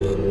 Thank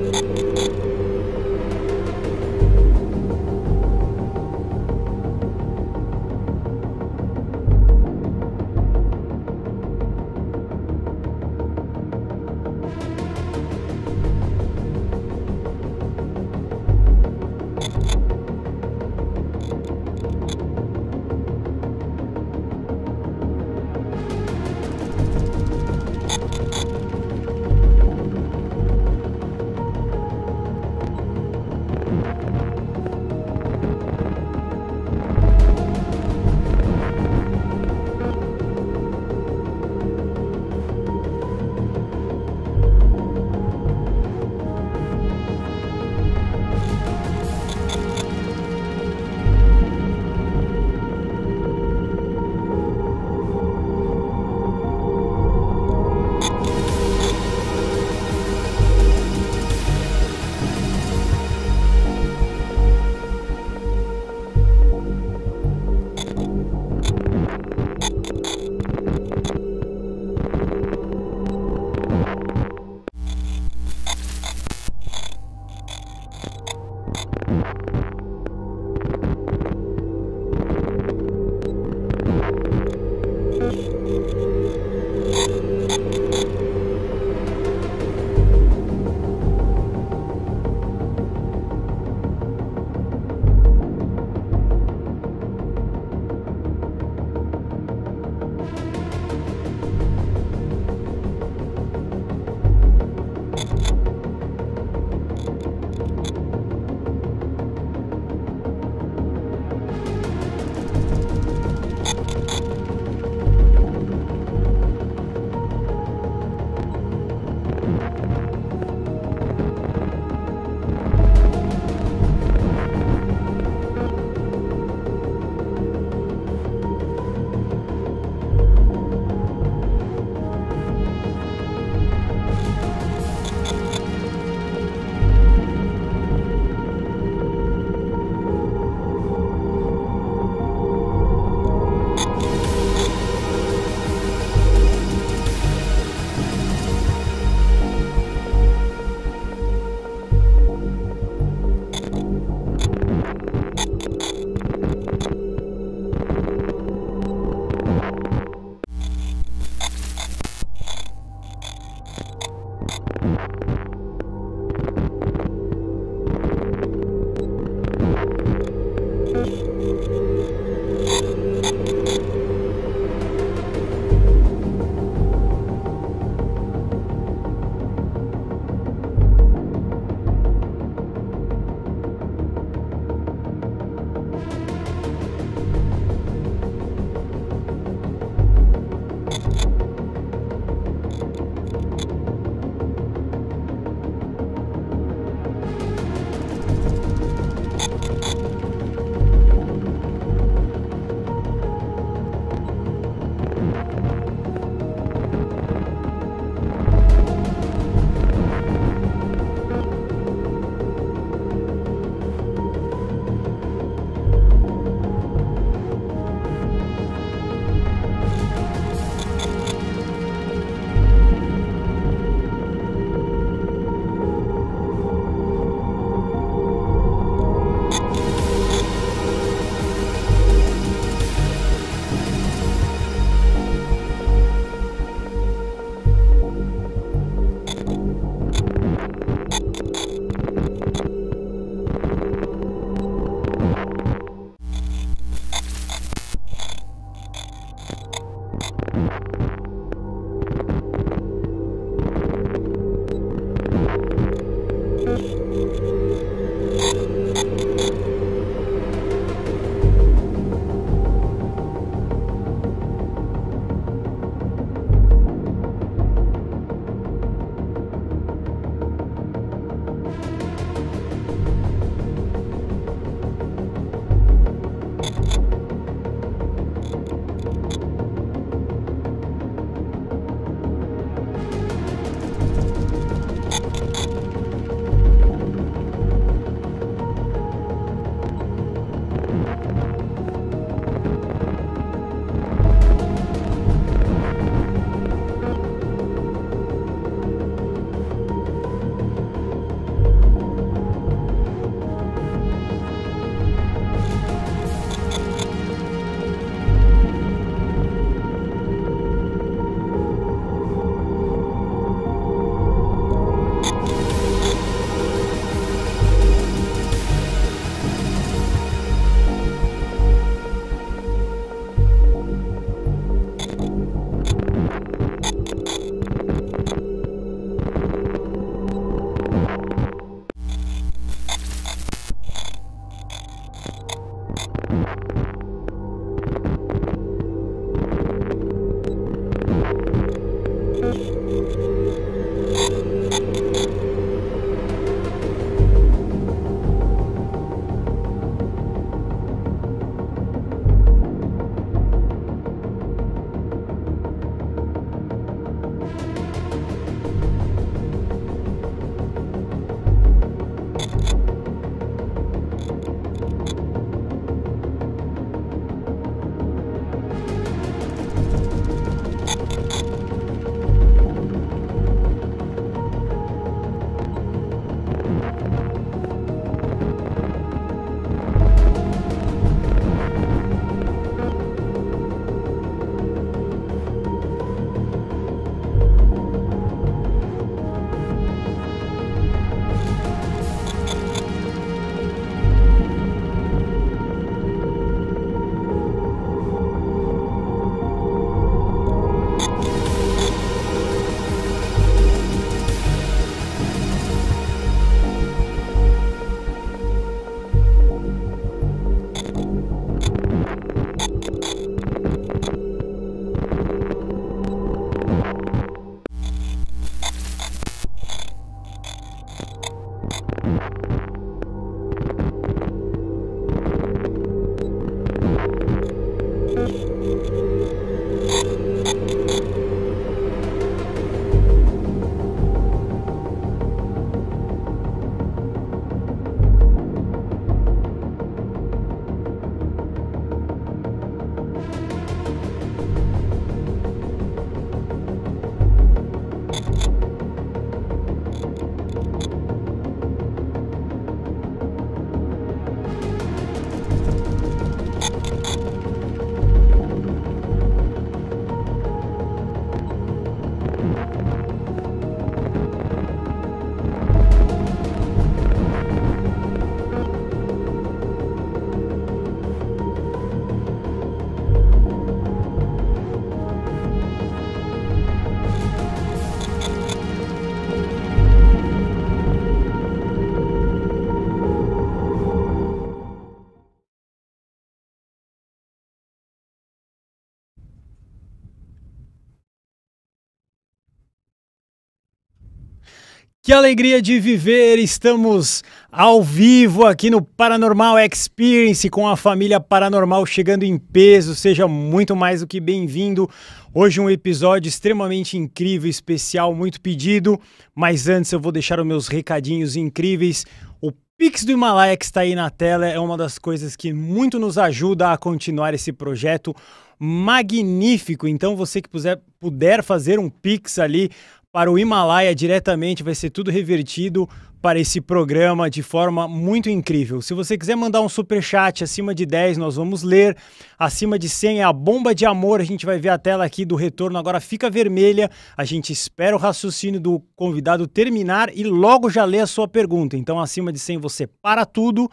Que alegria de viver! Estamos ao vivo aqui no Paranormal Experience com a família Paranormal chegando em peso. Seja muito mais do que bem-vindo. Hoje um episódio extremamente incrível, especial, muito pedido. Mas antes eu vou deixar os meus recadinhos incríveis. O Pix do Himalaia que está aí na tela é uma das coisas que muito nos ajuda a continuar esse projeto magnífico. Então você que puder, puder fazer um Pix ali para o Himalaia diretamente, vai ser tudo revertido para esse programa de forma muito incrível. Se você quiser mandar um super chat acima de 10, nós vamos ler. Acima de 100 é a bomba de amor, a gente vai ver a tela aqui do retorno agora fica vermelha. A gente espera o raciocínio do convidado terminar e logo já lê a sua pergunta. Então, acima de 100 você para tudo.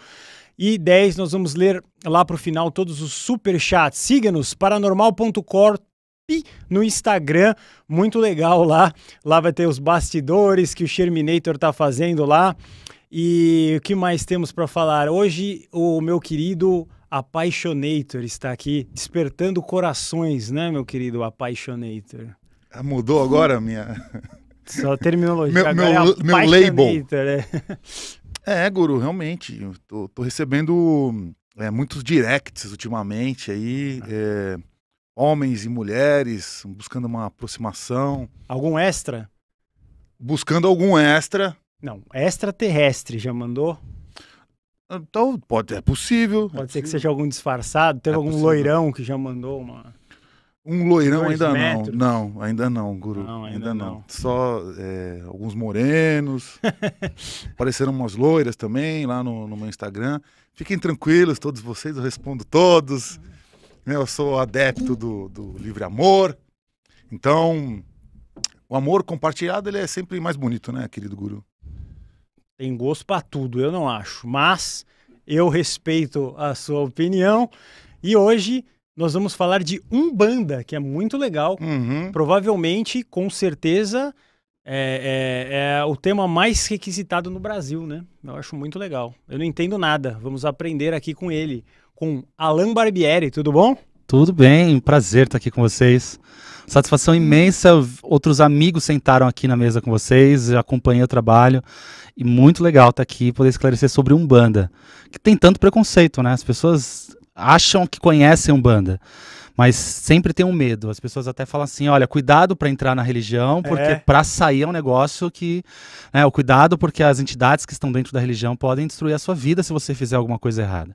E 10, nós vamos ler lá para o final todos os super chats. Siga-nos paranormal.com no Instagram, muito legal lá. Lá vai ter os bastidores que o Sherminator tá fazendo lá. E o que mais temos para falar? Hoje o meu querido Apaixonator está aqui despertando corações, né, meu querido Apaixonator? Ah, mudou agora minha. Só terminologia. meu, meu, é meu label. É. é, Guru, realmente. Tô, tô recebendo é, muitos directs ultimamente aí. Ah. É homens e mulheres, buscando uma aproximação. Algum extra? Buscando algum extra. Não, extraterrestre, já mandou? Ah, então, pode, é possível. É pode é ser possível. que seja algum disfarçado, teve é algum possível. loirão que já mandou uma. Um loirão ainda metros. não, não, ainda não, guru. Não, ainda, ainda não. não. Só é, alguns morenos. Apareceram umas loiras também lá no, no meu Instagram. Fiquem tranquilos, todos vocês, eu respondo todos. Né, eu sou adepto do, do livre amor. Então, o amor compartilhado ele é sempre mais bonito, né, querido guru? Tem gosto para tudo, eu não acho. Mas eu respeito a sua opinião. E hoje nós vamos falar de Umbanda, que é muito legal. Uhum. Provavelmente, com certeza, é, é, é, o tema mais requisitado no Brasil, né? Eu acho muito legal. Eu não entendo nada. Vamos aprender aqui com ele com Alan Barbieri. Tudo bom? Tudo bem, prazer estar aqui com vocês. Satisfação imensa. Outros amigos sentaram aqui na mesa com vocês, acompanhei o trabalho e muito legal estar aqui e poder esclarecer sobre Umbanda, que tem tanto preconceito, né? As pessoas acham que conhecem Umbanda, mas sempre tem um medo. As pessoas até falam assim: olha, cuidado para entrar na religião, porque é. para sair é um negócio que. Né, o cuidado, porque as entidades que estão dentro da religião podem destruir a sua vida se você fizer alguma coisa errada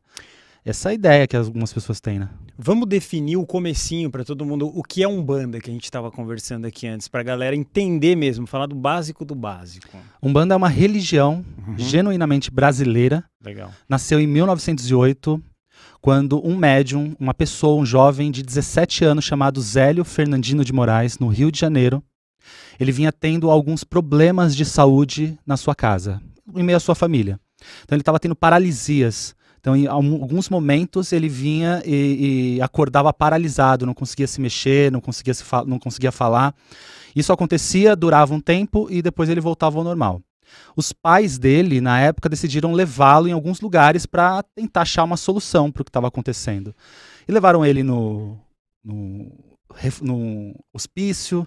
essa é ideia que algumas pessoas têm, né? Vamos definir o comecinho para todo mundo, o que é Umbanda que a gente estava conversando aqui antes, para a galera entender mesmo, falar do básico do básico. Umbanda é uma religião uhum. genuinamente brasileira. Legal. Nasceu em 1908, quando um médium, uma pessoa, um jovem de 17 anos chamado Zélio Fernandino de Moraes, no Rio de Janeiro, ele vinha tendo alguns problemas de saúde na sua casa, em meio à sua família. Então ele estava tendo paralisias então, em alguns momentos ele vinha e, e acordava paralisado, não conseguia se mexer, não conseguia, se não conseguia falar. Isso acontecia, durava um tempo e depois ele voltava ao normal. Os pais dele, na época, decidiram levá-lo em alguns lugares para tentar achar uma solução para o que estava acontecendo. E levaram ele no, no, no hospício,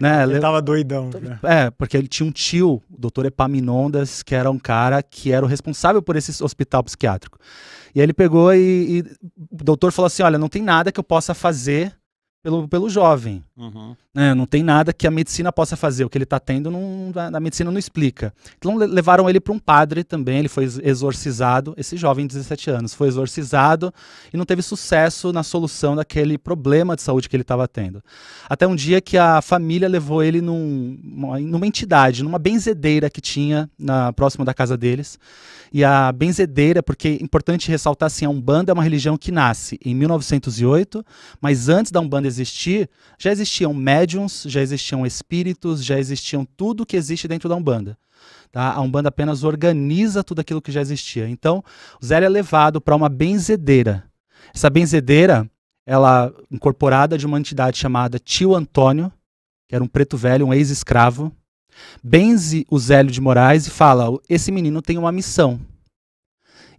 né? Ele tava doidão. Né? É, porque ele tinha um tio, o doutor Epaminondas, que era um cara que era o responsável por esse hospital psiquiátrico. E aí ele pegou e, e o doutor falou assim: olha, não tem nada que eu possa fazer pelo, pelo jovem. Uhum. Né? Não tem nada que a medicina possa fazer. O que ele está tendo, não, a, medicina não explica. Então levaram ele para um padre também. Ele foi exorcizado. Esse jovem, de 17 anos, foi exorcizado e não teve sucesso na solução daquele problema de saúde que ele estava tendo. Até um dia que a família levou ele num, numa entidade, numa benzedeira que tinha na, próximo da casa deles. E a benzedeira, porque é importante ressaltar assim, a Umbanda é uma religião que nasce em 1908, mas antes da Umbanda existir, já existiam médiums, já existiam espíritos, já existiam tudo que existe dentro da Umbanda. Tá? A Umbanda apenas organiza tudo aquilo que já existia. Então, o Zé é levado para uma benzedeira. Essa benzedeira, ela é incorporada de uma entidade chamada Tio Antônio, que era um preto velho, um ex-escravo, benze o Zélio de Moraes e fala: esse menino tem uma missão.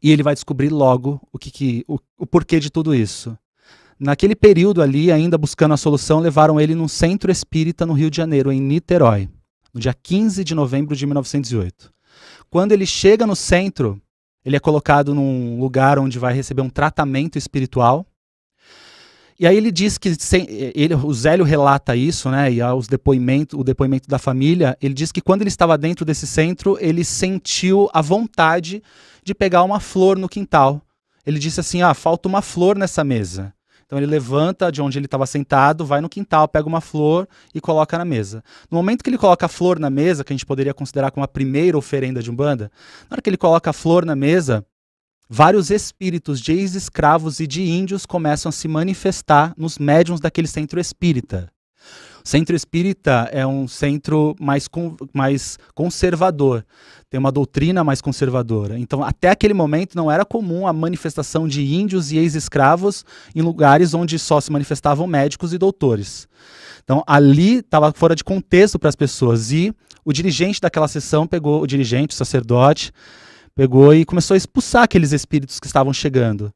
E ele vai descobrir logo o que, que o, o porquê de tudo isso. Naquele período ali, ainda buscando a solução, levaram ele num centro espírita no Rio de Janeiro, em Niterói, no dia 15 de novembro de 1908. Quando ele chega no centro, ele é colocado num lugar onde vai receber um tratamento espiritual. E aí ele diz que sem, ele, o Zélio relata isso, né? E aos depoimento, o depoimento da família, ele diz que quando ele estava dentro desse centro, ele sentiu a vontade de pegar uma flor no quintal. Ele disse assim: "Ah, falta uma flor nessa mesa". Então ele levanta de onde ele estava sentado, vai no quintal, pega uma flor e coloca na mesa. No momento que ele coloca a flor na mesa, que a gente poderia considerar como a primeira oferenda de Umbanda, na hora que ele coloca a flor na mesa, vários espíritos de ex-escravos e de índios começam a se manifestar nos médiums daquele centro espírita. Centro espírita é um centro mais, mais conservador, tem uma doutrina mais conservadora. Então, até aquele momento, não era comum a manifestação de índios e ex-escravos em lugares onde só se manifestavam médicos e doutores. Então, ali estava fora de contexto para as pessoas. E o dirigente daquela sessão pegou, o dirigente, o sacerdote, pegou e começou a expulsar aqueles espíritos que estavam chegando,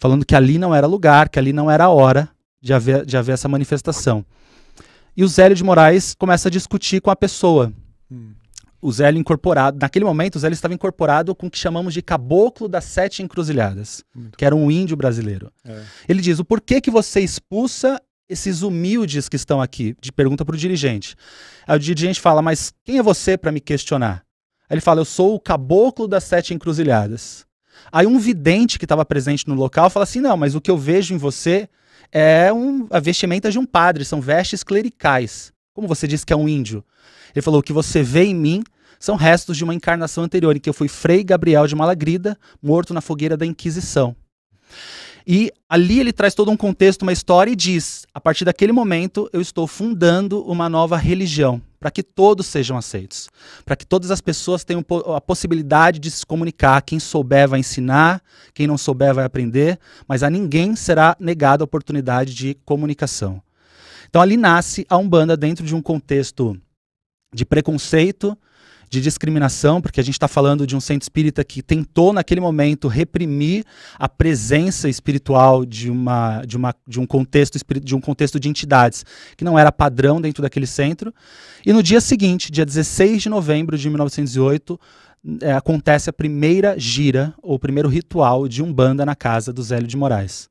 falando que ali não era lugar, que ali não era hora de haver, de haver essa manifestação. E o Zélio de Moraes começa a discutir com a pessoa. Hum. O Zélio incorporado, naquele momento, o Zélio estava incorporado com o que chamamos de caboclo das sete encruzilhadas, Muito que era um índio brasileiro. É. Ele diz: o porquê que você expulsa esses humildes que estão aqui? De pergunta para o dirigente. Aí o dirigente fala: mas quem é você para me questionar? Aí ele fala: eu sou o caboclo das sete encruzilhadas. Aí um vidente que estava presente no local fala assim: não, mas o que eu vejo em você é um, a vestimenta de um padre, são vestes clericais. Como você disse que é um índio? Ele falou: o que você vê em mim são restos de uma encarnação anterior, em que eu fui Frei Gabriel de Malagrida, morto na fogueira da Inquisição. E ali ele traz todo um contexto, uma história e diz: a partir daquele momento eu estou fundando uma nova religião para que todos sejam aceitos, para que todas as pessoas tenham a possibilidade de se comunicar. Quem souber vai ensinar, quem não souber vai aprender, mas a ninguém será negada a oportunidade de comunicação. Então ali nasce a Umbanda dentro de um contexto de preconceito, de discriminação, porque a gente está falando de um centro espírita que tentou, naquele momento, reprimir a presença espiritual de, uma, de, uma, de, um, contexto, de um contexto de entidades que não era padrão dentro daquele centro. E no dia seguinte, dia 16 de novembro de 1908, é, acontece a primeira gira ou primeiro ritual de Umbanda na casa do Zélio de Moraes.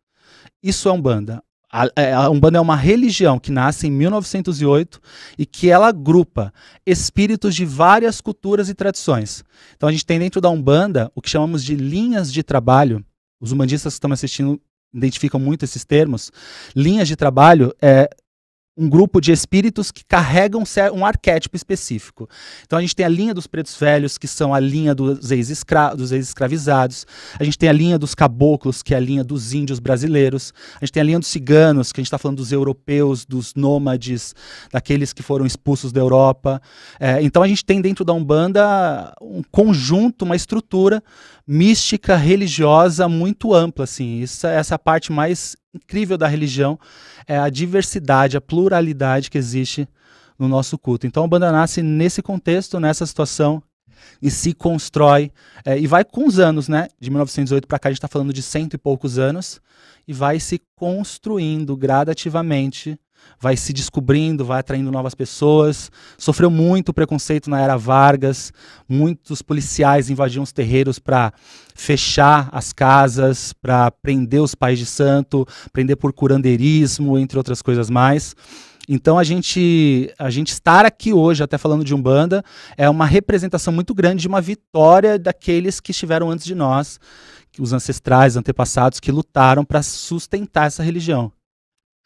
Isso é Umbanda. A, é, a Umbanda é uma religião que nasce em 1908 e que ela agrupa espíritos de várias culturas e tradições. Então a gente tem dentro da Umbanda o que chamamos de linhas de trabalho. Os umbandistas que estão assistindo identificam muito esses termos. Linhas de trabalho é, um grupo de espíritos que carregam um arquétipo específico. Então a gente tem a linha dos pretos velhos, que são a linha dos ex-escravizados, ex a gente tem a linha dos caboclos, que é a linha dos índios brasileiros, a gente tem a linha dos ciganos, que a gente está falando dos europeus, dos nômades, daqueles que foram expulsos da Europa. É, então a gente tem dentro da Umbanda um conjunto, uma estrutura mística, religiosa, muito ampla. Assim. Isso, essa é a parte mais incrível da religião é a diversidade, a pluralidade que existe no nosso culto. Então, o Banda nasce nesse contexto, nessa situação, e se constrói, é, e vai com os anos, né? De 1908 para cá, a gente está falando de cento e poucos anos, e vai se construindo gradativamente vai se descobrindo, vai atraindo novas pessoas. Sofreu muito preconceito na era Vargas, muitos policiais invadiam os terreiros para fechar as casas, para prender os pais de santo, prender por curandeirismo, entre outras coisas mais. Então a gente a gente estar aqui hoje, até falando de Umbanda, é uma representação muito grande de uma vitória daqueles que estiveram antes de nós, os ancestrais, antepassados que lutaram para sustentar essa religião.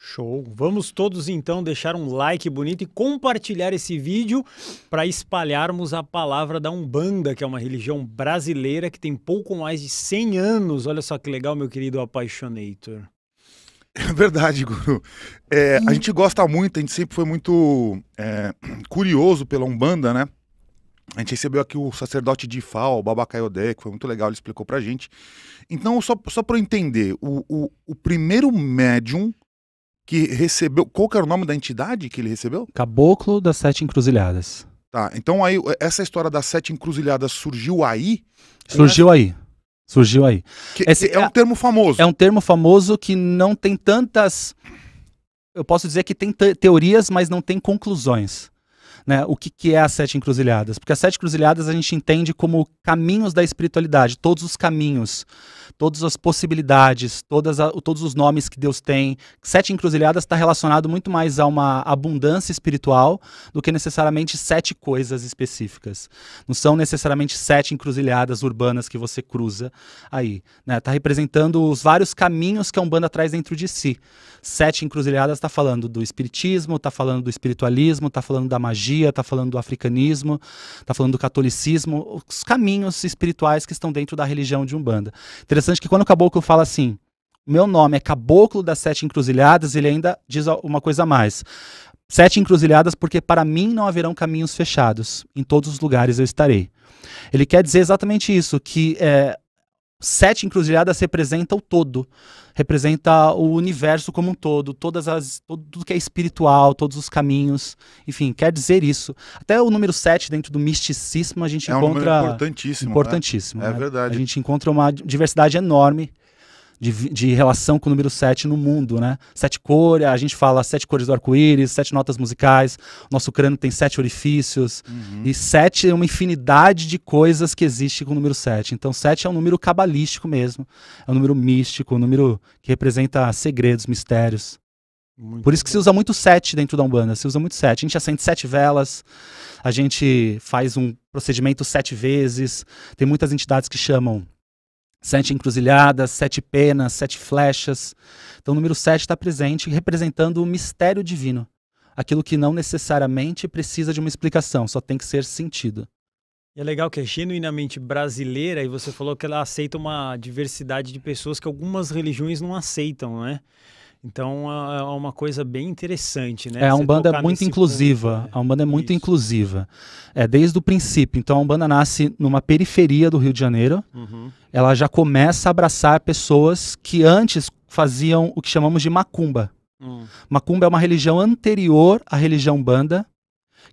Show. Vamos todos então deixar um like bonito e compartilhar esse vídeo para espalharmos a palavra da Umbanda, que é uma religião brasileira que tem pouco mais de 100 anos. Olha só que legal, meu querido apaixonator. É verdade, Guru. É, a gente gosta muito, a gente sempre foi muito é, curioso pela Umbanda, né? A gente recebeu aqui o sacerdote de Fal, o Baba Kayodé, que foi muito legal, ele explicou pra gente. Então, só, só para entender, o, o, o primeiro médium que recebeu. Qual que era o nome da entidade que ele recebeu? Caboclo das Sete Encruzilhadas. Tá, então aí essa história das Sete Encruzilhadas surgiu aí? É surgiu aí. Surgiu aí. Que, Esse, é um é termo famoso. É um termo famoso que não tem tantas. Eu posso dizer que tem teorias, mas não tem conclusões né, o que, que é as sete encruzilhadas. Porque as sete encruzilhadas a gente entende como caminhos da espiritualidade, todos os caminhos, todas as possibilidades, todas a, todos os nomes que Deus tem. Sete encruzilhadas está relacionado muito mais a uma abundância espiritual do que necessariamente sete coisas específicas. Não são necessariamente sete encruzilhadas urbanas que você cruza aí. Está né? Tá representando os vários caminhos que a Umbanda traz dentro de si. Sete encruzilhadas está falando do espiritismo, está falando do espiritualismo, está falando da magia teologia, está falando do africanismo, está falando do catolicismo, os caminhos espirituais que estão dentro da religião de Umbanda. Interessante que quando o caboclo fala assim, meu nome é Caboclo das Sete Encruzilhadas, ele ainda diz uma coisa a mais. Sete encruzilhadas, porque para mim não haverão caminhos fechados, em todos os lugares eu estarei. Ele quer dizer exatamente isso, que é, sete encruzilhadas representa o todo, representa o universo como um todo, todas as tudo que é espiritual, todos os caminhos, enfim, quer dizer isso. Até o número sete dentro do misticismo a gente é encontra um número importantíssimo, importantíssimo. Né? É né? verdade. A gente encontra uma diversidade enorme de, de relação com o número 7 no mundo, né? Sete cores, a gente fala sete cores do arco-íris, sete notas musicais, nosso crânio tem sete orifícios, uhum. e sete é uma infinidade de coisas que existe com o número 7. Então, sete é um número cabalístico mesmo, é um número místico, um número que representa segredos, mistérios. Muito Por isso que bom. se usa muito sete dentro da Umbanda, se usa muito sete. A gente acende sete velas, a gente faz um procedimento sete vezes. Tem muitas entidades que chamam Sete encruzilhadas, sete penas, sete flechas. Então, o número sete está presente, representando o mistério divino. Aquilo que não necessariamente precisa de uma explicação, só tem que ser sentido. E é legal que é genuinamente brasileira e você falou que ela aceita uma diversidade de pessoas que algumas religiões não aceitam, né? Então é, é uma coisa bem interessante, né? É, a Umbanda é muito inclusiva. Ponto, né? A Umbanda é, é muito Isso. inclusiva. É desde o princípio. Então a Umbanda nasce numa periferia do Rio de Janeiro. Uhum. Ela já começa a abraçar pessoas que antes faziam o que chamamos de macumba. Uhum. Macumba é uma religião anterior à religião Umbanda,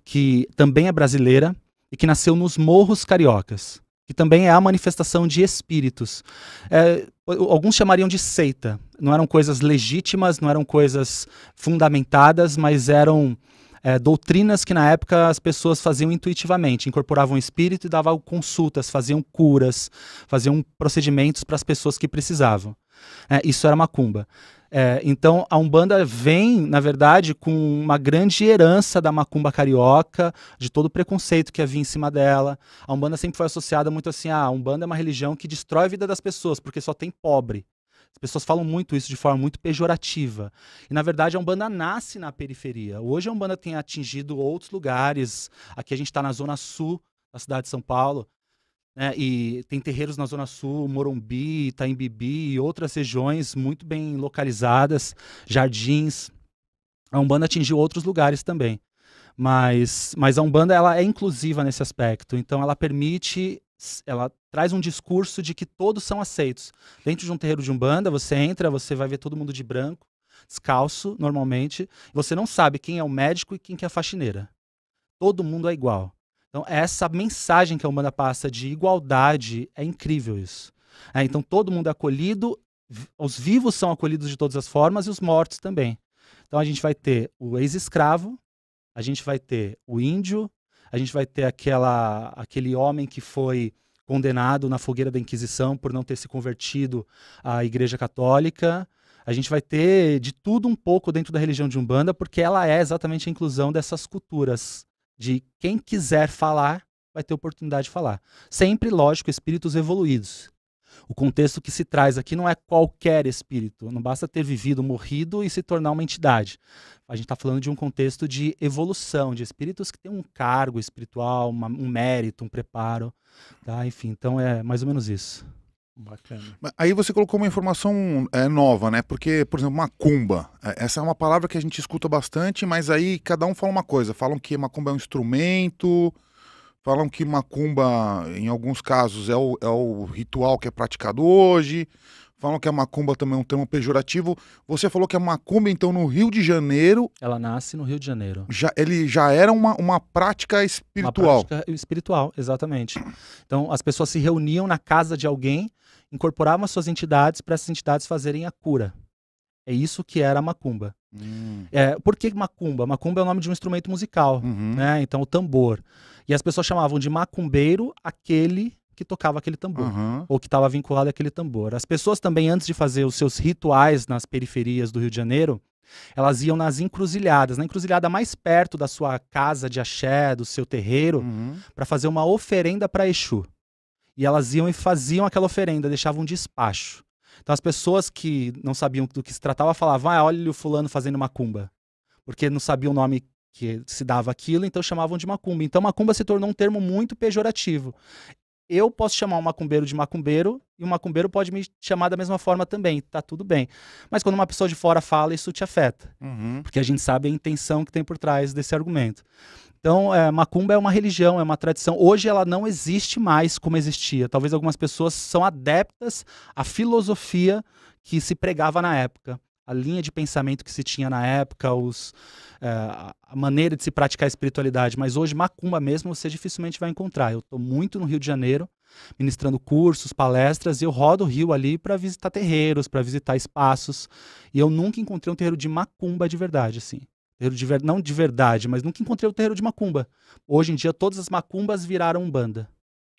que também é brasileira e que nasceu nos morros cariocas que também é a manifestação de espíritos. É, alguns chamariam de seita. Não eram coisas legítimas, não eram coisas fundamentadas, mas eram é, doutrinas que na época as pessoas faziam intuitivamente, incorporavam espírito e davam consultas, faziam curas, faziam procedimentos para as pessoas que precisavam. É, isso era macumba. É, então a Umbanda vem, na verdade, com uma grande herança da macumba carioca, de todo o preconceito que havia em cima dela. A Umbanda sempre foi associada muito assim: ah, a Umbanda é uma religião que destrói a vida das pessoas, porque só tem pobre. As pessoas falam muito isso de forma muito pejorativa. E, na verdade, a Umbanda nasce na periferia. Hoje a Umbanda tem atingido outros lugares. Aqui a gente está na Zona Sul da cidade de São Paulo. Né? E tem terreiros na Zona Sul, Morumbi, Itaimbibi e outras regiões muito bem localizadas, jardins. A Umbanda atingiu outros lugares também. Mas, mas a Umbanda ela é inclusiva nesse aspecto, então ela permite ela traz um discurso de que todos são aceitos. Dentro de um terreiro de umbanda, você entra, você vai ver todo mundo de branco, descalço, normalmente. Você não sabe quem é o médico e quem é a faxineira. Todo mundo é igual. Então, essa mensagem que a Umbanda passa de igualdade é incrível isso. É, então, todo mundo é acolhido, os vivos são acolhidos de todas as formas e os mortos também. Então, a gente vai ter o ex-escravo, a gente vai ter o índio, a gente vai ter aquela, aquele homem que foi condenado na fogueira da Inquisição por não ter se convertido à Igreja Católica. A gente vai ter de tudo um pouco dentro da religião de Umbanda, porque ela é exatamente a inclusão dessas culturas de quem quiser falar vai ter oportunidade de falar. Sempre, lógico, espíritos evoluídos. O contexto que se traz aqui não é qualquer espírito, não basta ter vivido, morrido e se tornar uma entidade. A gente está falando de um contexto de evolução, de espíritos que têm um cargo espiritual, uma, um mérito, um preparo. Tá? Enfim, então é mais ou menos isso. Bacana. Aí você colocou uma informação é, nova, né? Porque, por exemplo, macumba. É, essa é uma palavra que a gente escuta bastante, mas aí cada um fala uma coisa. Falam que macumba é um instrumento, falam que macumba, em alguns casos, é o, é o ritual que é praticado hoje, falam que a macumba também é um termo pejorativo. Você falou que a macumba, então, no Rio de Janeiro. Ela nasce no Rio de Janeiro. Já, ele já era uma, uma prática espiritual. Uma prática espiritual, exatamente. Então, as pessoas se reuniam na casa de alguém incorporavam as suas entidades para essas entidades fazerem a cura. É isso que era a macumba. Hum. É, por que macumba? Macumba é o nome de um instrumento musical, uhum. né? Então, o tambor. E as pessoas chamavam de macumbeiro aquele que tocava aquele tambor, uhum. ou que estava vinculado àquele tambor. As pessoas também, antes de fazer os seus rituais nas periferias do Rio de Janeiro, elas iam nas encruzilhadas, na encruzilhada mais perto da sua casa de axé, do seu terreiro, uhum. para fazer uma oferenda para Exu. E elas iam e faziam aquela oferenda, deixavam um despacho. Então as pessoas que não sabiam do que se tratava falavam, ah, olha o fulano fazendo macumba. Porque não sabia o nome que se dava aquilo, então chamavam de macumba. Então macumba se tornou um termo muito pejorativo. Eu posso chamar um macumbeiro de macumbeiro e um macumbeiro pode me chamar da mesma forma também, tá tudo bem. Mas quando uma pessoa de fora fala, isso te afeta. Uhum. Porque a gente sabe a intenção que tem por trás desse argumento. Então, é, macumba é uma religião, é uma tradição. Hoje ela não existe mais como existia. Talvez algumas pessoas são adeptas à filosofia que se pregava na época. A linha de pensamento que se tinha na época, os, é, a maneira de se praticar a espiritualidade. Mas hoje, macumba mesmo, você dificilmente vai encontrar. Eu estou muito no Rio de Janeiro, ministrando cursos, palestras, e eu rodo o Rio ali para visitar terreiros, para visitar espaços. E eu nunca encontrei um terreiro de macumba de verdade, assim terreiro de ver... não de verdade, mas nunca encontrei o terreiro de macumba. Hoje em dia, todas as macumbas viraram umbanda.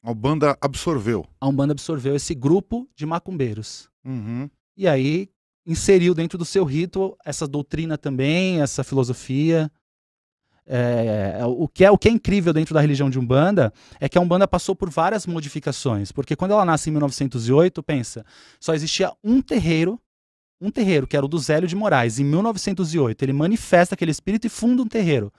A Umbanda absorveu. A Umbanda absorveu esse grupo de macumbeiros. Uhum. E aí inseriu dentro do seu rito essa doutrina também, essa filosofia. É, é o, que é, o que é incrível dentro da religião de Umbanda é que a Umbanda passou por várias modificações. Porque quando ela nasce em 1908, pensa, só existia um terreiro um terreiro, que era o do Zélio de Moraes, em 1908. Ele manifesta aquele espírito e funda um terreiro.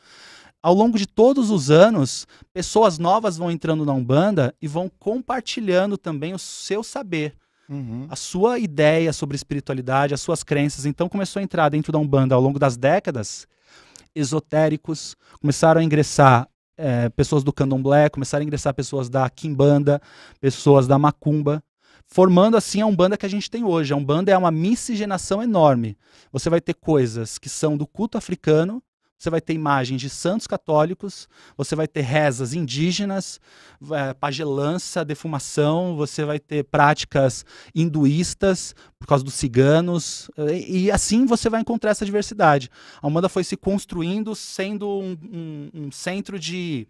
Ao longo de todos os anos, pessoas novas vão entrando na Umbanda e vão compartilhando também o seu saber. Uhum. A sua ideia sobre espiritualidade, as suas crenças. Então começou a entrar dentro da Umbanda ao longo das décadas esotéricos, começaram a ingressar é, pessoas do candomblé, começaram a ingressar pessoas da quimbanda, pessoas da macumba formando assim a Umbanda que a gente tem hoje. A Umbanda é uma miscigenação enorme. Você vai ter coisas que são do culto africano, você vai ter imagens de santos católicos, você vai ter rezas indígenas, é, pagelança, defumação, você vai ter práticas hinduístas por causa dos ciganos, e, é, e assim você vai encontrar essa diversidade. A Umbanda foi se construindo, sendo um, um, um centro de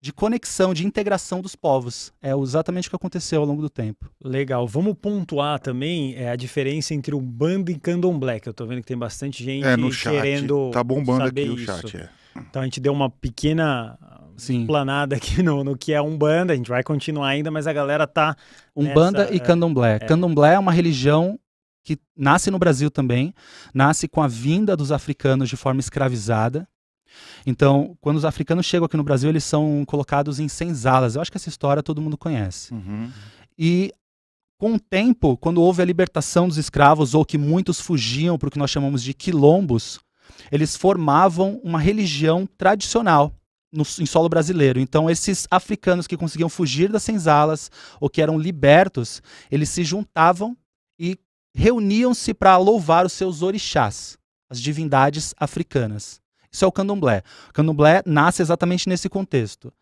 de conexão, de integração dos povos. É exatamente o que aconteceu ao longo do tempo. Legal. Vamos pontuar também é, a diferença entre o bando e candomblé, que eu estou vendo que tem bastante gente é, no chat. querendo Tá bombando aqui isso. o chat, é. Então a gente deu uma pequena Sim. planada aqui no, no que é Umbanda, a gente vai continuar ainda, mas a galera tá Umbanda nessa, e Candomblé. É. Candomblé é uma religião que nasce no Brasil também, nasce com a vinda dos africanos de forma escravizada, então, quando os africanos chegam aqui no Brasil, eles são colocados em senzalas. Eu acho que essa história todo mundo conhece. Uhum. E com o tempo, quando houve a libertação dos escravos, ou que muitos fugiam para o que nós chamamos de quilombos, eles formavam uma religião tradicional no, em solo brasileiro. Então, esses africanos que conseguiam fugir das senzalas ou que eram libertos, eles se juntavam e reuniam-se para louvar os seus orixás, as divindades africanas. Isso é o candomblé. O candomblé nasce exatamente nesse contexto.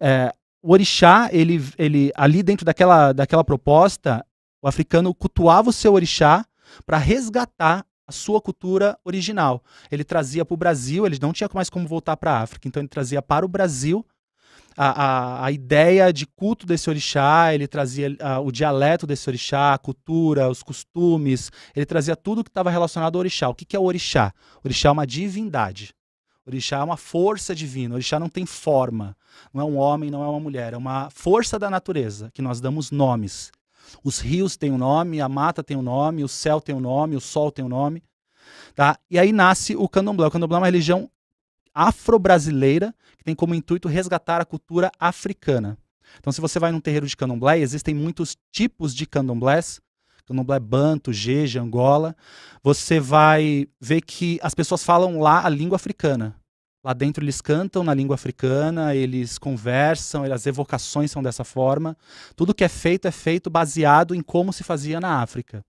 É, o orixá, ele, ele, ali dentro daquela, daquela proposta, o africano cultuava o seu orixá para resgatar a sua cultura original. Ele trazia para o Brasil, ele não tinha mais como voltar para a África, então ele trazia para o Brasil a, a, a, ideia de culto desse orixá, ele trazia a, o dialeto desse orixá, a cultura, os costumes, ele trazia tudo que estava relacionado ao orixá. O que, que é o orixá? O orixá é uma divindade. Orixá é uma força divina. Orixá não tem forma. Não é um homem, não é uma mulher. É uma força da natureza que nós damos nomes. Os rios têm um nome, a mata tem um nome, o céu tem um nome, o sol tem um nome. Tá? E aí nasce o candomblé. O candomblé é uma religião afro-brasileira que tem como intuito resgatar a cultura africana. Então, se você vai num terreiro de candomblé, existem muitos tipos de candomblés Candomblé Banto, Jeje, Angola, você vai ver que as pessoas falam lá a língua africana. Lá dentro eles cantam na língua africana, eles conversam, as evocações são dessa forma. Tudo que é feito é feito baseado em como se fazia na África.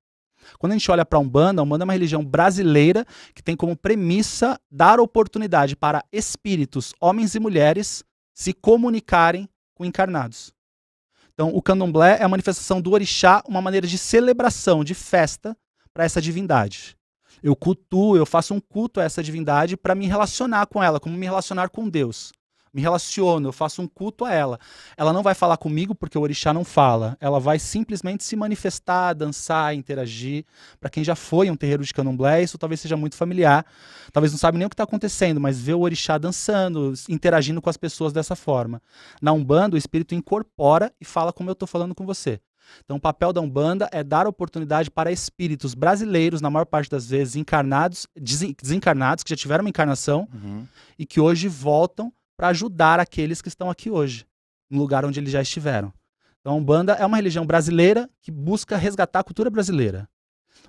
Quando a gente olha para a Umbanda, a Umbanda é uma religião brasileira que tem como premissa dar oportunidade para espíritos, homens e mulheres, se comunicarem com encarnados. Então, o candomblé é a manifestação do orixá, uma maneira de celebração, de festa para essa divindade. Eu cultuo, eu faço um culto a essa divindade para me relacionar com ela, como me relacionar com Deus me relaciono, eu faço um culto a ela. Ela não vai falar comigo porque o orixá não fala. Ela vai simplesmente se manifestar, dançar, interagir. Para quem já foi um terreiro de candomblé, isso talvez seja muito familiar. Talvez não sabe nem o que está acontecendo, mas vê o orixá dançando, interagindo com as pessoas dessa forma. Na Umbanda, o espírito incorpora e fala como eu estou falando com você. Então, o papel da Umbanda é dar oportunidade para espíritos brasileiros, na maior parte das vezes encarnados, desencarnados, que já tiveram uma encarnação uhum. e que hoje voltam para ajudar aqueles que estão aqui hoje, no lugar onde eles já estiveram. Então, a Umbanda é uma religião brasileira que busca resgatar a cultura brasileira.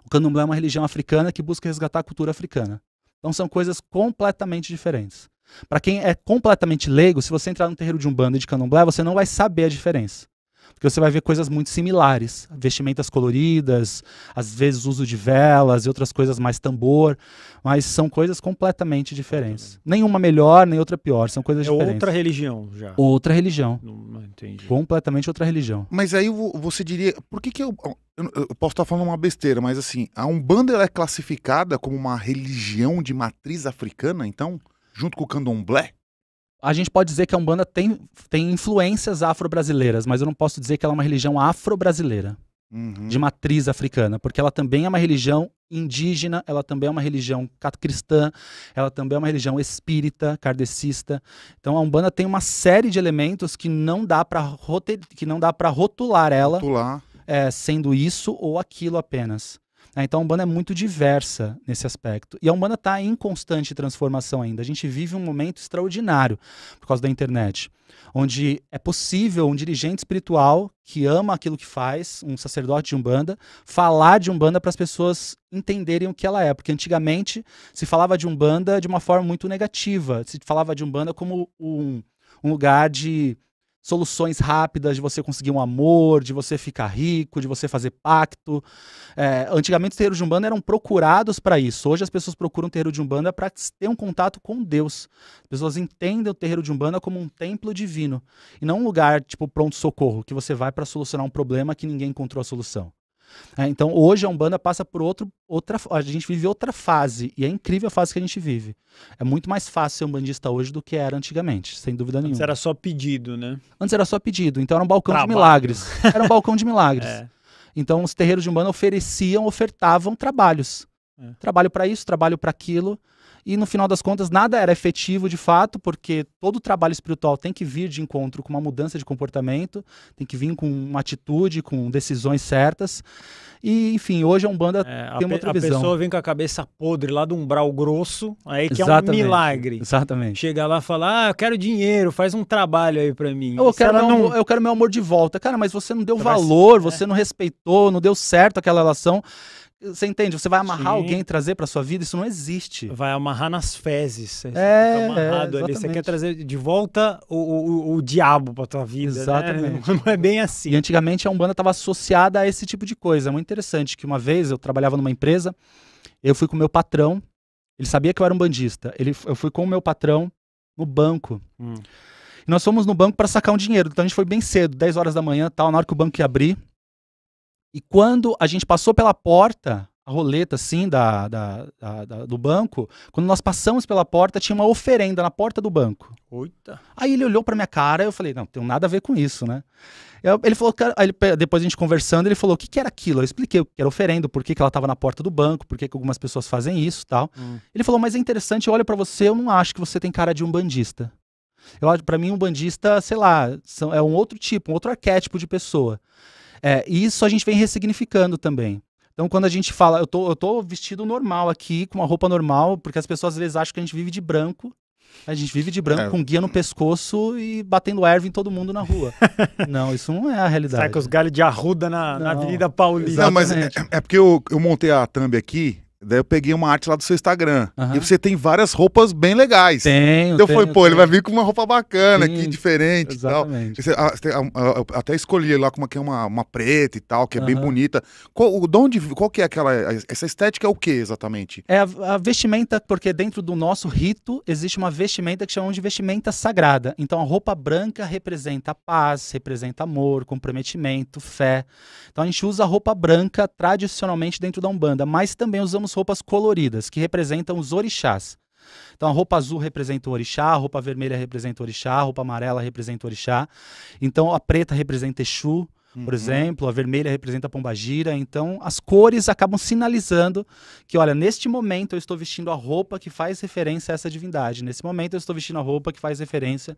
O Candomblé é uma religião africana que busca resgatar a cultura africana. Então, são coisas completamente diferentes. Para quem é completamente leigo, se você entrar no terreiro de Umbanda e de Candomblé, você não vai saber a diferença porque você vai ver coisas muito similares, vestimentas coloridas, às vezes uso de velas e outras coisas mais tambor, mas são coisas completamente diferentes. Nenhuma melhor, nem outra pior, são coisas é diferentes. É outra religião já. Outra religião. Não, não, entendi. Completamente outra religião. Mas aí você diria, por que que eu, eu, eu posso estar falando uma besteira, mas assim, a Umbanda é classificada como uma religião de matriz africana, então, junto com o Candomblé? a gente pode dizer que a Umbanda tem, tem influências afro-brasileiras, mas eu não posso dizer que ela é uma religião afro-brasileira, uhum. de matriz africana, porque ela também é uma religião indígena, ela também é uma religião cristã, ela também é uma religião espírita, kardecista. Então a Umbanda tem uma série de elementos que não dá para rotular ela rotular. É, sendo isso ou aquilo apenas. Né? Então a Umbanda é muito diversa nesse aspecto. E a Umbanda está em constante transformação ainda. A gente vive um momento extraordinário por causa da internet, onde é possível um dirigente espiritual que ama aquilo que faz, um sacerdote de Umbanda, falar de Umbanda para as pessoas entenderem o que ela é. Porque antigamente se falava de Umbanda de uma forma muito negativa, se falava de Umbanda como um, um lugar de soluções rápidas de você conseguir um amor, de você ficar rico, de você fazer pacto. É, antigamente os terreiros de Umbanda eram procurados para isso. Hoje as pessoas procuram o terreiro de Umbanda para ter um contato com Deus. As pessoas entendem o terreiro de Umbanda como um templo divino e não um lugar tipo pronto-socorro, que você vai para solucionar um problema que ninguém encontrou a solução. É, então hoje a Umbanda passa por outro, outra. A gente vive outra fase. E é incrível a fase que a gente vive. É muito mais fácil ser umbandista hoje do que era antigamente, sem dúvida nenhuma. Antes era só pedido, né? Antes era só pedido. Então era um balcão trabalho. de milagres. Era um balcão de milagres. é. Então os terreiros de Umbanda ofereciam, ofertavam trabalhos. É. Trabalho para isso, trabalho para aquilo e no final das contas nada era efetivo de fato, porque todo trabalho espiritual tem que vir de encontro com uma mudança de comportamento, tem que vir com uma atitude, com decisões certas. E, enfim, hoje a Umbanda é, tem uma outra visão. A pessoa vem com a cabeça podre lá do umbral grosso, aí que exatamente, é um milagre. Exatamente. Chega lá e fala, ah, eu quero dinheiro, faz um trabalho aí para mim. Eu quero, meu, não... eu quero meu amor de volta. Cara, mas você não deu valor, você é. não respeitou, não deu certo aquela relação. Você entende? Você vai amarrar Sim. alguém, trazer para sua vida, isso não existe. Vai amarrar nas fezes. Você é, amarrado é, ali. Você quer trazer de volta o, o, o diabo para tua vida. Né? Exatamente. Né? Não é bem assim. E antigamente a Umbanda estava associada a esse tipo de coisa. É muito interessante que uma vez eu trabalhava numa empresa, eu fui com o meu patrão, ele sabia que eu era um bandista. Ele, eu fui com o meu patrão no banco. Hum. E nós fomos no banco para sacar um dinheiro. Então a gente foi bem cedo, 10 horas da manhã, tal, na hora que o banco ia abrir. E quando a gente passou pela porta, a roleta assim da, da, da, da, do banco, quando nós passamos pela porta, tinha uma oferenda na porta do banco. Oita. Aí ele olhou para minha cara e eu falei, não, tem nada a ver com isso, né? Eu, ele falou, cara, ele, depois a gente conversando, ele falou, o que, que era aquilo? Eu expliquei o que era oferenda, por que, que ela estava na porta do banco, por que, que algumas pessoas fazem isso tal. Hum. Ele falou, mas é interessante, eu olho para você, eu não acho que você tem cara de um bandista. Eu acho, para mim, um bandista, sei lá, são, é um outro tipo, um outro arquétipo de pessoa. É, e isso a gente vem ressignificando também. Então, quando a gente fala, eu tô, eu tô vestido normal aqui, com uma roupa normal, porque as pessoas às vezes acham que a gente vive de branco. A gente vive de branco, é. com guia no pescoço e batendo erva em todo mundo na rua. não, isso não é a realidade. Sai com os galhos de arruda na, na Avenida Paulista. Não, mas é, é porque eu, eu montei a thumb aqui Daí eu peguei uma arte lá do seu Instagram. Uhum. E você tem várias roupas bem legais. Tenho, então eu falei, pô, ele vai vir com uma roupa bacana Sim, aqui, diferente exatamente. e tal. Você, a, a, a, até escolhi lá como é que é uma, uma preta e tal, que é uhum. bem bonita. Qual, de onde, qual que é aquela. Essa estética é o que exatamente? É a, vestimenta, porque dentro do nosso rito existe uma vestimenta que chamamos de vestimenta sagrada. Então a roupa branca representa paz, representa amor, comprometimento, fé. Então a gente usa a roupa branca tradicionalmente dentro da Umbanda, mas também usamos roupas coloridas, que representam os orixás. Então a roupa azul representa o orixá, a roupa vermelha representa o orixá, a roupa amarela representa o orixá. Então a preta representa Exu, uhum. por exemplo, a vermelha representa a pombagira. Então as cores acabam sinalizando que, olha, neste momento eu estou vestindo a roupa que faz referência a essa divindade. Nesse momento eu estou vestindo a roupa que faz referência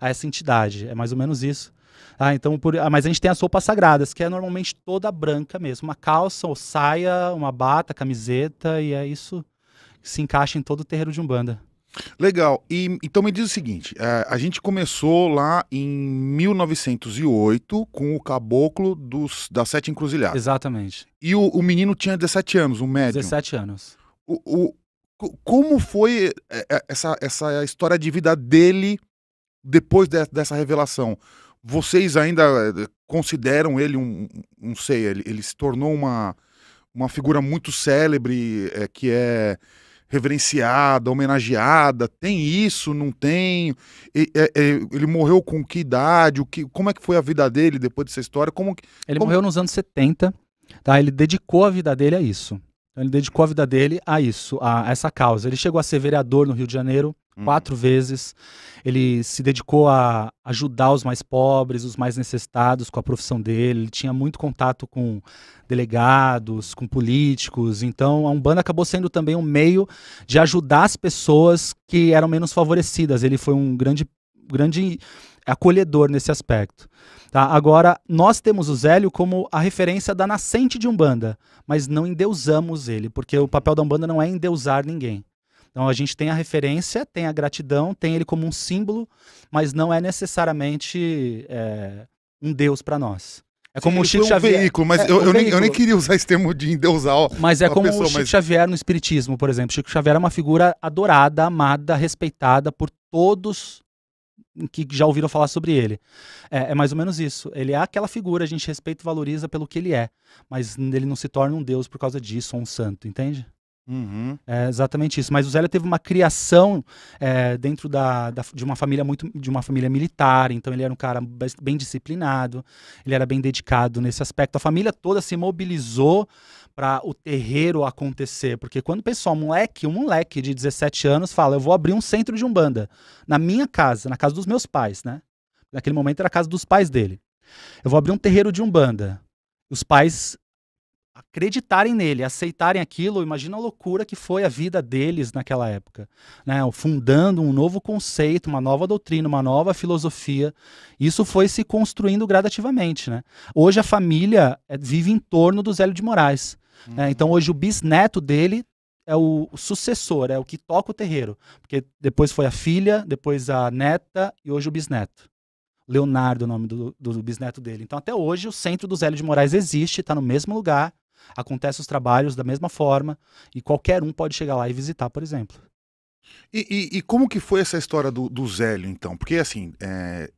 a essa entidade. É mais ou menos isso. Ah, então por... ah, mas a gente tem as roupas sagradas, que é normalmente toda branca mesmo. Uma calça ou saia, uma bata, camiseta, e é isso que se encaixa em todo o terreiro de Umbanda. Legal. E, então me diz o seguinte: eh, a gente começou lá em 1908 com o caboclo dos, das Sete Encruzilhadas. Exatamente. E o, o menino tinha 17 anos, um médio. 17 anos. O, o, como foi eh, eh, essa, essa história de vida dele depois de, dessa revelação? Vocês ainda eh, consideram ele um. Não sei, ele, ele se tornou uma, uma figura muito célebre, é, que é reverenciada, homenageada. Tem isso? Não tem? E, é, é, ele morreu com que idade? O que, como é que foi a vida dele depois dessa história? Como, ele como... morreu nos anos 70, tá? ele dedicou a vida dele a isso. Então, ele dedicou a vida dele a isso, a essa causa. Ele chegou a ser vereador no Rio de Janeiro Uhum. quatro vezes. Ele se dedicou a ajudar os mais pobres, os mais necessitados com a profissão dele. Ele tinha muito contato com delegados, com políticos. Então, a Umbanda acabou sendo também um meio de ajudar as pessoas que eram menos favorecidas. Ele foi um grande, grande acolhedor nesse aspecto. Tá? Agora, nós temos o Zélio como a referência da nascente de Umbanda, mas não endeusamos ele, porque o papel da Umbanda não é endeusar ninguém. Então a gente tem a referência, tem a gratidão, tem ele como um símbolo, mas não é necessariamente é, um Deus para nós. É como Sim, o Chico um Xavier. Veículo, mas é, eu, um eu, nem, eu, nem, queria usar esse termo de endeusar. Mas é como pessoa, o Chico mas... Xavier no Espiritismo, por exemplo. Chico Xavier é uma figura adorada, amada, respeitada por todos que já ouviram falar sobre ele. É, é, mais ou menos isso. Ele é aquela figura, a gente respeita e valoriza pelo que ele é, mas ele não se torna um deus por causa disso, ou um santo, entende? Uhum. É exatamente isso. Mas o Zélio teve uma criação é, dentro da, da, de uma família muito de uma família militar, então ele era um cara bem disciplinado, ele era bem dedicado nesse aspecto. A família toda se mobilizou para o terreiro acontecer, porque quando o pessoal, moleque, um moleque de 17 anos fala, eu vou abrir um centro de umbanda na minha casa, na casa dos meus pais, né? Naquele momento era a casa dos pais dele. Eu vou abrir um terreiro de umbanda. Os pais acreditarem nele, aceitarem aquilo, imagina a loucura que foi a vida deles naquela época, né? Fundando um novo conceito, uma nova doutrina, uma nova filosofia. Isso foi se construindo gradativamente, né? Hoje a família eh, vive em torno do Zélio de Moraes. Né? Uhum. Né? Então hoje o bisneto dele é o sucessor, é o que toca o terreiro, porque depois foi a filha, depois a neta e hoje o bisneto. Leonardo, é o nome do, do, do bisneto dele. Então, até hoje, o centro do Zélio de Moraes existe, está no mesmo lugar, acontece os trabalhos da mesma forma e qualquer um pode chegar lá e visitar, por exemplo. E, e, e como que foi essa história do, do Zélio, então? Porque, assim, é,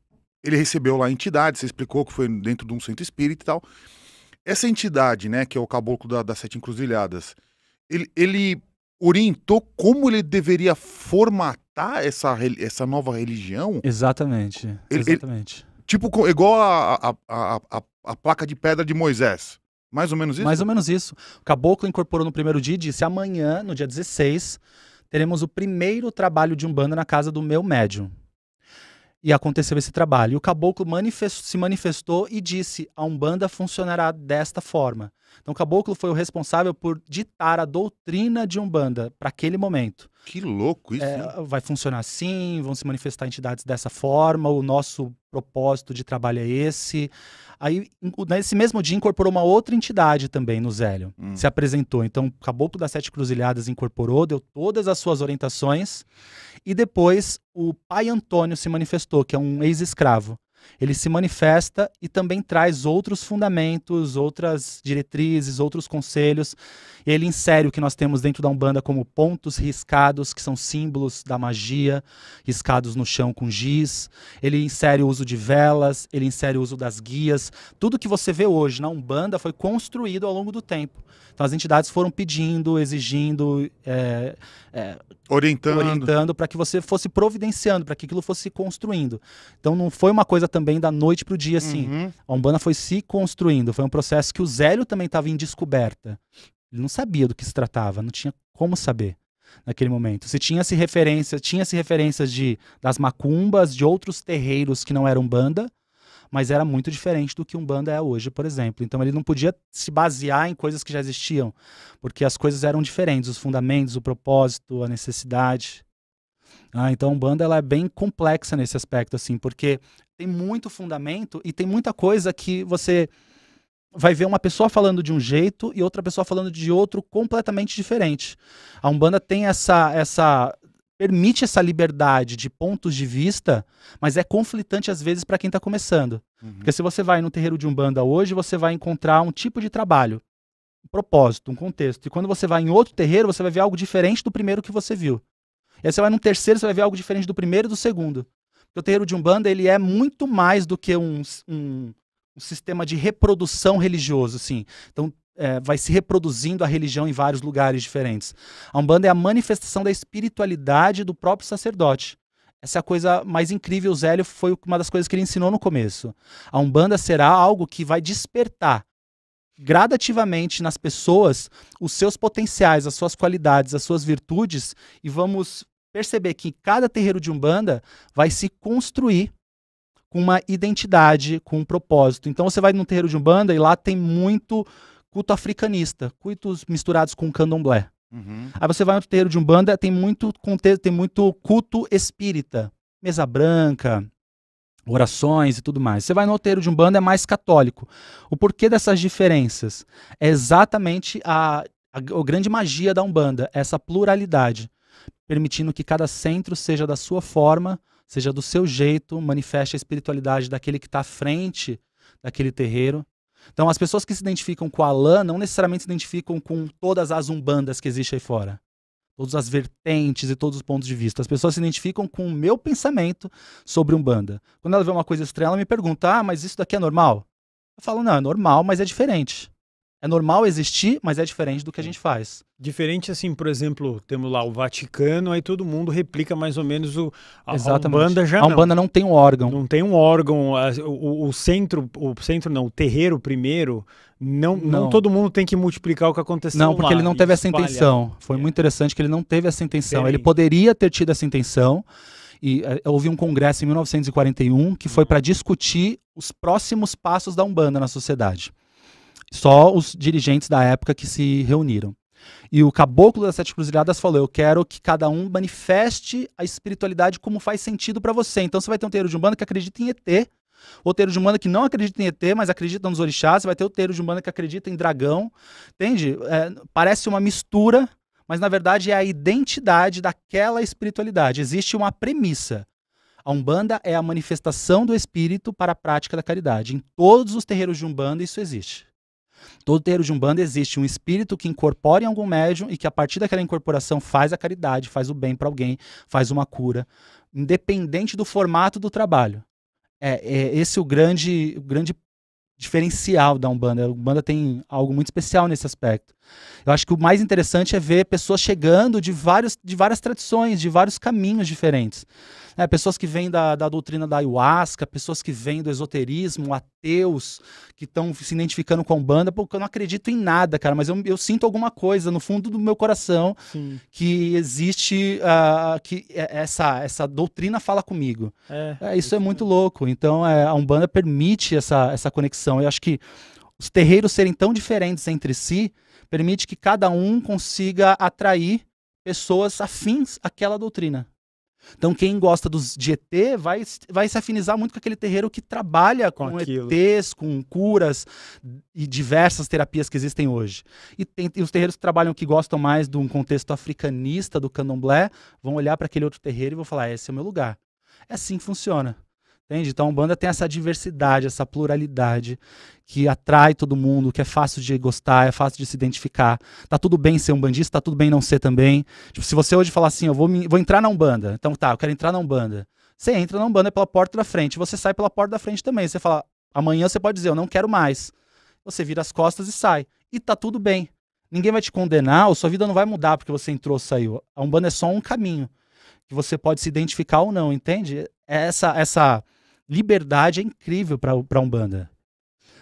ele recebeu lá a entidade, você explicou que foi dentro de um centro espírita e tal. Essa entidade, né, que é o caboclo da, das sete encruzilhadas, ele, ele orientou como ele deveria formatar essa, essa nova religião? Exatamente, ele, exatamente. Ele, tipo, igual a, a, a, a, a placa de pedra de Moisés. Mais ou menos isso? Mais ou menos isso. O Caboclo incorporou no primeiro dia e disse: amanhã, no dia 16, teremos o primeiro trabalho de Umbanda na casa do meu médium. E aconteceu esse trabalho. E o caboclo manifest... se manifestou e disse: a Umbanda funcionará desta forma. Então, o caboclo foi o responsável por ditar a doutrina de Umbanda para aquele momento. Que louco isso. É, vai funcionar assim, vão se manifestar entidades dessa forma, o nosso propósito de trabalho é esse. Aí, nesse mesmo dia, incorporou uma outra entidade também no Zélio. Hum. Se apresentou. Então, Caboclo das Sete Cruzilhadas incorporou, deu todas as suas orientações. E depois, o pai Antônio se manifestou, que é um ex-escravo ele se manifesta e também traz outros fundamentos, outras diretrizes, outros conselhos. Ele insere o que nós temos dentro da Umbanda como pontos riscados, que são símbolos da magia, riscados no chão com giz. Ele insere o uso de velas, ele insere o uso das guias. Tudo que você vê hoje na Umbanda foi construído ao longo do tempo. Então as entidades foram pedindo, exigindo, é, é, orientando para que você fosse providenciando, para que aquilo fosse construindo. Então não foi uma coisa também da noite para o dia, assim. Uhum. A Umbanda foi se construindo. Foi um processo que o Zélio também estava em descoberta. Ele não sabia do que se tratava, não tinha como saber naquele momento. Se tinha-se referência, tinha-se referências de das macumbas, de outros terreiros que não eram banda, mas era muito diferente do que um banda é hoje, por exemplo. Então ele não podia se basear em coisas que já existiam, porque as coisas eram diferentes, os fundamentos, o propósito, a necessidade. Ah, então, Umbanda ela é bem complexa nesse aspecto, assim, porque tem muito fundamento e tem muita coisa que você vai ver uma pessoa falando de um jeito e outra pessoa falando de outro completamente diferente. A Umbanda tem essa essa permite essa liberdade de pontos de vista, mas é conflitante às vezes para quem está começando. Uhum. Porque se você vai no terreiro de Umbanda hoje, você vai encontrar um tipo de trabalho, um propósito, um contexto. E quando você vai em outro terreiro, você vai ver algo diferente do primeiro que você viu. E aí você vai no terceiro, você vai ver algo diferente do primeiro e do segundo o terreiro de Umbanda ele é muito mais do que um, um, um sistema de reprodução religioso, assim. Então, é, vai se reproduzindo a religião em vários lugares diferentes. A Umbanda é a manifestação da espiritualidade do próprio sacerdote. Essa é a coisa mais incrível, o Zélio foi uma das coisas que ele ensinou no começo. A Umbanda será algo que vai despertar gradativamente nas pessoas os seus potenciais, as suas qualidades, as suas virtudes e vamos perceber que cada terreiro de Umbanda vai se construir com uma identidade, com um propósito. Então você vai num terreiro de Umbanda e lá tem muito culto africanista, cultos misturados com candomblé. Uhum. Aí você vai no terreiro de Umbanda, tem muito contexto, tem muito culto espírita, mesa branca, orações e tudo mais. Você vai no terreiro de Umbanda, é mais católico. O porquê dessas diferenças? É exatamente a, a, a grande magia da Umbanda, essa pluralidade permitindo que cada centro seja da sua forma, seja do seu jeito, manifeste a espiritualidade daquele que está à frente daquele terreiro. Então, as pessoas que se identificam com a Lã não necessariamente se identificam com todas as umbandas que existem aí fora. Todas as vertentes e todos os pontos de vista. As pessoas se identificam com o meu pensamento sobre Umbanda. Quando ela vê uma coisa estranha, ela me pergunta: ah, mas isso daqui é normal? Eu falo: não, é normal, mas é diferente. É normal existir, mas é diferente do que a gente faz. Diferente assim, por exemplo, temos lá o Vaticano, aí todo mundo replica mais ou menos o a, Exatamente. a Umbanda já A Umbanda não. tem um órgão. Não tem um órgão, a, o, o, centro, o centro não, o terreiro primeiro, não, não, não. todo mundo tem que multiplicar o que aconteceu Não, porque lá, ele não teve essa intenção. Foi é. muito interessante que ele não teve essa intenção. Ele poderia ter tido essa intenção. E uh, houve um congresso em 1941 que foi uhum. para discutir os próximos passos da Umbanda na sociedade. Só os dirigentes da época que se reuniram. E o caboclo das Sete Cruzilhadas falou: Eu quero que cada um manifeste a espiritualidade como faz sentido para você. Então você vai ter um terreiro de umbanda que acredita em ET, outro de umbanda que não acredita em ET, mas acredita nos orixás, você vai ter o terreiro de umbanda que acredita em dragão, entende? É, parece uma mistura, mas na verdade é a identidade daquela espiritualidade. Existe uma premissa. A Umbanda é a manifestação do espírito para a prática da caridade. Em todos os terreiros de Umbanda isso existe. Todo terreiro de Umbanda existe um espírito que incorpora em algum médium e que a partir daquela incorporação faz a caridade, faz o bem para alguém, faz uma cura, independente do formato do trabalho. É, é esse é o grande, o grande diferencial da Umbanda. A Umbanda tem algo muito especial nesse aspecto. Eu acho que o mais interessante é ver pessoas chegando de, vários, de várias tradições, de vários caminhos diferentes né, pessoas que vêm da, da doutrina da ayahuasca, pessoas que vêm do esoterismo, ateus, que estão se identificando com a Umbanda, porque eu não acredito em nada, cara, mas eu, eu sinto alguma coisa no fundo do meu coração Sim. que existe, uh, que é, essa, essa doutrina fala comigo. É, é isso é, é muito louco. Então é, a Umbanda permite essa, essa conexão. Eu acho que os terreiros serem tão diferentes entre si permite que cada um consiga atrair pessoas afins àquela doutrina. Então, quem gosta dos, de ET vai, vai se afinizar muito com aquele terreiro que trabalha com, com ETs, com curas e diversas terapias que existem hoje. E, tem, e os terreiros que trabalham, que gostam mais de um contexto africanista do candomblé, vão olhar para aquele outro terreiro e vão falar: ah, esse é o meu lugar. É assim que funciona. Entende? Então a Umbanda tem essa diversidade, essa pluralidade que atrai todo mundo, que é fácil de gostar, é fácil de se identificar. Tá tudo bem ser um bandista tá tudo bem não ser também. Tipo, se você hoje falar assim, eu vou, me, vou entrar na Umbanda. Então tá, eu quero entrar na Umbanda. Você entra na Umbanda pela porta da frente, você sai pela porta da frente também. Você fala, amanhã você pode dizer, eu não quero mais. Você vira as costas e sai. E tá tudo bem. Ninguém vai te condenar, ou sua vida não vai mudar porque você entrou ou saiu. A Umbanda é só um caminho que você pode se identificar ou não, entende? É essa essa liberdade é incrível para a Umbanda.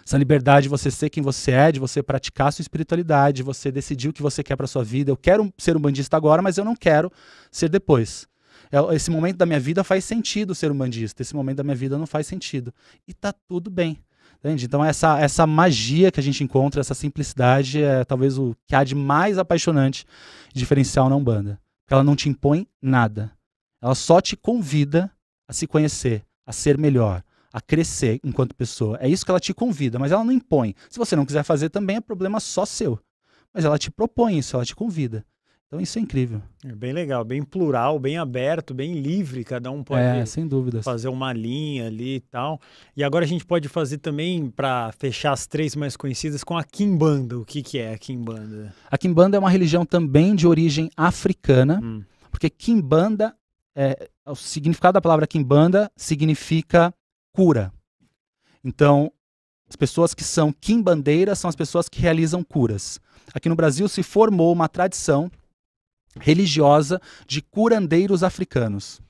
Essa liberdade de você ser quem você é, de você praticar a sua espiritualidade, de você decidir o que você quer para sua vida. Eu quero ser um bandista agora, mas eu não quero ser depois. É, esse momento da minha vida faz sentido ser um bandista, esse momento da minha vida não faz sentido. E tá tudo bem. Entende? Então, essa, essa magia que a gente encontra, essa simplicidade, é talvez o que há de mais apaixonante diferencial na Umbanda. Ela não te impõe nada. Ela só te convida a se conhecer, a ser melhor, a crescer enquanto pessoa. É isso que ela te convida, mas ela não impõe. Se você não quiser fazer também, é problema só seu. Mas ela te propõe isso, ela te convida. Então isso é incrível. É bem legal, bem plural, bem aberto, bem livre, cada um pode é, sem dúvidas. fazer uma linha ali e tal. E agora a gente pode fazer também, para fechar as três mais conhecidas, com a Kimbanda. O que, que é a Kimbanda? A Kimbanda é uma religião também de origem africana, hum. porque Kimbanda é, é, o significado da palavra Kimbanda significa cura. Então, as pessoas que são Kimbandeiras são as pessoas que realizam curas. Aqui no Brasil se formou uma tradição religiosa de curandeiros africanos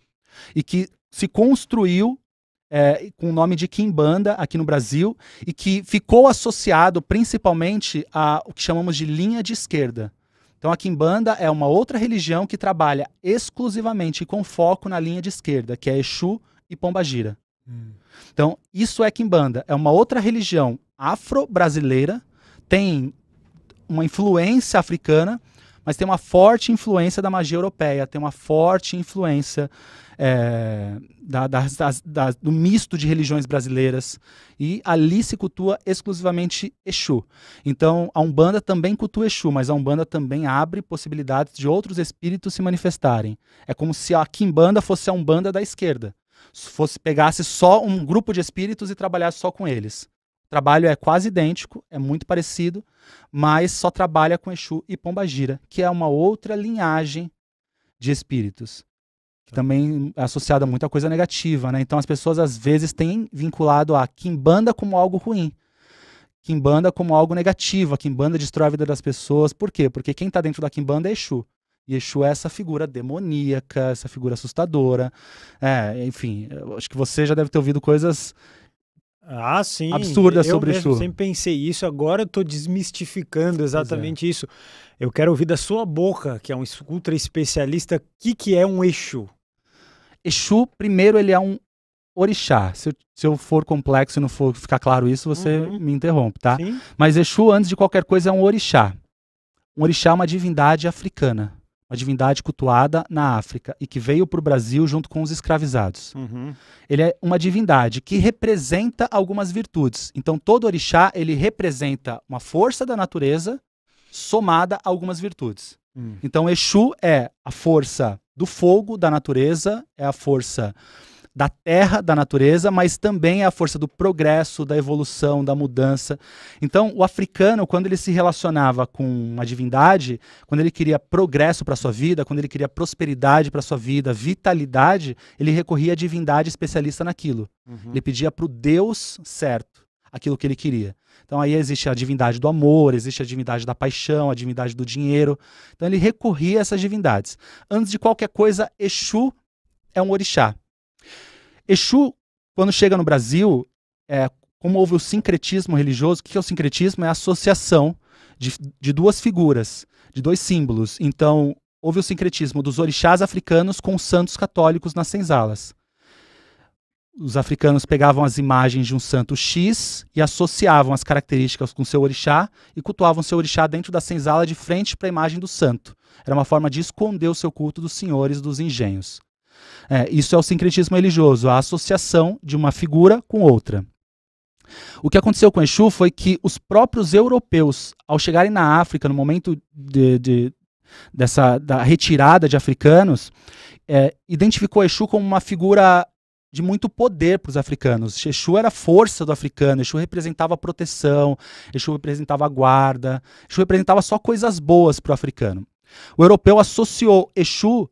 e que se construiu é, com o nome de Kimbanda aqui no Brasil e que ficou associado principalmente a o que chamamos de linha de esquerda. Então a Kimbanda é uma outra religião que trabalha exclusivamente com foco na linha de esquerda, que é Exu e Pombagira. Hum. Então, isso é Kimbanda. É uma outra religião afro-brasileira, tem uma influência africana, mas tem uma forte influência da magia europeia, tem uma forte influência é, da, das, das, do misto de religiões brasileiras. E ali se cultua exclusivamente Exu. Então a Umbanda também cultua Exu, mas a Umbanda também abre possibilidades de outros espíritos se manifestarem. É como se a Kimbanda fosse a Umbanda da esquerda. Se fosse pegasse só um grupo de espíritos e trabalhasse só com eles. O trabalho é quase idêntico, é muito parecido, mas só trabalha com Exu e Pombagira, que é uma outra linhagem de espíritos também associado a muita coisa negativa, né? Então as pessoas às vezes têm vinculado a Kimbanda como algo ruim. Kimbanda como algo negativo, a Kimbanda destrói a vida das pessoas. Por quê? Porque quem está dentro da Kimbanda é Exu. E Exu é essa figura demoníaca, essa figura assustadora. É, enfim, acho que você já deve ter ouvido coisas ah, sim. absurda eu sobre mesmo Exu. Eu sempre pensei isso, agora eu estou desmistificando é. exatamente é. isso. Eu quero ouvir da sua boca, que é um ultra especialista, o que, que é um Exu? Exu, primeiro, ele é um orixá. Se eu, se eu for complexo e não for ficar claro isso, você uhum. me interrompe, tá? Sim. Mas Exu, antes de qualquer coisa, é um orixá. Um orixá é uma divindade africana, uma divindade cultuada na África e que veio para o Brasil junto com os escravizados. Uhum. Ele é uma divindade que representa algumas virtudes. Então, todo orixá ele representa uma força da natureza somada a algumas virtudes. Hum. Então, Exu é a força do fogo, da natureza, é a força da terra, da natureza, mas também é a força do progresso, da evolução, da mudança. Então, o africano, quando ele se relacionava com uma divindade, quando ele queria progresso para sua vida, quando ele queria prosperidade para sua vida, vitalidade, ele recorria à divindade especialista naquilo. Uhum. Ele pedia para o Deus certo aquilo que ele queria. Então aí existe a divindade do amor, existe a divindade da paixão, a divindade do dinheiro. Então ele recorria a essas divindades. Antes de qualquer coisa, Exu é um orixá. Exu, quando chega no Brasil, é, como houve o sincretismo religioso, o que é o sincretismo? É a associação de, de duas figuras, de dois símbolos. Então, houve o sincretismo dos orixás africanos com os santos católicos nas senzalas os africanos pegavam as imagens de um santo X e associavam as características com seu orixá e cultuavam seu orixá dentro da senzala de frente para a imagem do santo. Era uma forma de esconder o seu culto dos senhores dos engenhos. É, isso é o sincretismo religioso, a associação de uma figura com outra. O que aconteceu com Exu foi que os próprios europeus, ao chegarem na África, no momento de, de, dessa, da retirada de africanos, é, identificou Exu como uma figura de muito poder para os africanos. Exu era a força do africano, Exu representava proteção, Exu representava guarda, Exu representava só coisas boas para o africano. O europeu associou Exu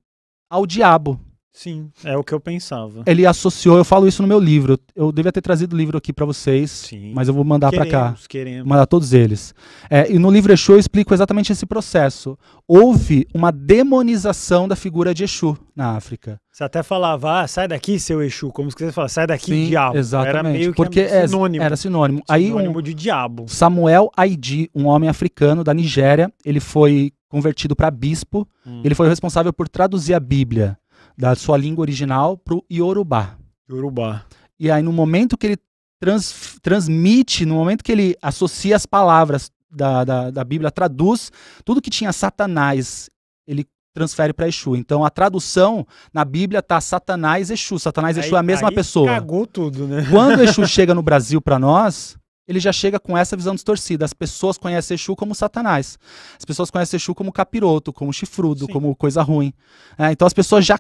ao diabo. Sim, é o que eu pensava. Ele associou, eu falo isso no meu livro. Eu devia ter trazido o livro aqui para vocês, Sim. mas eu vou mandar para cá. Queremos. Mandar todos eles. É, e no livro Exu eu explico exatamente esse processo. Houve uma demonização da figura de Exu na África. Você até falava, ah, sai daqui, seu Exu, como se você falar, sai daqui, Sim, diabo. Exatamente. Era meio que porque é, sinônimo. Era sinônimo. Aí sinônimo um, de diabo. Samuel Aidi, um homem africano da Nigéria, ele foi convertido para bispo. Hum. Ele foi responsável por traduzir a Bíblia da sua língua original para o Yorubá. Yorubá. E aí, no momento que ele trans, transmite, no momento que ele associa as palavras da, da, da Bíblia, traduz tudo que tinha Satanás, ele transfere para Exu. Então a tradução na Bíblia tá Satanás Exu. Satanás Exu aí, é a mesma pessoa. Cagou tudo, né? Quando Exu chega no Brasil para nós, ele já chega com essa visão distorcida. As pessoas conhecem Exu como Satanás. As pessoas conhecem Exu como capiroto, como chifrudo, Sim. como coisa ruim. É, então as pessoas já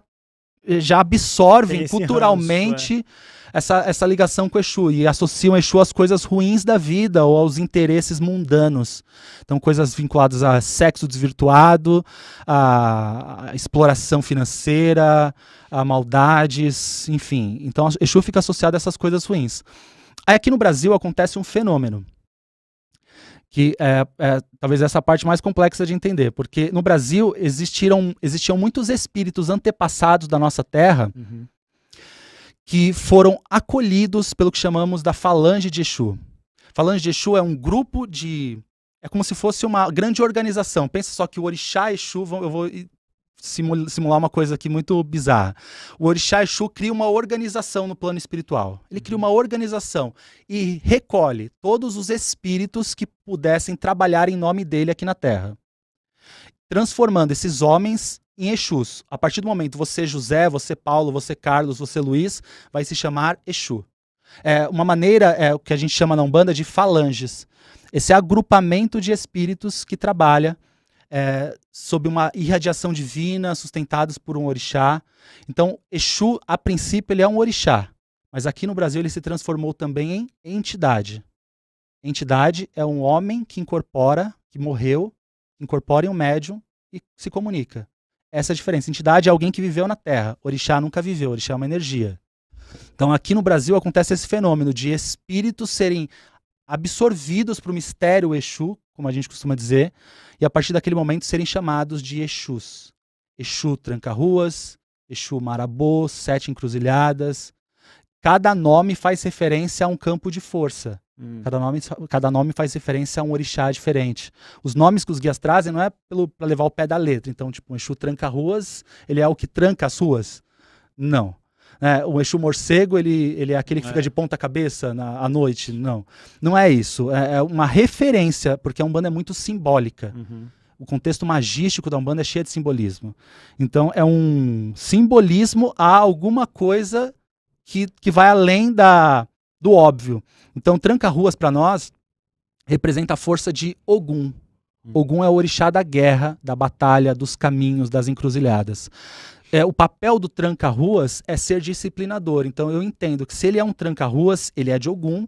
eh, já absorvem culturalmente ranço, é. essa, essa ligação com Exu e associam Exu às coisas ruins da vida ou aos interesses mundanos. Então, coisas vinculadas a sexo desvirtuado, a, a exploração financeira, a maldades, enfim. Então, Exu fica associado a essas coisas ruins. Aí, aqui no Brasil acontece um fenômeno que é, é, talvez essa parte mais complexa de entender, porque no Brasil existiram, existiam muitos espíritos antepassados da nossa terra uhum. que foram acolhidos pelo que chamamos da Falange de Exu. Falange de Exu é um grupo de. É como se fosse uma grande organização. Pensa só que o Orixá e Exu, eu vou simular uma coisa aqui muito bizarra. O Orixá Exu cria uma organização no plano espiritual. Ele cria uma organização e recolhe todos os espíritos que pudessem trabalhar em nome dele aqui na Terra, transformando esses homens em Exus. A partir do momento você José, você Paulo, você Carlos, você Luiz, vai se chamar Exu. É uma maneira é o que a gente chama na Umbanda de falanges. Esse agrupamento de espíritos que trabalha é, sob uma irradiação divina, sustentados por um orixá. Então, Exu, a princípio, ele é um orixá, mas aqui no Brasil ele se transformou também em entidade. Entidade é um homem que incorpora, que morreu, incorpora em um médium e se comunica. Essa é a diferença. Entidade é alguém que viveu na Terra. Orixá nunca viveu, orixá é uma energia. Então, aqui no Brasil acontece esse fenômeno de espíritos serem absorvidos para o mistério Exu como a gente costuma dizer, e a partir daquele momento serem chamados de Exus. Exu Tranca-Ruas, Exu Marabô, Sete Encruzilhadas. Cada nome faz referência a um campo de força. Hum. Cada, nome, cada nome faz referência a um orixá diferente. Os nomes que os guias trazem não é para levar o pé da letra. Então, tipo, um Exu Tranca-Ruas, ele é o que tranca as ruas. Não. É, o Exu morcego, ele, ele é aquele que é. fica de ponta cabeça na, à noite. Não, não é isso. É, é uma referência, porque a Umbanda é muito simbólica. Uhum. O contexto magístico da Umbanda é cheio de simbolismo. Então, é um simbolismo a alguma coisa que, que vai além da, do óbvio. Então, tranca-ruas para nós representa a força de Ogum. Hum. Ogum é o orixá da guerra, da batalha, dos caminhos, das encruzilhadas é, o papel do tranca-ruas é ser disciplinador. Então eu entendo que se ele é um tranca-ruas, ele é de Ogum.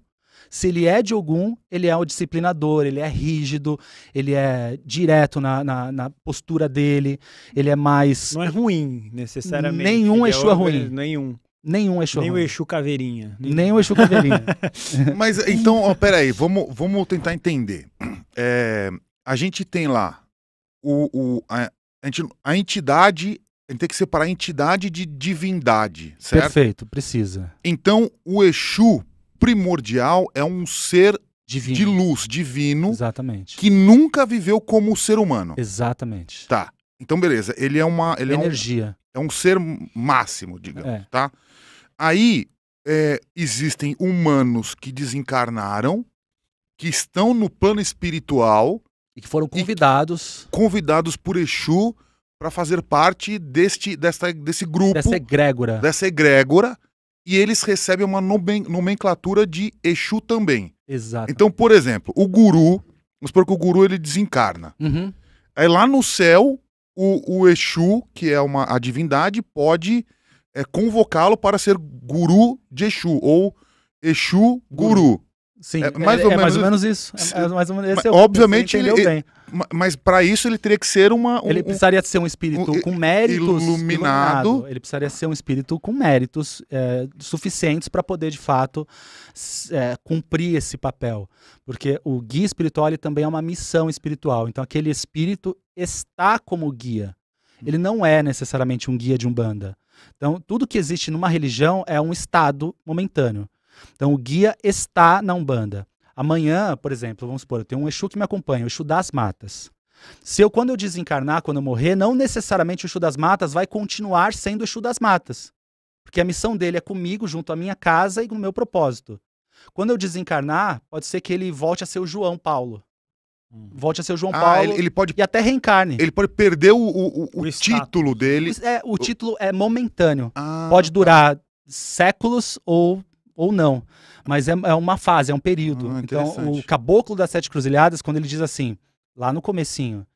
Se ele é de Ogum, ele é o disciplinador, ele é rígido, ele é direto na, na, na postura dele, ele é mais. Não é ruim, necessariamente. Nenhum ele é, é ruim. Nenhum. Nenhum eixo é Nem o eixo Caveirinha. Nenhum. Nem o Caveirinha. Mas então, ó, peraí, vamos, vamos tentar entender. É, a gente tem lá o, o a, a, entidade a gente tem que separar entidade de divindade, certo? Perfeito, precisa. Então, o Exu primordial é um ser divino. de luz, divino. Exatamente. Que nunca viveu como ser humano. Exatamente. Tá. Então, beleza. Ele é uma. Ele Energia. É um, é um ser máximo, digamos, é. tá? Aí, é, existem humanos que desencarnaram, que estão no plano espiritual. E que foram convidados. convidados por Exu para fazer parte deste desta, desse grupo. Dessa egrégora. Dessa egrégora. E eles recebem uma nomenclatura de Exu também. Exato. Então, por exemplo, o guru, vamos supor que o guru ele desencarna. Uhum. Aí lá no céu, o, o Exu, que é uma a divindade, pode é, convocá-lo para ser guru de Exu, ou Exu Guru. Sim, é, é, mais, ou, é menos mais ou menos isso. É mais ou menos esse é mas, Obviamente, ele, ele mas para isso ele teria que ser uma. Um, ele precisaria ser um espírito um, com méritos. Iluminado. iluminado. Ele precisaria ser um espírito com méritos é, suficientes para poder, de fato, é, cumprir esse papel. Porque o guia espiritual ele também é uma missão espiritual. Então, aquele espírito está como guia. Ele não é necessariamente um guia de umbanda Então, tudo que existe numa religião é um estado momentâneo. Então o guia está na Umbanda. Amanhã, por exemplo, vamos supor, eu tenho um Exu que me acompanha, o Exu das Matas. Se eu, quando eu desencarnar, quando eu morrer, não necessariamente o Exu das Matas vai continuar sendo o Exu das Matas. Porque a missão dele é comigo, junto à minha casa e no meu propósito. Quando eu desencarnar, pode ser que ele volte a ser o João Paulo. Hum. Volte a ser o João ah, Paulo ele, ele, pode, e até reencarne. Ele pode perder o, o, o, o título dele. É, o título é momentâneo. Ah, pode tá. durar tá. séculos ou ou não. Mas é, é uma fase, é um período. Ah, então, o caboclo das sete cruzilhadas, quando ele diz assim, lá no comecinho,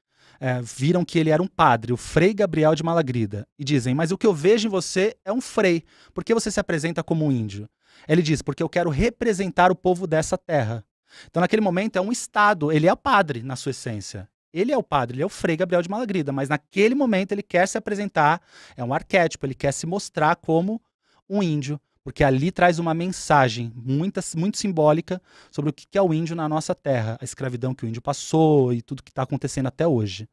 é, viram que ele era um padre, o Frei Gabriel de Malagrida, e dizem: Mas o que eu vejo em você é um frei. Por que você se apresenta como um índio? Ele diz: Porque eu quero representar o povo dessa terra. Então, naquele momento, é um Estado, ele é o padre na sua essência. Ele é o padre, ele é o Frei Gabriel de Malagrida, mas naquele momento ele quer se apresentar, é um arquétipo, ele quer se mostrar como um índio porque ali traz uma mensagem muito simbólica sobre o que é o índio na nossa terra, a escravidão que o índio passou e tudo que está acontecendo até hoje.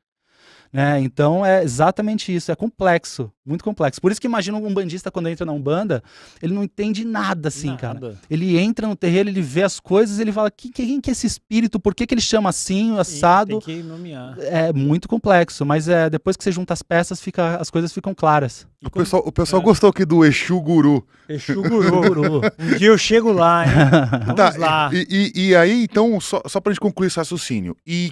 Né? Então é exatamente isso, é complexo, muito complexo. Por isso que imagina um bandista quando entra na Umbanda, ele não entende nada assim, nada. cara. Ele entra no terreiro, ele vê as coisas, ele fala, quem, quem que é esse espírito? Por que, que ele chama assim, assado? Tem que nomear. É muito complexo, mas é, depois que você junta as peças, fica, as coisas ficam claras. O pessoal, o pessoal é. gostou aqui do Exu Guru. Exu Guru. um dia eu chego lá, hein? Tá, Vamos tá, lá. E, e, e aí, então, só, só pra gente concluir esse raciocínio. E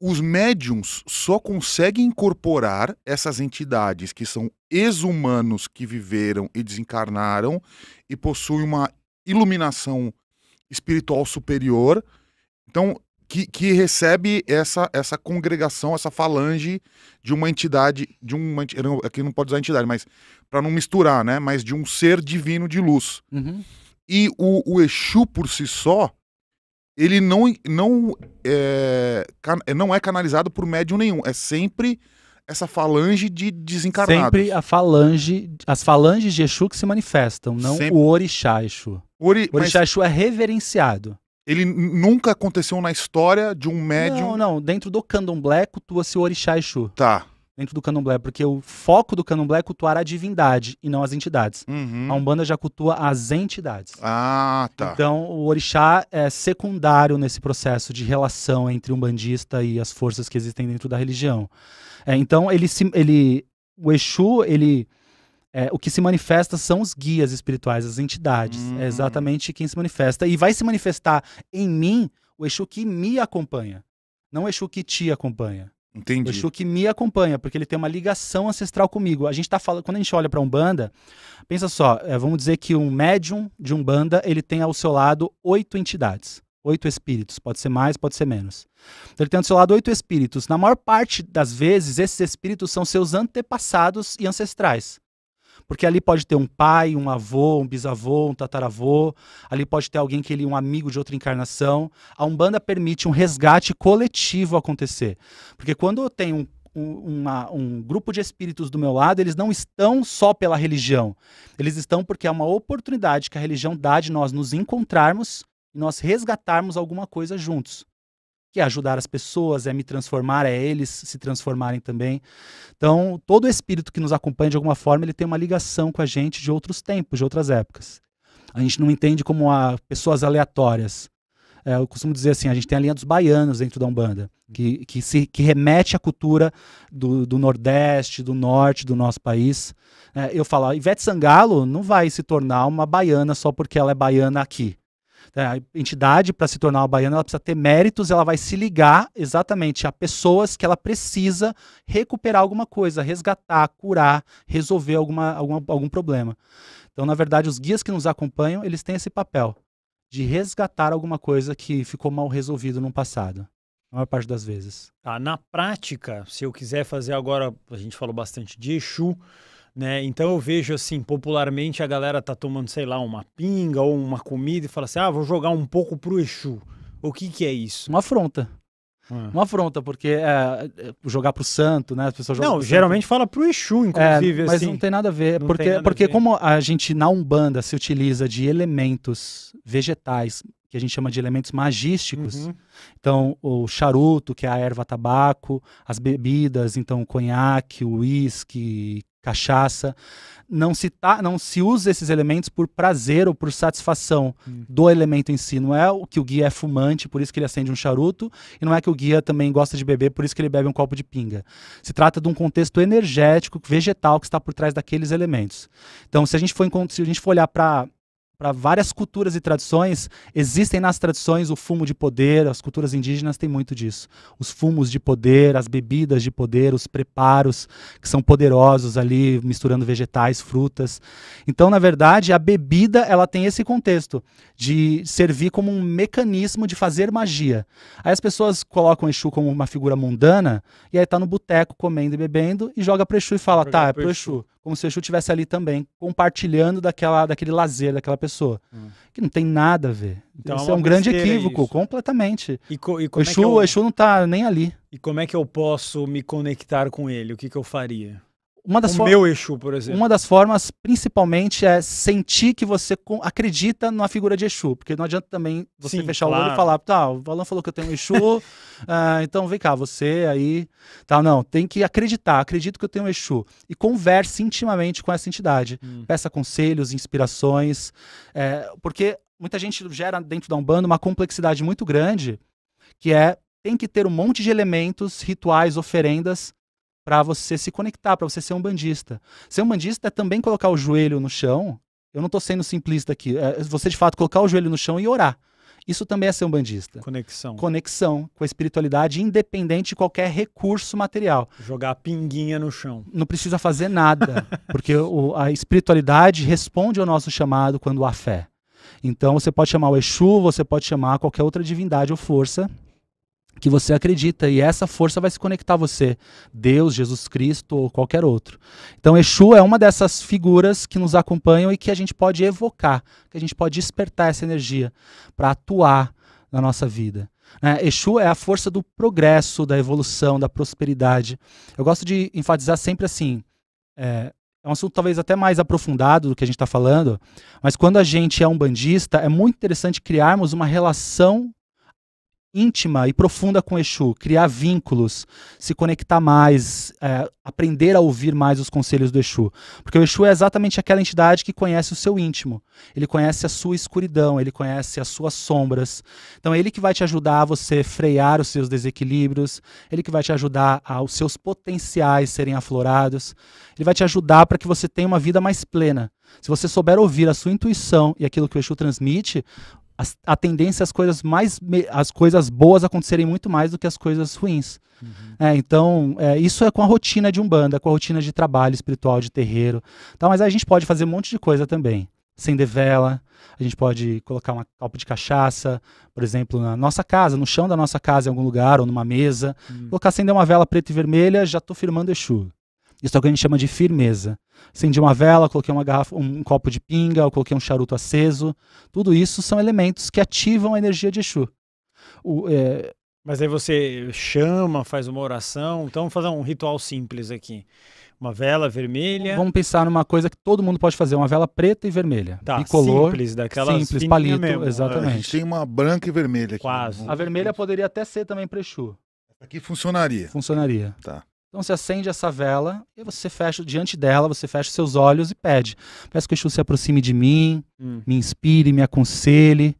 os médiums só conseguem incorporar essas entidades que são ex-humanos que viveram e desencarnaram e possuem uma iluminação espiritual superior. Então, que, que, recebe essa, essa congregação, essa falange de uma entidade, de uma aqui não pode usar entidade, mas para não misturar, né? Mas de um ser divino de luz. Uhum. E o, o Exu por si só, ele não, não, é, é, não é canalizado por médium nenhum. É sempre essa falange de desencarnados. Sempre a falange, as falanges de Exu que se manifestam, não sempre. o Orixá Exu. Ori, o Orixá mas... Exu é reverenciado. Ele nunca aconteceu na história de um médium. Não, não. Dentro do candomblé, cultua-se o Orixá Exu. Tá dentro do candomblé, porque o foco do candomblé é cultuar a divindade e não as entidades. Uhum. A Umbanda já cultua as entidades. Ah, tá. Então, o orixá é secundário nesse processo de relação entre um bandista e as forças que existem dentro da religião. É, então, ele, se, ele, o Exu, ele... É, o que se manifesta são os guias espirituais, as entidades. Uhum. É hum. exatamente quem se manifesta. E vai se manifestar em mim o Exu que me acompanha, não o Exu que te acompanha. Entendi. O Exu que me acompanha, porque ele tem uma ligação ancestral comigo. A gente tá falando, quando a gente olha para Umbanda, pensa só, é, vamos dizer que um médium de Umbanda, ele tem ao seu lado oito entidades, oito espíritos, pode ser mais, pode ser menos. Então ele tem ao seu lado oito espíritos. Na maior parte das vezes, esses espíritos são seus antepassados e ancestrais. Porque ali pode ter um pai, um avô, um bisavô, um tataravô, ali pode ter alguém que ele é um amigo de outra encarnação. A Umbanda permite um resgate coletivo acontecer. Porque quando eu um uma, um grupo de espíritos do meu lado, eles não estão só pela religião. Eles estão porque é uma oportunidade que a religião dá de nós nos encontrarmos e nós resgatarmos alguma coisa juntos que é ajudar as pessoas, é me transformar, é eles se transformarem também. Então, todo espírito que nos acompanha de alguma forma, ele tem uma ligação com a gente de outros tempos, de outras épocas. A gente não entende como a pessoas aleatórias. É, eu costumo dizer assim, a gente tem a linha dos baianos dentro da Umbanda, que, que, se, que remete à cultura do, do Nordeste, do Norte, do nosso país. É, eu falo, Ivete Sangalo não vai se tornar uma baiana só porque ela é baiana aqui. Né, a entidade, para se tornar uma baiana, ela precisa ter méritos, ela vai se ligar exatamente a pessoas que ela precisa recuperar alguma coisa, resgatar, curar, resolver alguma, alguma, algum problema. Então, na verdade, os guias que nos acompanham, eles têm esse papel de resgatar alguma coisa que ficou mal resolvido no passado. A maior parte das vezes. Tá, na prática, se eu quiser fazer agora, a gente falou bastante de Exu, né? Então eu vejo assim, popularmente a galera tá tomando, sei lá, uma pinga ou uma comida e fala assim: "Ah, vou jogar um pouco pro Exu". O que que é isso? Uma afronta. Ah. Uma afronta, porque é, é, jogar pro santo, né? As pessoas jogam Não, geralmente santo. fala pro Exu, inclusive. É, mas assim. não tem nada a ver. Não porque porque a ver. como a gente na Umbanda se utiliza de elementos vegetais, que a gente chama de elementos magísticos. Uhum. Então, o charuto, que é a erva tabaco, as bebidas, então, conhaque, uísque, cachaça. Não se, tá, não se usa esses elementos por prazer ou por satisfação hum. do elemento em si. Não é o que o guia é fumante, por isso que ele acende um charuto, e não é que o guia também gosta de beber, por isso que ele bebe um copo de pinga. Se trata de um contexto energético, vegetal, que está por trás daqueles elementos. Então, se a gente for, se a gente for olhar para para várias culturas e tradições, existem nas tradições o fumo de poder, as culturas indígenas têm muito disso. Os fumos de poder, as bebidas de poder, os preparos que são poderosos ali, misturando vegetais, frutas. Então, na verdade, a bebida ela tem esse contexto de servir como um mecanismo de fazer magia. Aí as pessoas colocam o Exu como uma figura mundana e aí tá no boteco comendo e bebendo e joga pro Exu e fala: "Tá, é pro Exu como se o Exu estivesse ali também, compartilhando daquela, daquele lazer daquela pessoa. Hum. Que não tem nada a ver. Então é isso é, um grande equívoco, isso. completamente. E, co e o, é Exu, é eu... o Exu não está nem ali. E como é que eu posso me conectar com ele? O que, que eu faria? Uma das o meu Exu, por exemplo. Uma das formas, principalmente, é sentir que você acredita na figura de Exu. Porque não adianta também você Sim, fechar claro. o olho e falar, tá, o Alan falou que eu tenho um Exu, uh, então vem cá, você aí. Tá, não, tem que acreditar, acredito que eu tenho um Exu. E converse intimamente com essa entidade. Hum. Peça conselhos, inspirações. É, porque muita gente gera dentro da Umbanda uma complexidade muito grande, que é tem que ter um monte de elementos, rituais, oferendas para você se conectar, para você ser um bandista. Ser um bandista é também colocar o joelho no chão. Eu não estou sendo simplista aqui. É, é você de fato colocar o joelho no chão e orar. Isso também é ser um bandista. Conexão. Conexão com a espiritualidade, independente de qualquer recurso material. Jogar pinguinha no chão. Não precisa fazer nada, porque o, a espiritualidade responde ao nosso chamado quando há fé. Então você pode chamar o Exu, você pode chamar qualquer outra divindade ou força que você acredita e essa força vai se conectar a você, Deus, Jesus Cristo ou qualquer outro. Então Exu é uma dessas figuras que nos acompanham e que a gente pode evocar, que a gente pode despertar essa energia para atuar na nossa vida. É, Exu é a força do progresso, da evolução, da prosperidade. Eu gosto de enfatizar sempre assim, é, é um assunto talvez até mais aprofundado do que a gente está falando, mas quando a gente é um bandista, é muito interessante criarmos uma relação íntima e profunda com Exu, criar vínculos, se conectar mais, é, aprender a ouvir mais os conselhos do Exu. Porque o Exu é exatamente aquela entidade que conhece o seu íntimo, ele conhece a sua escuridão, ele conhece as suas sombras. Então é ele que vai te ajudar a você frear os seus desequilíbrios, ele que vai te ajudar aos seus potenciais serem aflorados, ele vai te ajudar para que você tenha uma vida mais plena. Se você souber ouvir a sua intuição e aquilo que o Exu transmite, as, a tendência é as coisas mais as coisas boas acontecerem muito mais do que as coisas ruins. Uhum. É, então, é, isso é com a rotina de umbanda, com a rotina de trabalho espiritual, de terreiro. Tá? Mas a gente pode fazer um monte de coisa também. Acender vela, a gente pode colocar uma copa de cachaça, por exemplo, na nossa casa, no chão da nossa casa, em algum lugar, ou numa mesa. Uhum. Colocar acender uma vela preta e vermelha, já estou firmando Exu. Isso é o que a gente chama de firmeza. Acendi uma vela, coloquei uma garrafa, um copo de pinga, ou coloquei um charuto aceso. Tudo isso são elementos que ativam a energia de Exu. O, é... Mas aí você chama, faz uma oração. Então vamos fazer um ritual simples aqui. Uma vela vermelha. Vamos pensar numa coisa que todo mundo pode fazer, uma vela preta e vermelha. Tá, bicolor, simples, daquela simples, palito, mesmo. exatamente. A gente tem uma branca e vermelha aqui. Quase. A vermelha poderia até ser também para Exu. Aqui funcionaria. Funcionaria. Tá. Então você acende essa vela e você fecha diante dela, você fecha seus olhos e pede. Peço que o Exu se aproxime de mim, hum. me inspire, me aconselhe,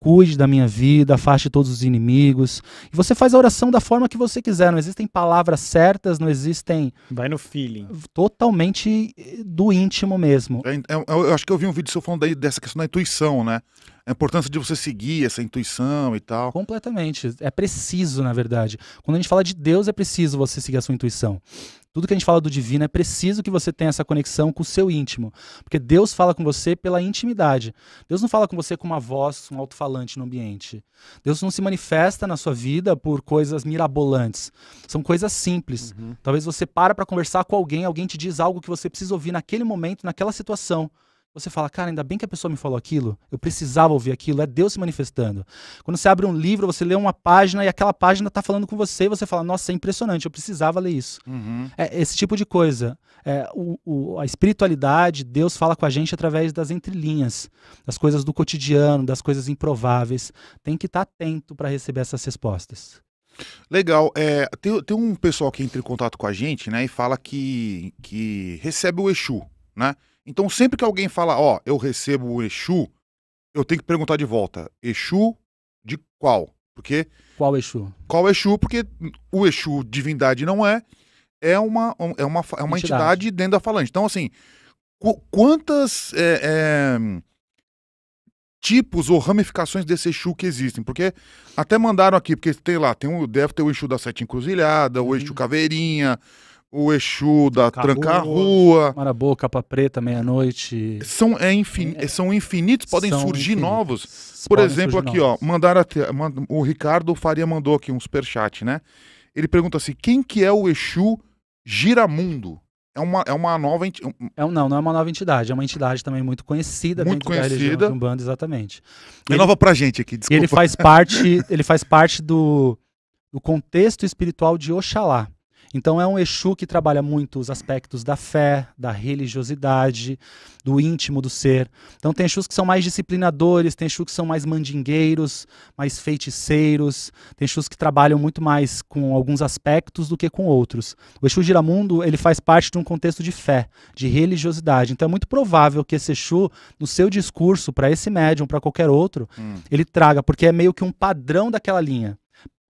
cuide da minha vida, afaste todos os inimigos. E você faz a oração da forma que você quiser, não existem palavras certas, não existem. Vai no feeling. Totalmente eh, do íntimo mesmo. É, eu, é, eu, acho que eu vi um vídeo seu falando daí dessa questão da intuição, né? a importância de você seguir essa intuição e tal. Completamente. É preciso, na verdade. Quando a gente fala de Deus, é preciso você seguir a sua intuição. Tudo que a gente fala do divino é preciso que você tenha essa conexão com o seu íntimo. Porque Deus fala com você pela intimidade. Deus não fala com você com uma voz, um alto-falante no ambiente. Deus não se manifesta na sua vida por coisas mirabolantes. São coisas simples. Uhum. Talvez você para para conversar com alguém, alguém te diz algo que você precisa ouvir naquele momento, naquela situação você fala, cara, ainda bem que a pessoa me falou aquilo, eu precisava ouvir aquilo, é Deus se manifestando. Quando você abre um livro, você lê uma página e aquela página está falando com você e você fala, nossa, é impressionante, eu precisava ler isso. Uhum. É esse tipo de coisa. É, o, o, a espiritualidade, Deus fala com a gente através das entrelinhas, das coisas do cotidiano, das coisas improváveis. Tem que estar tá atento para receber essas respostas. Legal. É, tem, tem um pessoal que entra em contato com a gente né, e fala que, que recebe o Exu, né? Então, sempre que alguém fala, ó, eu recebo o Exu, eu tenho que perguntar de volta: Exu de qual? Porque. Qual Exu? Qual Exu? Porque o Exu, divindade não é, é uma, é uma, é uma entidade. entidade dentro da falange. Então, assim, qu quantas é, é, tipos ou ramificações desse Exu que existem? Porque até mandaram aqui, porque tem lá, tem um, deve ter o Exu da Sete Encruzilhada, uhum. o Exu uhum. Caveirinha, o Exu da tranca Trancar a Rua. Marabô, Capa Preta, Meia-Noite. São, é infin, é, são infinitos, podem são surgir infinitos. novos. Por podem exemplo, aqui, novos. ó, mandaram o Ricardo Faria mandou aqui um superchat, né? Ele pergunta assim: quem que é o Exu Giramundo? É uma, é uma nova entidade. É, não, não é uma nova entidade, é uma entidade também muito conhecida muito dentro conhecida. da Umbanda, exatamente. É ele, nova pra gente aqui, desculpa. Ele faz parte, ele faz parte do, do contexto espiritual de Oxalá. Então é um Exu que trabalha muito os aspectos da fé, da religiosidade, do íntimo do ser. Então tem Exus que são mais disciplinadores, tem Exus que são mais mandingueiros, mais feiticeiros, tem Exus que trabalham muito mais com alguns aspectos do que com outros. O Exu Giramundo, ele faz parte de um contexto de fé, de religiosidade. Então é muito provável que esse Exu, no seu discurso para esse médium, para qualquer outro, hum. ele traga, porque é meio que um padrão daquela linha.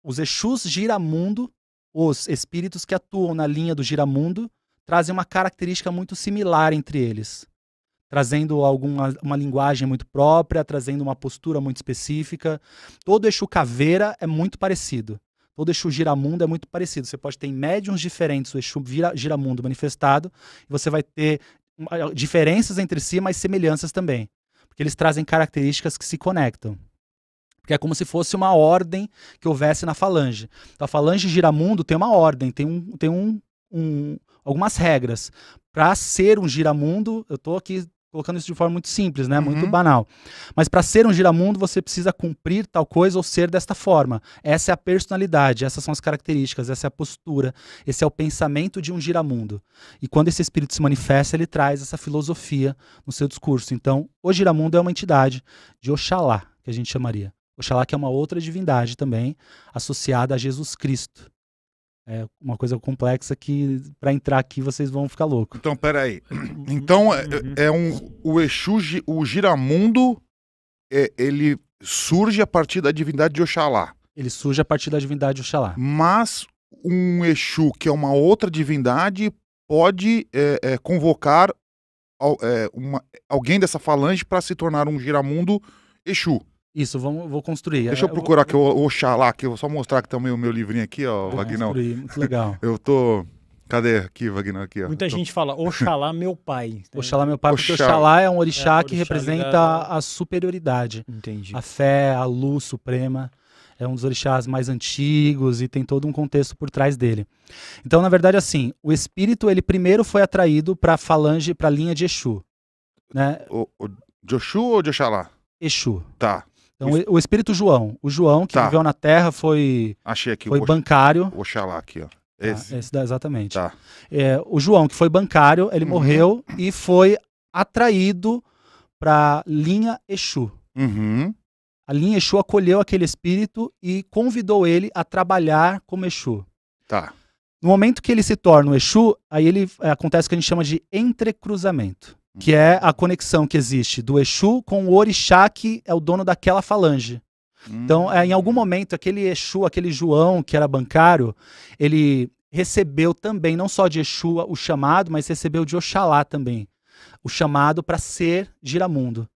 Os Exus Giramundo os espíritos que atuam na linha do giramundo trazem uma característica muito similar entre eles, trazendo alguma uma linguagem muito própria, trazendo uma postura muito específica. Todo eixo caveira é muito parecido. Todo eixo giramundo é muito parecido. Você pode ter em médiums diferentes o eixo giramundo manifestado, e você vai ter eh, diferenças entre si, mas semelhanças também, porque eles trazem características que se conectam. Porque é como se fosse uma ordem que houvesse na falange. Então, a falange giramundo tem uma ordem, tem, um, tem um, um algumas regras. Para ser um giramundo, eu estou aqui colocando isso de forma muito simples, né? Uhum. Muito banal. Mas para ser um giramundo, você precisa cumprir tal coisa ou ser desta forma. Essa é a personalidade, essas são as características, essa é a postura, esse é o pensamento de um giramundo. E quando esse espírito se manifesta, ele traz essa filosofia no seu discurso. Então, o giramundo é uma entidade de Oxalá, que a gente chamaria. Oxalá que é uma outra divindade também associada a Jesus Cristo. É uma coisa complexa que para entrar aqui vocês vão ficar louco. Então, peraí. É, tipo, então é, é, uhum. é um o Exu, o Giramundo, é, ele surge a partir da divindade de Oxalá. Ele surge a partir da divindade de Oxalá. Mas um Exu, que é uma outra divindade, pode é, é convocar uma, alguém dessa falange para se tornar um Giramundo Exu. Isso, vamos, vou construir. Deixa eu é, procurar aqui, o Oxalá, eu vou só mostrar que também o meu livrinho aqui, ó, vou Vagnão. Construir, muito legal. eu tô. Cadê aqui, Vagnão? Aqui, ó. Muita tô... gente fala, Oxalá meu pai. Oxalá meu pai, porque Oxalá, é um orixá, é, orixá que representa da... a superioridade. Entendi. A fé, a luz suprema. É um dos orixás mais antigos e tem todo um contexto por trás dele. Então, na verdade, assim, o espírito, ele primeiro foi atraído para falange, para a linha de Exu. Né? O, o, de Exu ou de Oxalá? Exu. Tá. Então, o espírito João. O João que tá. viveu na Terra foi, Achei aqui foi o bancário. Oxalá aqui, ó. Tá, esse. Ah, esse exatamente. Tá. É, o João, que foi bancário, ele uhum. morreu e foi atraído para linha Exu. Uhum. A linha Exu acolheu aquele espírito e convidou ele a trabalhar como Exu. Tá. No momento que ele se torna o Exu, aí ele é, acontece o que a gente chama de entrecruzamento que é a conexão que existe do Exu com o Orixá, que é o dono daquela falange. Hum. Então, é, em algum hum. momento, aquele Exu, aquele João, que era bancário, ele recebeu também, não só de Exu o chamado, mas recebeu de Oxalá também, o chamado para ser giramundo.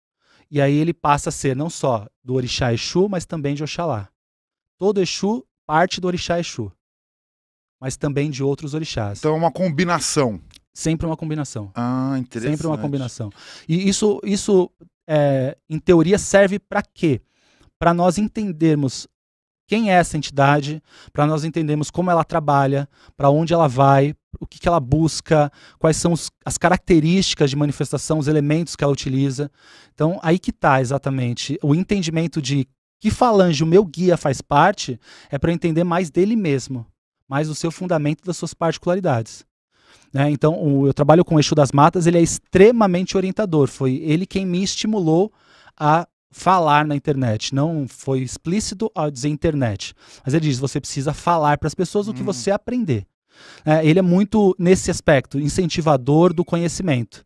E aí ele passa a ser não só do Orixá Exu, mas também de Oxalá. Todo Exu parte do Orixá Exu, mas também de outros orixás. Então é uma combinação. Sempre uma combinação. Ah, interessante. Sempre uma combinação. E isso, isso é, em teoria, serve para quê? Para nós entendermos quem é essa entidade, para nós entendermos como ela trabalha, para onde ela vai, o que, que ela busca, quais são os, as características de manifestação, os elementos que ela utiliza. Então, aí que está exatamente o entendimento de que falange o meu guia faz parte, é para entender mais dele mesmo, mais o seu fundamento das suas particularidades. Né? Então, o, eu trabalho com o Eixo das Matas, ele é extremamente orientador. Foi ele quem me estimulou a falar na internet. Não foi explícito ao dizer internet. Mas ele diz: você precisa falar para as pessoas hum. o que hum. você aprender. É, ele é muito, nesse aspecto, incentivador do conhecimento.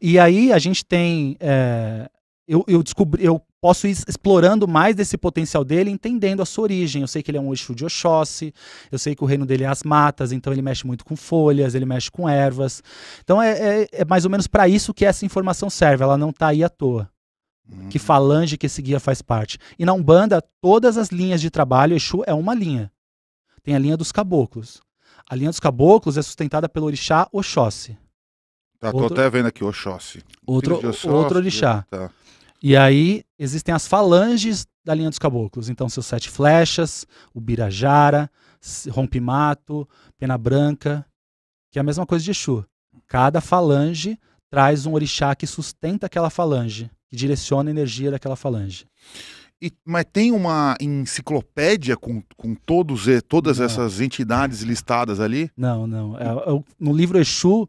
E aí a gente tem é, eu, eu descobri, eu posso ir explorando mais desse potencial dele, entendendo a sua origem. Eu sei que ele é um Exu de Oxóssi, eu sei que o reino dele é as matas, então ele mexe muito com folhas, ele mexe com ervas. Então é, é, é mais ou menos para isso que essa informação serve, ela não está aí à toa. Hum. Que falange que esse guia faz parte. E na Umbanda, todas as linhas de trabalho, Exu é uma linha. Tem a linha dos caboclos. A linha dos caboclos é sustentada pelo orixá Oxóssi. Tá, outro... tô até vendo aqui Oxóssi. Outro, Oxóssi, outro orixá. Tá. E aí existem as falanges da linha dos caboclos. Então, seus sete flechas, o Birajara, Rompimato, Pena Branca, que é a mesma coisa de Exu. Cada falange traz um orixá que sustenta aquela falange, que direciona a energia daquela falange. E, mas tem uma enciclopédia com, com todos todas não. essas entidades listadas ali? Não, não. Eu, é, é no livro Exu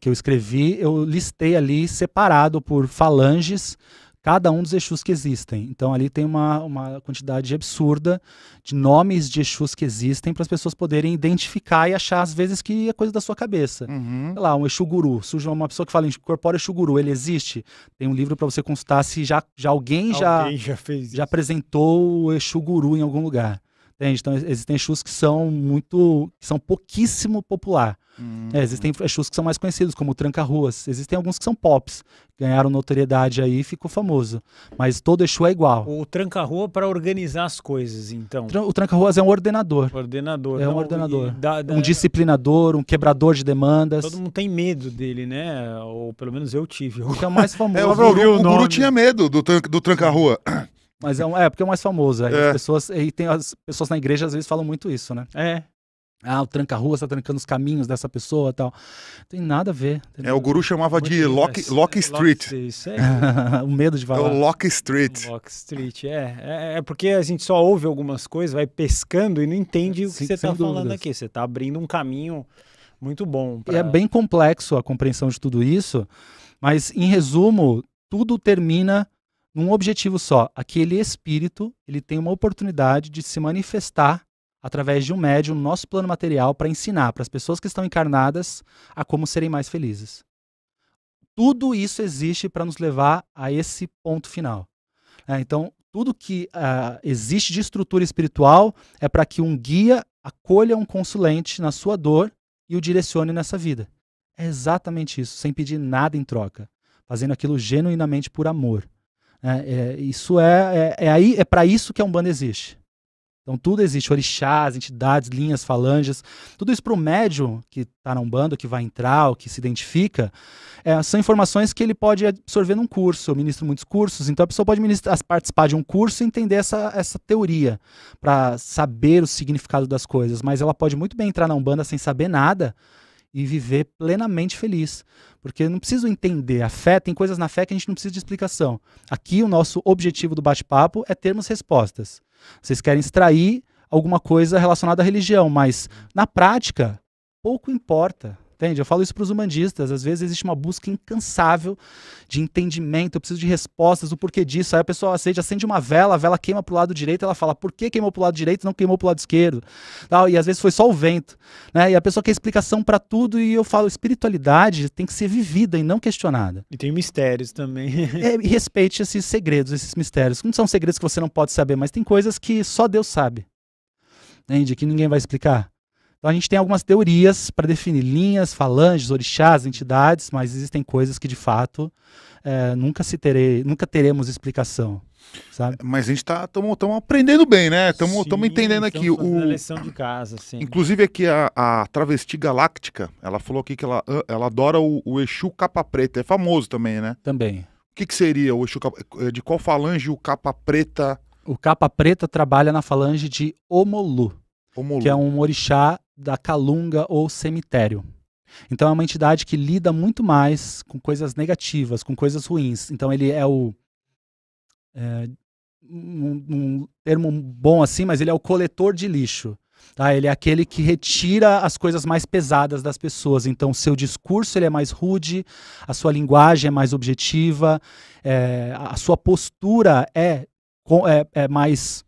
que eu escrevi, eu listei ali separado por falanges cada um dos Exus que existem. Então ali tem uma, uma quantidade absurda de nomes de Exus que existem para as pessoas poderem identificar e achar às vezes que é coisa da sua cabeça. Uhum. Sei lá, um Exu Guru. Surge uma pessoa que fala, incorpora Exu Guru, ele existe? Tem um livro para você consultar se já, já alguém, alguém já, já, já apresentou o Exu Guru em algum lugar. Entende? Então existem Exus que são muito, que são pouquíssimo popular. É, hum, é, existem hum. shows que são mais conhecidos, como o Tranca Ruas. Existem alguns que são pops, ganharam notoriedade aí e ficou famoso. Mas todo Exu é igual. O Tranca Rua é para organizar as coisas, então. O Tranca Ruas é um ordenador. Ordenador. É um não, ordenador. Da, da... Um disciplinador, um quebrador de demandas. Todo mundo tem medo dele, né? Ou pelo menos eu tive. O que é o mais famoso. é, o, o, o Guru tinha medo do, do Tranca Rua. Mas é, um, é porque é o mais famoso. É. As pessoas, e tem as pessoas na igreja às vezes falam muito isso, né? É. Ah, o tranca-rua está trancando os caminhos dessa pessoa tal. Não tem nada a ver. É, o guru chamava Muito de Lock, Lock é Street. Isso aí. o medo de falar. É o Lock Street. Lock Street, é. é. é. é. porque a gente só ouve algumas coisas, vai pescando e não entende o que Sim, você está falando aqui. Você está abrindo um caminho muito bom. Pra... E é bem complexo a compreensão de tudo isso, mas em resumo, tudo termina num objetivo só. Aquele espírito, ele tem uma oportunidade de se manifestar através de um médium, nosso plano material, para ensinar para as pessoas que estão encarnadas a como serem mais felizes. Tudo isso existe para nos levar a esse ponto final. É, então, tudo que uh, existe de estrutura espiritual é para que um guia acolha um consulente na sua dor e o direcione nessa vida. É exatamente isso, sem pedir nada em troca, fazendo aquilo genuinamente por amor. É, é isso é, é, é, é para isso que a Umbanda existe. Então tudo existe, orixás, entidades, linhas, falanges, tudo isso para o médium que está na Umbanda, que vai entrar, ou que se identifica, é, são informações que ele pode absorver num curso, eu ministro muitos cursos, então a pessoa pode ministrar, participar de um curso e entender essa, essa teoria, para saber o significado das coisas, mas ela pode muito bem entrar na Umbanda sem saber nada, e viver plenamente feliz. Porque não preciso entender a fé, tem coisas na fé que a gente não precisa de explicação. Aqui o nosso objetivo do bate-papo é termos respostas. Vocês querem extrair alguma coisa relacionada à religião, mas na prática, pouco importa Entende? Eu falo isso para os humanistas. Às vezes existe uma busca incansável de entendimento. Eu preciso de respostas, o porquê disso. Aí a pessoa acende, acende uma vela, a vela queima para o lado direito. Ela fala, por que queimou para o lado direito não queimou para o lado esquerdo? Tal, e às vezes foi só o vento. Né? E a pessoa quer explicação para tudo. E eu falo, espiritualidade tem que ser vivida e não questionada. E tem mistérios também. é, e respeite esses segredos, esses mistérios. Não são segredos que você não pode saber, mas tem coisas que só Deus sabe. Entende? Que ninguém vai explicar. Então a gente tem algumas teorias para definir linhas, falanges, orixás, entidades, mas existem coisas que de fato é, nunca se terei, nunca teremos explicação. Sabe? É, mas a gente está aprendendo bem, né? Estamos entendendo aqui. O... Lição de casa, Inclusive aqui a, a travesti galáctica, ela falou aqui que ela, ela adora o, o Exu capa preta, é famoso também, né? Também. O que, que seria o Exu capa, é, de qual falange o capa preta? O capa preta trabalha na falange de Omolu, Omolu. que é um orixá da Calunga ou cemitério. Então é uma entidade que lida muito mais com coisas negativas, com coisas ruins. Então ele é o é, um, um, termo bom assim, mas ele é o coletor de lixo. Tá? Ele é aquele que retira as coisas mais pesadas das pessoas. Então, seu discurso ele é mais rude, a sua linguagem é mais objetiva, é, a sua postura é, é, é mais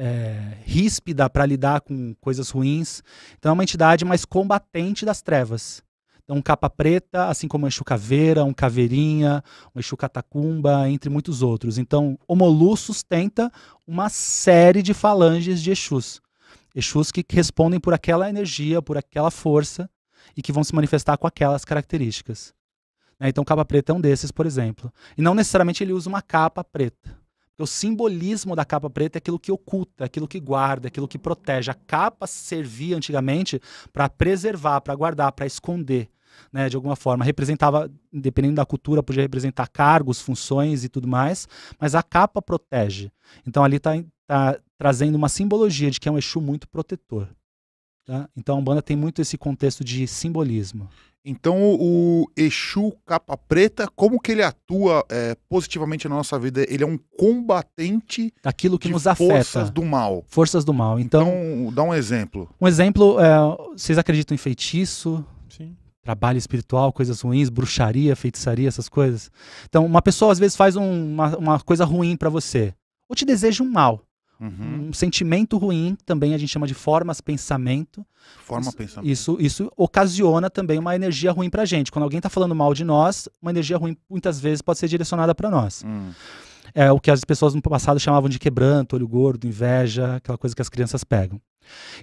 é, ríspida para lidar com coisas ruins. Então é uma entidade mais combatente das trevas. Então, um capa preta, assim como um Exu Caveira, um Caveirinha, um Exu Catacumba, entre muitos outros. Então, o molu sustenta uma série de falanges de Exus. Exus que respondem por aquela energia, por aquela força e que vão se manifestar com aquelas características. Né, então, capa preta é um desses, por exemplo. E não necessariamente ele usa uma capa preta. O simbolismo da capa preta é aquilo que oculta, é aquilo que guarda, é aquilo que protege. A capa servia antigamente para preservar, para guardar, para esconder. Né, de alguma forma. Representava, dependendo da cultura, podia representar cargos, funções e tudo mais, mas a capa protege. Então ali está tá trazendo uma simbologia de que é um Exu muito protetor. Tá? Então a Umbanda tem muito esse contexto de simbolismo. Então o, Exu Capa Preta, como que ele atua é, positivamente na nossa vida? Ele é um combatente daquilo que nos afeta, forças do mal. Forças do mal. Então, então dá um exemplo. Um exemplo, é, vocês acreditam em feitiço? Sim. Trabalho espiritual, coisas ruins, bruxaria, feitiçaria, essas coisas. Então, uma pessoa às vezes faz um, uma, uma coisa ruim para você, ou te deseja um mal. Uhum. Um sentimento ruim, também a gente chama de formas pensamento. Forma pensamento. Isso, isso ocasiona também uma energia ruim pra gente. Quando alguém tá falando mal de nós, uma energia ruim muitas vezes pode ser direcionada para nós. Uhum. É o que as pessoas no passado chamavam de quebranto, olho gordo, inveja, aquela coisa que as crianças pegam.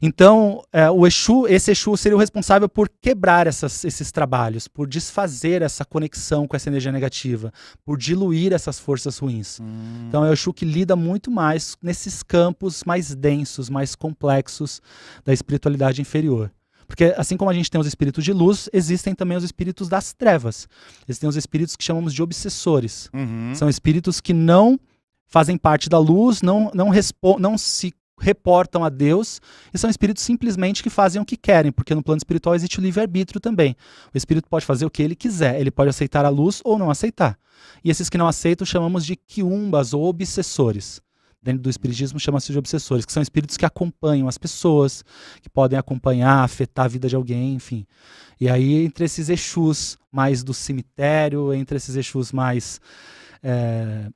Então, é, o Exu, esse Exu seria o responsável por quebrar essas, esses trabalhos, por desfazer essa conexão com essa energia negativa, por diluir essas forças ruins. Hum. Então, é o Exu que lida muito mais nesses campos mais densos, mais complexos da espiritualidade inferior. Porque assim como a gente tem os espíritos de luz, existem também os espíritos das trevas. Existem os espíritos que chamamos de obsessores. Uhum. São espíritos que não fazem parte da luz, não, não, não se reportam a Deus e são espíritos simplesmente que fazem o que querem, porque no plano espiritual existe o livre-arbítrio também. O espírito pode fazer o que ele quiser, ele pode aceitar a luz ou não aceitar. E esses que não aceitam chamamos de quiumbas ou obsessores. Dentro do espiritismo chama-se de obsessores, que são espíritos que acompanham as pessoas, que podem acompanhar, afetar a vida de alguém, enfim. E aí, entre esses Exus mais do cemitério, entre esses Exus mais. É,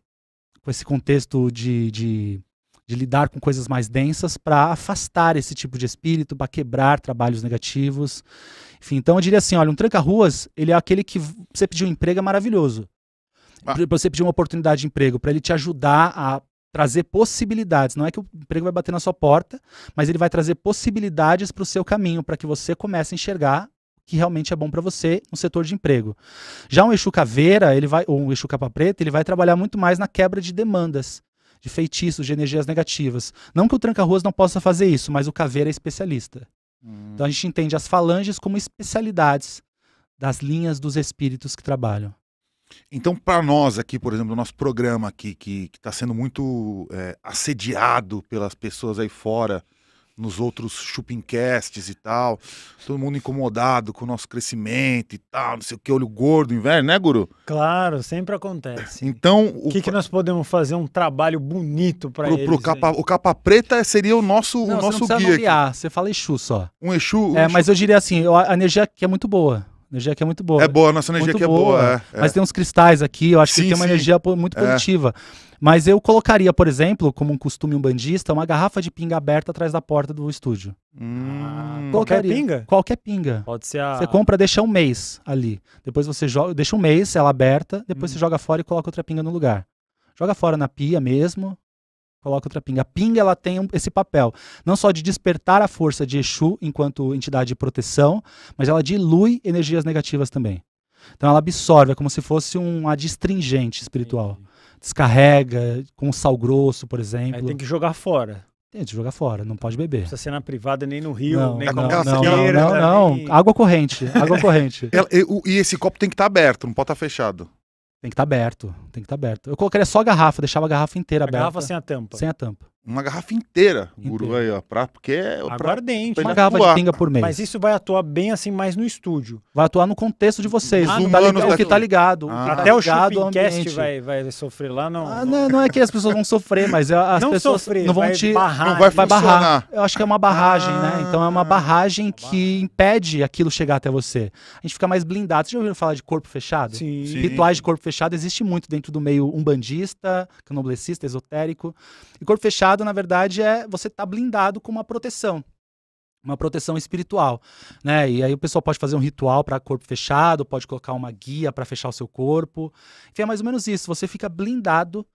com esse contexto de, de de lidar com coisas mais densas para afastar esse tipo de espírito, para quebrar trabalhos negativos. Enfim, então eu diria assim, olha, um tranca-ruas, ele é aquele que você pediu um emprego é maravilhoso. Ah. Você pediu uma oportunidade de emprego para ele te ajudar a trazer possibilidades. Não é que o emprego vai bater na sua porta, mas ele vai trazer possibilidades para o seu caminho, para que você comece a enxergar que realmente é bom para você no setor de emprego. Já um Exu Caveira, ele vai, ou um Exu Capa Preta, ele vai trabalhar muito mais na quebra de demandas de feitiços, de energias negativas. Não que o tranca-ruas não possa fazer isso, mas o caveira é especialista. Hum. Então a gente entende as falanges como especialidades das linhas dos espíritos que trabalham. Então, para nós aqui, por exemplo, o nosso programa aqui, que está sendo muito é, assediado pelas pessoas aí fora, nos outros chupincasts e tal. Todo mundo incomodado com o nosso crescimento e tal, não sei o que, olho gordo, inverno, né, Guru? Claro, sempre acontece. Então. O que, que nós podemos fazer? Um trabalho bonito para eles. Pro capa, o capa preta seria o nosso, não, o nosso você não guia. você fala Exu só. Um Exu. Um é, Exu. mas eu diria assim, a energia aqui é muito boa energia aqui é muito boa. É boa, a nossa energia muito aqui é boa, é boa. É, mas tem uns cristais aqui, eu acho sim, que tem uma sim. energia muito é. positiva. Mas eu colocaria, por exemplo, como um costume umbandista, uma garrafa de pinga aberta atrás da porta do estúdio. Hum, qualquer pinga? Qualquer pinga. Pode ser a... Você compra, deixa um mês ali. Depois você joga, deixa um mês ela aberta, depois hum. você joga fora e coloca outra pinga no lugar. Joga fora na pia mesmo, coloca outra pinga. A pinga ela tem esse papel, não só de despertar a força de Exu enquanto entidade de proteção, mas ela dilui energias negativas também. Então ela absorve, é como se fosse um adstringente espiritual. Entendi. Descarrega com sal grosso, por exemplo. Aí tem que jogar fora. Tem que jogar fora, não pode beber. Não precisa ser na privada, nem no rio, não, nem é não, não, não, não, né? não, água corrente, água corrente. e, esse copo tem que estar tá aberto, não pode estar tá fechado. Tem que estar tá aberto, tem que estar tá aberto. Eu colocaria só a garrafa, deixava a garrafa inteira a aberta. garrafa sem a tampa. Sem a tampa. Uma garrafa inteira, guru aí, ó, pra, porque é aguardente. Uma garrafa de pinga por mês. Mas isso vai atuar bem assim mais no estúdio. Vai atuar no contexto de vocês, ah, o, tá ligado, tá ah. o que tá ligado. Ah. Até o ligado o Shoppingcast vai, vai sofrer lá, não. Ah, não. Não é que as pessoas vão sofrer, mas é, as não pessoas sofrer, não vão te... Barrar, não vai, vai barrar. Eu acho que é uma barragem, né? ah, né? Então é uma barragem que impede aquilo chegar até você. A gente fica mais blindado. Vocês já ouviram falar de corpo fechado? Sim. Sim. Rituais de corpo fechado existe muito dentro do meio umbandista, canoblecista, esotérico. E corpo fechado na verdade, é você estar tá blindado com uma proteção uma proteção espiritual, né? E aí o pessoal pode fazer um ritual para corpo fechado, pode colocar uma guia para fechar o seu corpo. Enfim, é mais ou menos isso. Você fica blindado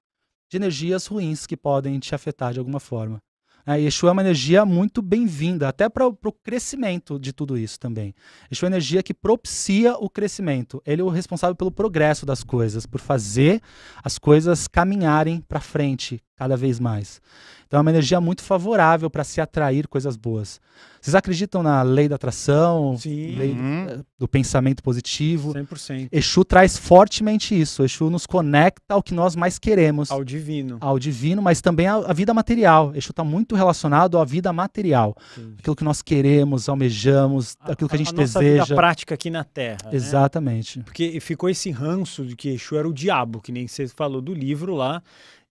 de energias ruins que podem te afetar de alguma forma. É, e Exu é uma energia muito bem-vinda, até para o crescimento de tudo isso também. Exu é uma energia que propicia o crescimento. Ele é o responsável pelo progresso das coisas, por fazer as coisas caminharem para frente, cada vez mais. Então é uma energia muito favorável para se atrair coisas boas. Vocês acreditam na lei da atração, Sim. lei uhum. Eh, do pensamento positivo? 100%. Exu traz fortemente isso. Exu nos conecta ao que nós mais queremos. Ao divino. Ao divino, mas também à vida material. Exu está muito relacionado à vida material. Entendi. Aquilo que nós queremos, almejamos, a, aquilo que a, a gente a nossa deseja. Nossa vida prática aqui na Terra. Né? Exatamente. Né? Porque ficou esse ranço de que Exu era o diabo, que nem você falou do livro lá.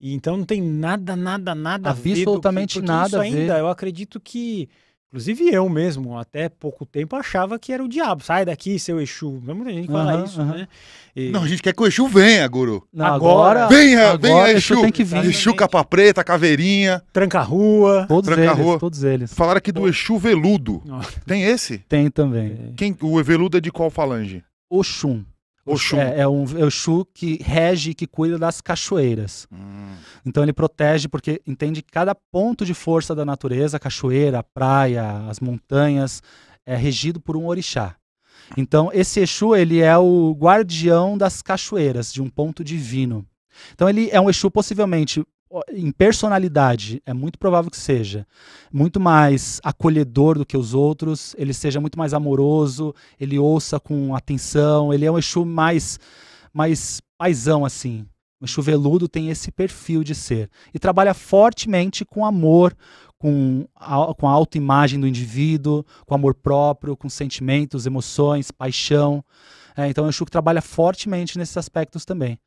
E então não tem nada, nada, nada absolutamente a ver. Absolutamente nada a ver. ainda, eu acredito que Inclusive eu mesmo, até pouco tempo, achava que era o diabo. Sai daqui, seu Exu. Não muita gente que fala uhum, isso, uhum. né? E... Não, a gente quer que o Exu venha, Guru. Não, agora, Venha, agora, venha, Exu. Exu tem que vir. Exu capa preta, caveirinha. Tranca-rua. Todos tranca eles, rua. todos eles. Falaram aqui do Exu veludo. Tem esse? Tem também. É. Quem, o veludo é de qual falange? Oxum. Oxum. É, é um Exu é que rege e que cuida das cachoeiras. Hum. Então ele protege porque entende que cada ponto de força da natureza, a cachoeira, a praia, as montanhas, é regido por um orixá. Então esse Exu ele é o guardião das cachoeiras, de um ponto divino. Então ele é um Exu possivelmente em personalidade, é muito provável que seja muito mais acolhedor do que os outros, ele seja muito mais amoroso, ele ouça com atenção, ele é um Exu mais, mais paisão, assim. O Exu veludo tem esse perfil de ser. E trabalha fortemente com amor, com a, com a autoimagem do indivíduo, com amor próprio, com sentimentos, emoções, paixão. É, então, é um Exu que trabalha fortemente nesses aspectos também.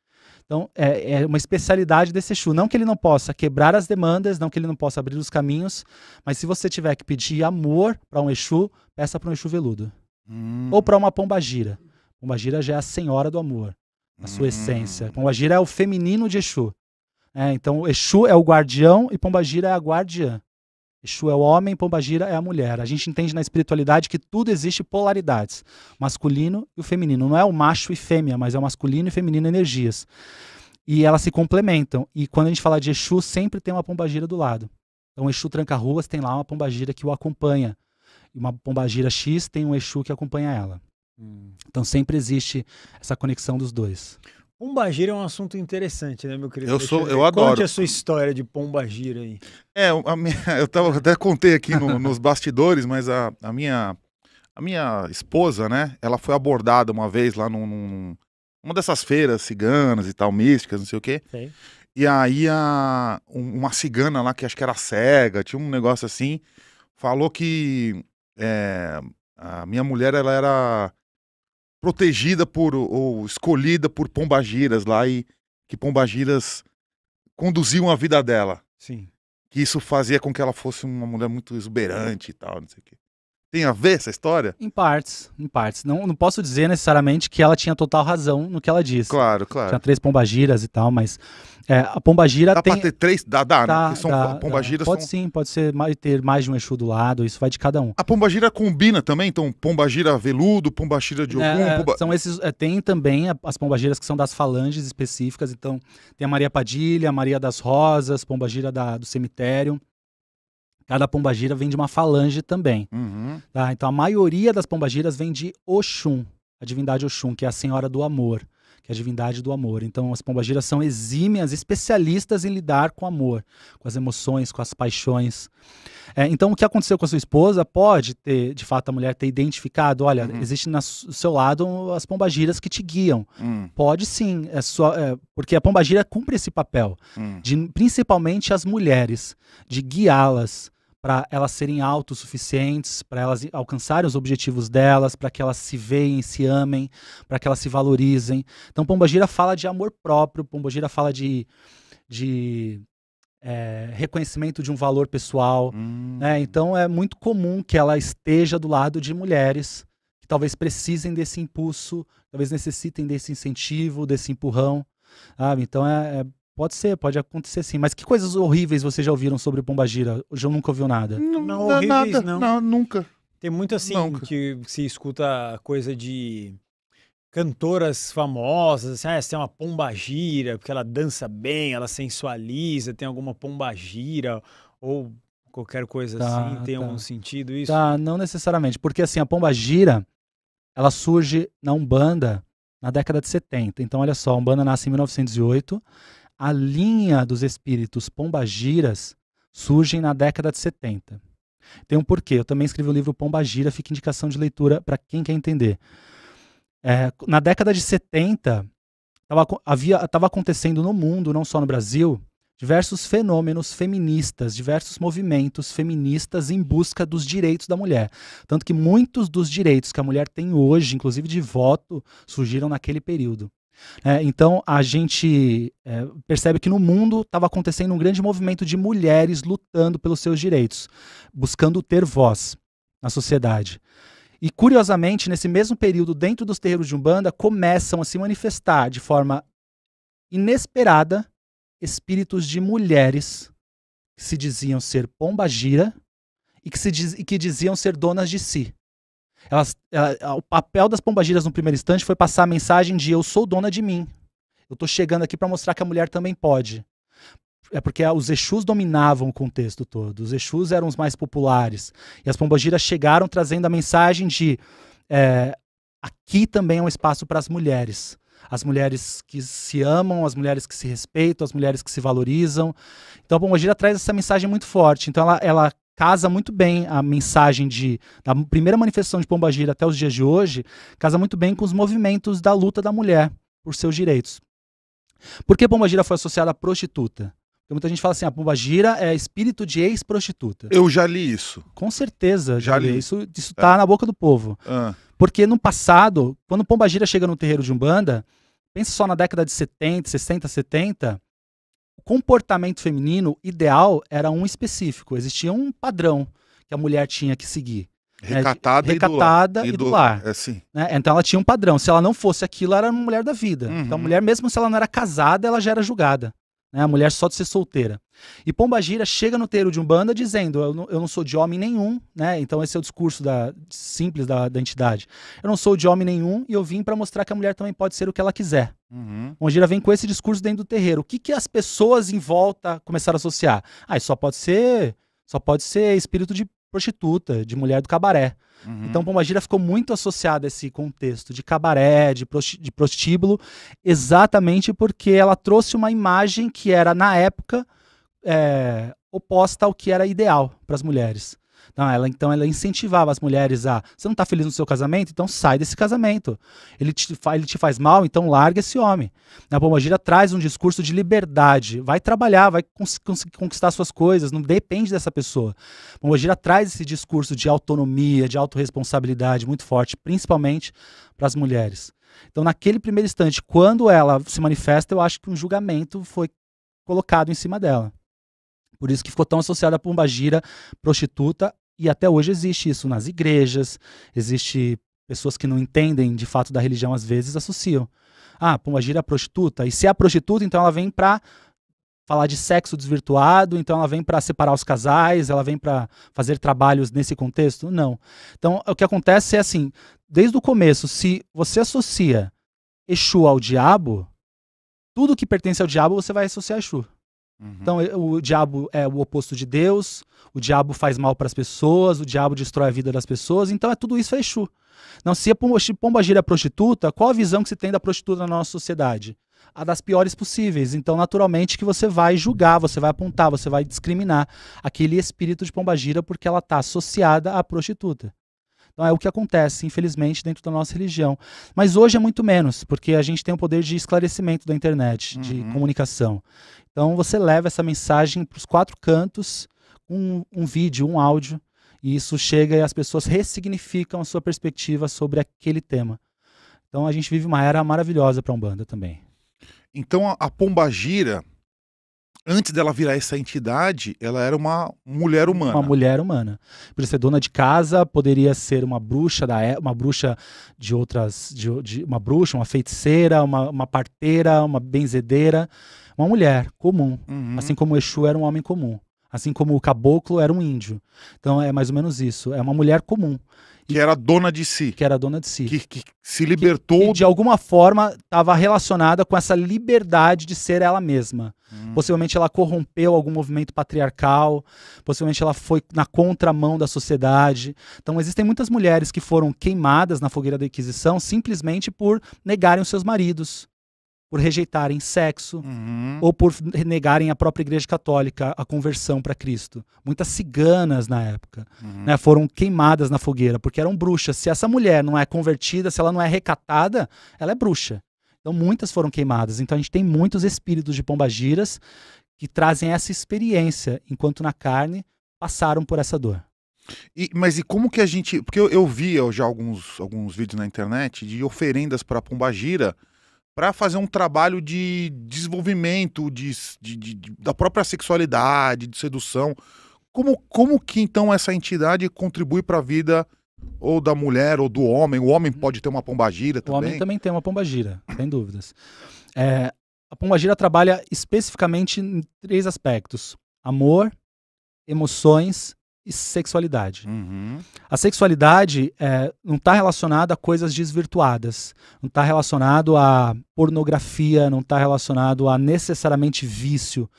Então, é, é, uma especialidade desse Exu. Não que ele não possa quebrar as demandas, não que ele não possa abrir os caminhos, mas se você tiver que pedir amor para um Exu, peça para um Exu veludo. Hum. Ou para uma pombagira. Pombagira já é a senhora do amor, a sua hum. essência. Pombagira é o feminino de Exu. É, então, Exu é o guardião e Pombagira é a guardiã. Exu é o homem, Pombagira é a mulher. A gente entende na espiritualidade que tudo existe polaridades, masculino e o feminino. Não é o macho e fêmea, mas é o masculino e feminino energias. E elas se complementam. E quando a gente fala de Exu, sempre tem uma Pombagira do lado. Então, Exu tranca-ruas tem lá uma Pombagira que o acompanha. E uma Pombagira X tem um Exu que acompanha ela. Hum. Então, sempre existe essa conexão dos dois. Pombagira é um assunto interessante, né, meu querido? Eu sou, eu, adoro. Conte a sua história de Pombagira aí. É, minha, eu tava, até contei aqui no, nos bastidores, mas a, a, minha a minha esposa, né? Ela foi abordada uma vez lá num, num uma dessas feiras ciganas e tal, místicas, não sei o quê. Sei. E aí a, uma cigana lá que acho que era cega, tinha um negócio assim, falou que é, a minha mulher ela era protegida por ou escolhida por Pombagiras lá e que Pombagiras conduziam a vida dela. Sim. Que isso fazia com que ela fosse uma mulher muito exuberante e tal, não sei o quê. Tem a ver essa história? Em partes, em partes. Não, não posso dizer necessariamente que ela tinha total razão no que ela disse. Claro, claro. Tinha três pombagiras e tal, mas é, a pombagira dá tem... Dá pra ter três? Dá, dá, né? dá, né? são dá pombagiras Pode são... sim, pode ser ter mais de um Exu do lado, isso vai de cada um. A pombagira combina também? Então, pombagira veludo, pombagira de algum... É, é, pomba... São esses... É, tem também as pombagiras que são das falanges específicas, então tem a Maria Padilha, a Maria das Rosas, pombagira da, do cemitério. Cada pombagira vem de uma falange também. Uhum. Tá? Então a maioria das pombagiras vem de Oxum, a divindade Oxum, que é a senhora do amor, que é a divindade do amor. Então as pombagiras são exímias, especialistas em lidar com o amor, com as emoções, com as paixões. É, então o que aconteceu com a sua esposa pode ter, de fato, a mulher ter identificado, olha, uhum. existe no seu lado as pombagiras que te guiam. Uhum. Pode sim, é só, é, porque a pombagira cumpre esse papel, uhum. de, principalmente as mulheres, de guiá-las para elas serem autossuficientes, para elas alcançarem os objetivos delas, para que elas se veem, se amem, para que elas se valorizem. Então, Pombagira fala de amor próprio, Pombagira fala de, de é, reconhecimento de um valor pessoal. Hum. Né? Então, é muito comum que ela esteja do lado de mulheres que talvez precisem desse impulso, talvez necessitem desse incentivo, desse empurrão. Sabe? Então, é, é Pode ser, pode acontecer sim. Mas que coisas horríveis vocês já ouviram sobre Pomba Gira? O João nunca ouviu nada. Não, não horríveis, nada. Não. não. nunca. Tem muito assim nunca. que se escuta coisa de cantoras famosas, assim, ah, essa é uma pomba gira, porque ela dança bem, ela sensualiza, tem alguma pomba gira, ou qualquer coisa tá, assim, tem tá. algum sentido isso? Tá, não necessariamente, porque assim, a pomba gira, ela surge na Umbanda na década de 70. Então, olha só, a Umbanda nasce em 1908, a linha dos espíritos pombagiras surgem na década de 70. Tem um porquê. Eu também escrevi o livro Pombagira, fica indicação de leitura para quem quer entender. É, na década de 70, estava acontecendo no mundo, não só no Brasil, diversos fenômenos feministas, diversos movimentos feministas em busca dos direitos da mulher. Tanto que muitos dos direitos que a mulher tem hoje, inclusive de voto, surgiram naquele período. É, então a gente é, percebe que no mundo estava acontecendo um grande movimento de mulheres lutando pelos seus direitos, buscando ter voz na sociedade. E curiosamente, nesse mesmo período, dentro dos terreiros de Umbanda, começam a se manifestar de forma inesperada espíritos de mulheres que se diziam ser pombagira e que, se diz, e que diziam ser donas de si. Elas, ela, o papel das pombagiras no primeiro instante foi passar a mensagem de eu sou dona de mim. Eu estou chegando aqui para mostrar que a mulher também pode. É porque os Exus dominavam o contexto todo. Os Exus eram os mais populares. E as pombagiras chegaram trazendo a mensagem de é, aqui também é um espaço para as mulheres. As mulheres que se amam, as mulheres que se respeitam, as mulheres que se valorizam. Então a pombagira traz essa mensagem muito forte. Então ela, ela casa muito bem a mensagem de da primeira manifestação de Pombagira até os dias de hoje, casa muito bem com os movimentos da luta da mulher por seus direitos. Por que Pombagira foi associada à prostituta? Porque muita gente fala assim, a ah, Pombagira é espírito de ex-prostituta. Eu já li isso. Com certeza, já, já li. li. Isso está é. na boca do povo. Ah. Porque no passado, quando Pombagira chega no terreiro de Umbanda, pensa só na década de 70, 60, 70, comportamento feminino ideal era um específico, existia um padrão que a mulher tinha que seguir. Recatada, né? Recatada e do lar. E do lar. É, sim. Né? Então ela tinha um padrão. Se ela não fosse aquilo, ela era uma mulher da vida. Então, uhum. Então a mulher, mesmo se ela não era casada, ela já era julgada né? a mulher só de ser solteira. E Pombagira chega no terreiro de Umbanda dizendo: eu não, eu não, sou de homem nenhum, né? Então esse é o discurso da, simples da, da entidade. Eu não sou de homem nenhum e eu vim para mostrar que a mulher também pode ser o que ela quiser. Uhum. Pombagira vem com esse discurso dentro do terreiro. O que, que as pessoas em volta começaram a associar? Ah, só pode ser, só pode ser espírito de prostituta, de mulher do cabaré. Uhum. Então, Pombagira ficou muito associada a esse contexto de cabaré, de, de prostíbulo, exatamente porque ela trouxe uma imagem que era, na época, é, oposta ao que era ideal para as mulheres ela, então ela incentivava as mulheres a. Você não está feliz no seu casamento? Então sai desse casamento. Ele te, ele te faz mal, então larga esse homem. A Pombagira traz um discurso de liberdade. Vai trabalhar, vai cons, cons, conquistar suas coisas, não depende dessa pessoa. A Pombagira traz esse discurso de autonomia, de autorresponsabilidade muito forte, principalmente para as mulheres. Então, naquele primeiro instante, quando ela se manifesta, eu acho que um julgamento foi colocado em cima dela. Por isso que ficou tão associada a pombagira, prostituta e até hoje existe isso nas igrejas, existe pessoas que não entendem de fato da religião às vezes associam. Ah, pomba gira é prostituta, e se é prostituta, então ela vem para falar de sexo desvirtuado, então ela vem para separar os casais, ela vem para fazer trabalhos nesse contexto? Não. Então, o que acontece é assim, desde o começo, se você associa Exu ao diabo, tudo que pertence ao diabo você vai associar a Exu. Uhum. Então, eh, o diabo é o oposto de Deus, o diabo faz mal para as pessoas, o diabo destrói a vida das pessoas, então é tudo isso é Exu. Não, se a gira é prostituta, qual a visão que se tem da prostituta na nossa sociedade? A das piores possíveis. Então, naturalmente, que você vai julgar, você vai apontar, você vai discriminar aquele espírito de pomba gira porque ela está associada à prostituta. Então é o que acontece, infelizmente, dentro da nossa religião. Mas hoje é muito menos, porque a gente tem o poder de esclarecimento da internet, de uhum. comunicação. Então você leva essa mensagem para os quatro cantos, um, um vídeo, um áudio, e isso chega e as pessoas ressignificam a sua perspectiva sobre aquele tema. Então a gente vive uma era maravilhosa para a Umbanda também. Então a, a Pombagira antes dela virar essa entidade, ela era uma mulher humana. Uma mulher humana. Poderia ser dona de casa, poderia ser uma bruxa da é, uma bruxa de outras. De, de uma bruxa, uma feiticeira, uma, uma, parteira, uma benzedeira. Uma mulher comum. Uhum. Assim como o Exu era um homem comum. Assim como o caboclo era um índio. Então é mais ou menos isso. É uma mulher comum. Que era dona de si. Que era dona de si. Que, que se libertou. Que, que de alguma forma estava relacionada com essa liberdade de ser ela mesma. Hum. Possivelmente ela corrompeu algum movimento patriarcal, possivelmente ela foi na contramão da sociedade. Então existem muitas mulheres que foram queimadas na fogueira da Inquisição simplesmente por negarem os seus maridos por rejeitarem sexo uhum. ou por negarem a própria Igreja Católica a conversão para Cristo. Muitas ciganas na época uhum. né, foram queimadas na fogueira porque eram bruxas. Se essa mulher não é convertida, se ela não é recatada, ela é bruxa. Então muitas foram queimadas. Então a gente tem muitos espíritos de pombagiras que trazem essa experiência, enquanto na carne passaram por essa dor. E, mas e como que a gente. Porque eu, eu vi já alguns, alguns vídeos na internet de oferendas para pombagira. gira para fazer um trabalho de desenvolvimento de, de, de, da própria sexualidade, de sedução. Como, como que então essa entidade contribui para a vida ou da mulher ou do homem? O homem uhum. pode ter uma pombagira também? O homem também tem uma pombagira, sem dúvidas. É, a pombagira trabalha especificamente em três aspectos: amor, emoções e sexualidade. Uhum. A sexualidade é, não está relacionada a coisas desvirtuadas, não está relacionado a pornografia, não está relacionado a necessariamente vício.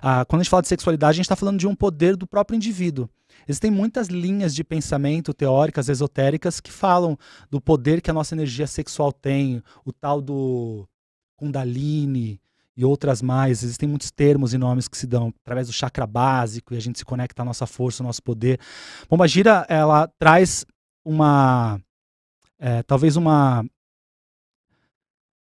Ah, quando a gente fala de sexualidade, a gente está falando de um poder do próprio indivíduo. Existem muitas linhas de pensamento teóricas, esotéricas, que falam do poder que a nossa energia sexual tem, o tal do Kundalini, e outras mais. Existem muitos termos e nomes que se dão através do chakra básico e a gente se conecta à nossa força, ao nosso poder. a gira, ela traz uma. É, talvez uma.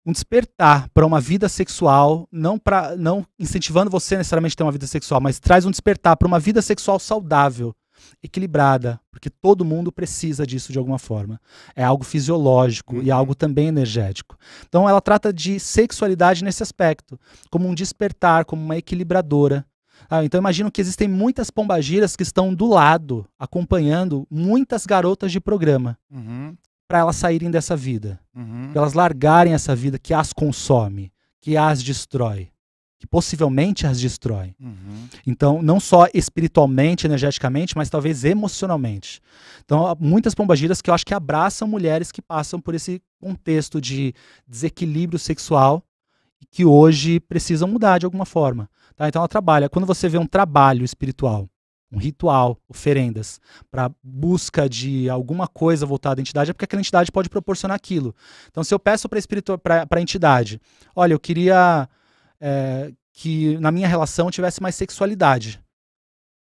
Um despertar para uma vida sexual, não para não incentivando você necessariamente a ter uma vida sexual, mas traz um despertar para uma vida sexual saudável, equilibrada, porque todo mundo precisa disso de alguma forma. É algo fisiológico uhum. e algo também energético. Então ela trata de sexualidade nesse aspecto, como um despertar, como uma equilibradora. Ah, então imagino que existem muitas pombagiras que estão do lado, acompanhando muitas garotas de programa. Uhum. Para elas saírem dessa vida. Uhum. Para elas largarem essa vida que as consome, que as destrói que possivelmente as destrói. Uhum. Então, não só espiritualmente, energeticamente, mas talvez emocionalmente. Então, há muitas pombagiras que eu acho que abraçam mulheres que passam por esse contexto de desequilíbrio sexual e que hoje precisam mudar de alguma forma. Tá? Então, ela trabalha. Quando você vê um trabalho espiritual, um ritual, oferendas, para busca de alguma coisa voltada à entidade, é porque aquela entidade pode proporcionar aquilo. Então, se eu peço para a entidade, olha, eu queria é, que na minha relação tivesse mais sexualidade.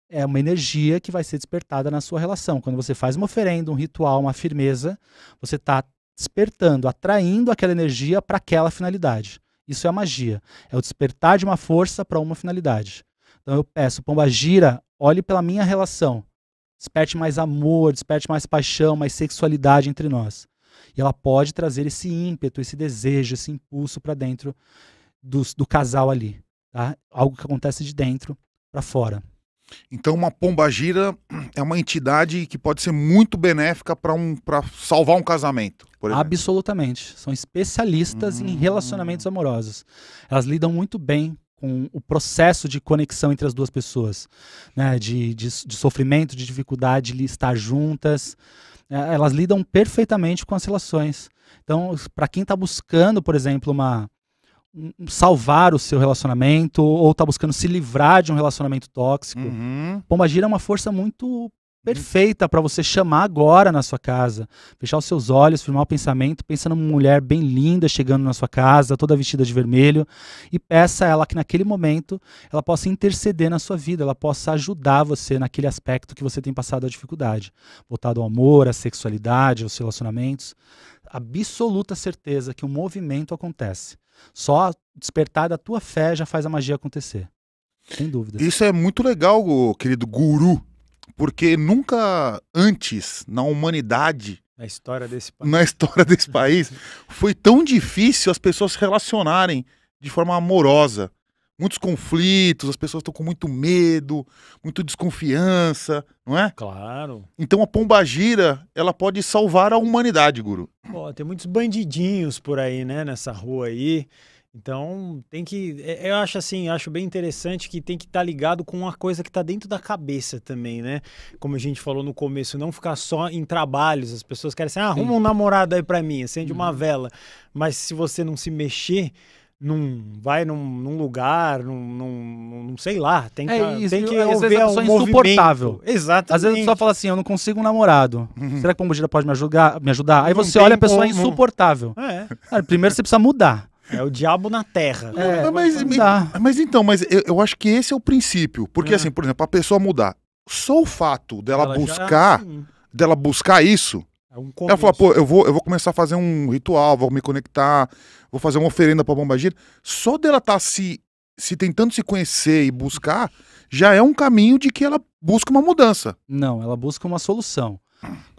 É uma energia que vai ser despertada na sua relação. Quando você faz uma oferenda, um ritual, uma firmeza, você está despertando, atraindo aquela energia para aquela finalidade. Isso é a magia. É o despertar de uma força para uma finalidade. Então eu peço, Pomba Gira, olhe pela minha relação. Desperte mais amor, desperte mais paixão, mais sexualidade entre nós. E ela pode trazer esse ímpeto, esse desejo, esse impulso para dentro do casal ali, tá? Algo que acontece de dentro para fora. Então, uma pombagira é uma entidade que pode ser muito benéfica para um, salvar um casamento. Absolutamente. São especialistas hum. em relacionamentos amorosos. Elas lidam muito bem com o processo de conexão entre as duas pessoas, né? de, de, de sofrimento, de dificuldade de estar juntas. É, elas lidam perfeitamente com as relações. Então, para quem está buscando, por exemplo, uma, salvar o seu relacionamento ou tá buscando se livrar de um relacionamento tóxico. Uhum. Pomba gira é uma força muito uhum. perfeita para você chamar agora na sua casa. Fechar os seus olhos, firmar o pensamento, pensa numa mulher bem linda chegando na sua casa, toda vestida de vermelho, e peça a ela que naquele momento ela possa interceder na sua vida, ela possa ajudar você naquele aspecto que você tem passado a dificuldade, voltado ao amor, à sexualidade, aos relacionamentos. Absoluta certeza que um movimento acontece. Só despertar da tua fé já faz a magia acontecer. Sem dúvida. Isso é muito legal, querido guru, porque nunca antes na humanidade na história desse país. Na história desse país, foi tão difícil as pessoas se relacionarem de forma amorosa muitos conflitos, as pessoas estão com muito medo, muito desconfiança, não é? Claro. Então a pomba gira ela pode salvar a humanidade, guru. Pô, tem muitos bandidinhos por aí, né, nessa rua aí. Então, tem que. É, eu acho assim, acho bem interessante que tem que estar tá ligado com uma coisa que está dentro da cabeça também, né? Como a gente falou no começo, não ficar só em trabalhos. As pessoas querem assim, ah, arruma um namorado aí para mim, acende uma uhum. vela. Mas se você não se mexer, num vai num, num lugar, num, num, num, sei lá, tem é, que é isso, tem que ouvir vezes a pessoa um é insuportável. Movimento. Exatamente. Às vezes a pessoa fala assim, eu não consigo um namorado. Uhum. Será que o Pombogira pode me ajudar? Me ajudar? Aí você olha a pessoa como. é insuportável. É. Cara, primeiro você precisa mudar. É o diabo na terra. É, não, mas, mas, então, mas eu, eu, acho que esse é o princípio. Porque, é. assim, por exemplo, a pessoa mudar. Só o fato dela Ela é buscar, já... Assim. dela buscar isso, é um Ela fala, pô, eu vou, eu vou começar a fazer um ritual, vou me conectar, vou fazer uma oferenda pra Bomba Gira. Só dela tá se, se tentando se conhecer e buscar, já é um caminho de que ela busca uma mudança. Não, ela busca uma solução.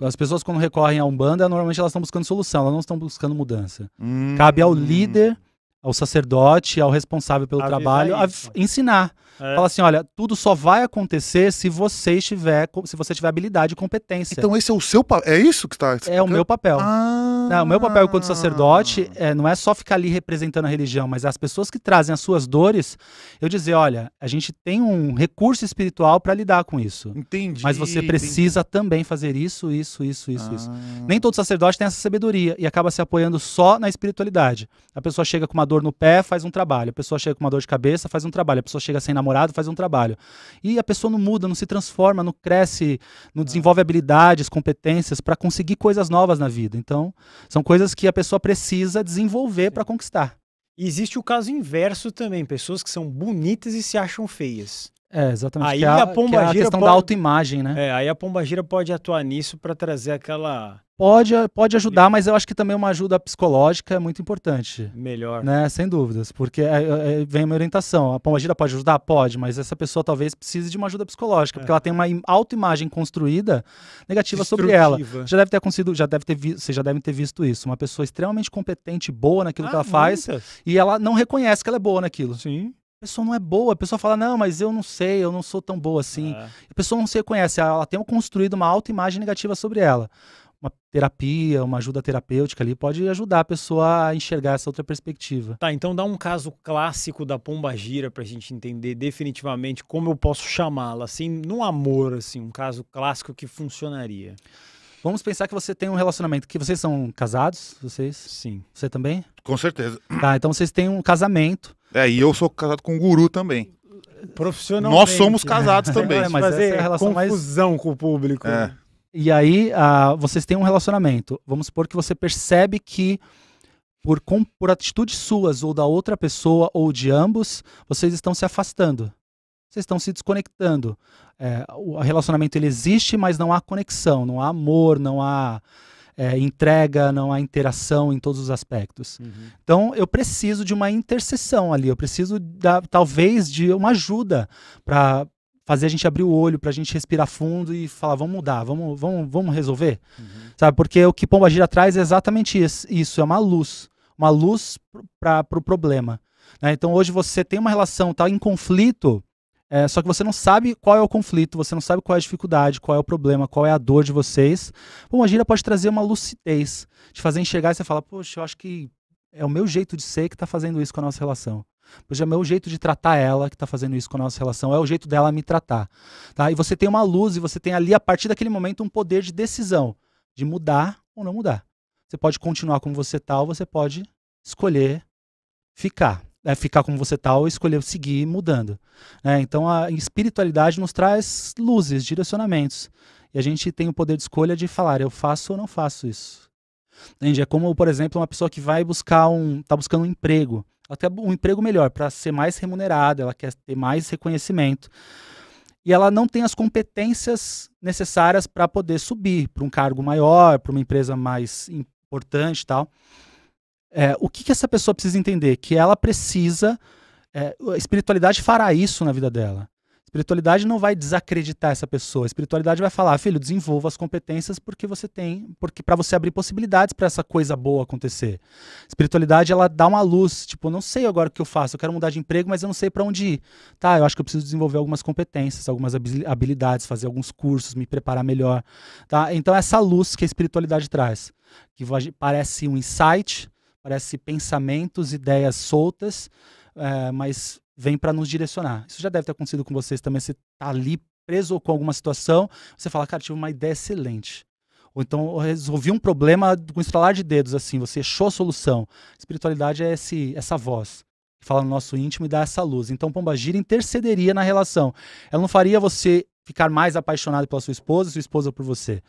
As pessoas quando recorrem à Umbanda, normalmente elas estão buscando solução, elas não estão buscando mudança. Hum, Cabe ao hum. líder, ao sacerdote, ao responsável pelo trabalho, ensinar. É. Fala assim, olha, tudo só vai acontecer se você estiver, se você tiver habilidade e competência. Então esse é o seu, é isso que está? É o meu papel. Ah. Não, o meu papel enquanto sacerdote ah. é, não é só ficar ali representando a religião, mas as pessoas que trazem as suas dores, eu dizer, olha, a gente tem um recurso espiritual para lidar com isso. Entendi. Mas você precisa entendi. também fazer isso, isso, isso, isso, ah. isso. Nem todo sacerdote tem essa sabedoria e acaba se apoiando só na espiritualidade. A pessoa chega com uma dor no pé, faz um trabalho. A pessoa chega com uma dor de cabeça, faz um trabalho. A pessoa chega sem namorado, faz um trabalho. E a pessoa não muda, não se transforma, não cresce, não ah. desenvolve habilidades, competências para conseguir coisas novas na vida. Então, são coisas que a pessoa precisa desenvolver para conquistar. E existe o caso inverso também, pessoas que são bonitas e se acham feias. É, exatamente. Aí é a, a pombagira que é a questão pode, da autoimagem, né? É, aí a pombagira pode atuar nisso para trazer aquela Pode, eh, pode ajudar, mas eu acho que também uma ajuda psicológica é muito importante. Melhor. Né? Sem dúvidas, porque é, é, vem uma orientação. A pombagira pode ajudar? Pode, mas essa pessoa talvez precise de uma ajuda psicológica, é. porque ela tem uma autoimagem construída negativa sobre ela. Já deve ter acontecido, já deve ter visto, vocês já devem ter visto isso. Uma pessoa extremamente competente, boa naquilo ah, que ela faz, muitas. e ela não reconhece que ela é boa naquilo. Sim. A pessoa não é boa, a pessoa fala, não, mas eu não sei, eu não sou tão boa assim. É. A pessoa não se reconhece, ela tem construído uma autoimagem negativa sobre ela uma terapia, uma ajuda terapêutica ali pode ajudar a pessoa a enxergar essa outra perspectiva. Tá, então dá um caso clássico da pomba gira pra gente entender definitivamente como eu posso chamá-la, assim, no amor, assim, um caso clássico que funcionaria. Vamos pensar que você tem um relacionamento, que vocês são casados, vocês? Sim. Você também? Com certeza. Tá, então vocês têm um casamento. É, e eu sou casado com um guru também profissionalmente. Nós somos né? casados é, também. É, mas fazer é a relação confusão mais... com o público. É. E aí ah, vocês têm um relacionamento. Vamos supor que você percebe que por, com, por atitudes suas ou da outra pessoa ou de ambos, vocês estão se afastando. Vocês estão se desconectando. É, o relacionamento ele existe, mas não há conexão, não há amor, não há é, entrega, não há interação em todos os aspectos. Uhum. Então eu preciso de uma intercessão ali, eu preciso da, talvez de uma ajuda para fazer a gente abrir o olho, para a gente respirar fundo e falar, vamos mudar, vamos, vamos, vamos resolver. Uhum. Sabe? Porque o que Pomba Gira traz é exatamente isso, é uma luz. Uma luz para o pro problema. Né? Então hoje você tem uma relação, tá em conflito, é, só que você não sabe qual é o conflito, você não sabe qual é a dificuldade, qual é o problema, qual é a dor de vocês. Pomba gira pode trazer uma lucidez, te fazer enxergar e você falar, poxa, eu acho que é o meu jeito de ser que está fazendo isso com a nossa relação. Pois é o meu jeito de tratar ela que está fazendo isso com a nossa relação, é o jeito dela me tratar. Tá? E você tem uma luz e você tem ali, a partir daquele momento, um poder de decisão de mudar ou não mudar. Você pode continuar como você está ou você pode escolher ficar. É ficar como você está ou escolher seguir mudando. Né? então a espiritualidade nos traz luzes, direcionamentos. E a gente tem o poder de escolha de falar, eu faço ou não faço isso. Entende? É como, por exemplo, uma pessoa que vai buscar um. está buscando um emprego até um emprego melhor, para ser mais remunerada, ela quer ter mais reconhecimento. E ela não tem as competências necessárias para poder subir para um cargo maior, para uma empresa mais importante tal. É, o que, que essa pessoa precisa entender? Que ela precisa. É, a espiritualidade fará isso na vida dela. Espiritualidade não vai desacreditar essa pessoa. Espiritualidade vai falar, filho, desenvolva as competências porque você tem, porque para você abrir possibilidades para essa coisa boa acontecer. Espiritualidade ela dá uma luz, tipo, não sei agora o que eu faço, eu quero mudar de emprego, mas eu não sei para onde ir. Tá, eu acho que eu preciso desenvolver algumas competências, algumas habilidades, fazer alguns cursos, me preparar melhor, tá? Então essa luz que a espiritualidade traz, que parece um insight, parece pensamentos, ideias soltas, é, mas vem para nos direcionar. Isso já deve ter acontecido com vocês também. Você tá ali preso com alguma situação, você fala, cara, tive uma ideia excelente. Ou então resolvi um problema com estralar de dedos, assim, você achou a solução. Espiritualidade é esse, essa voz que fala no nosso íntimo e dá essa luz. Então, Pomba Gira intercederia na relação. Ela não faria você ficar mais apaixonado pela sua esposa, sua esposa por você,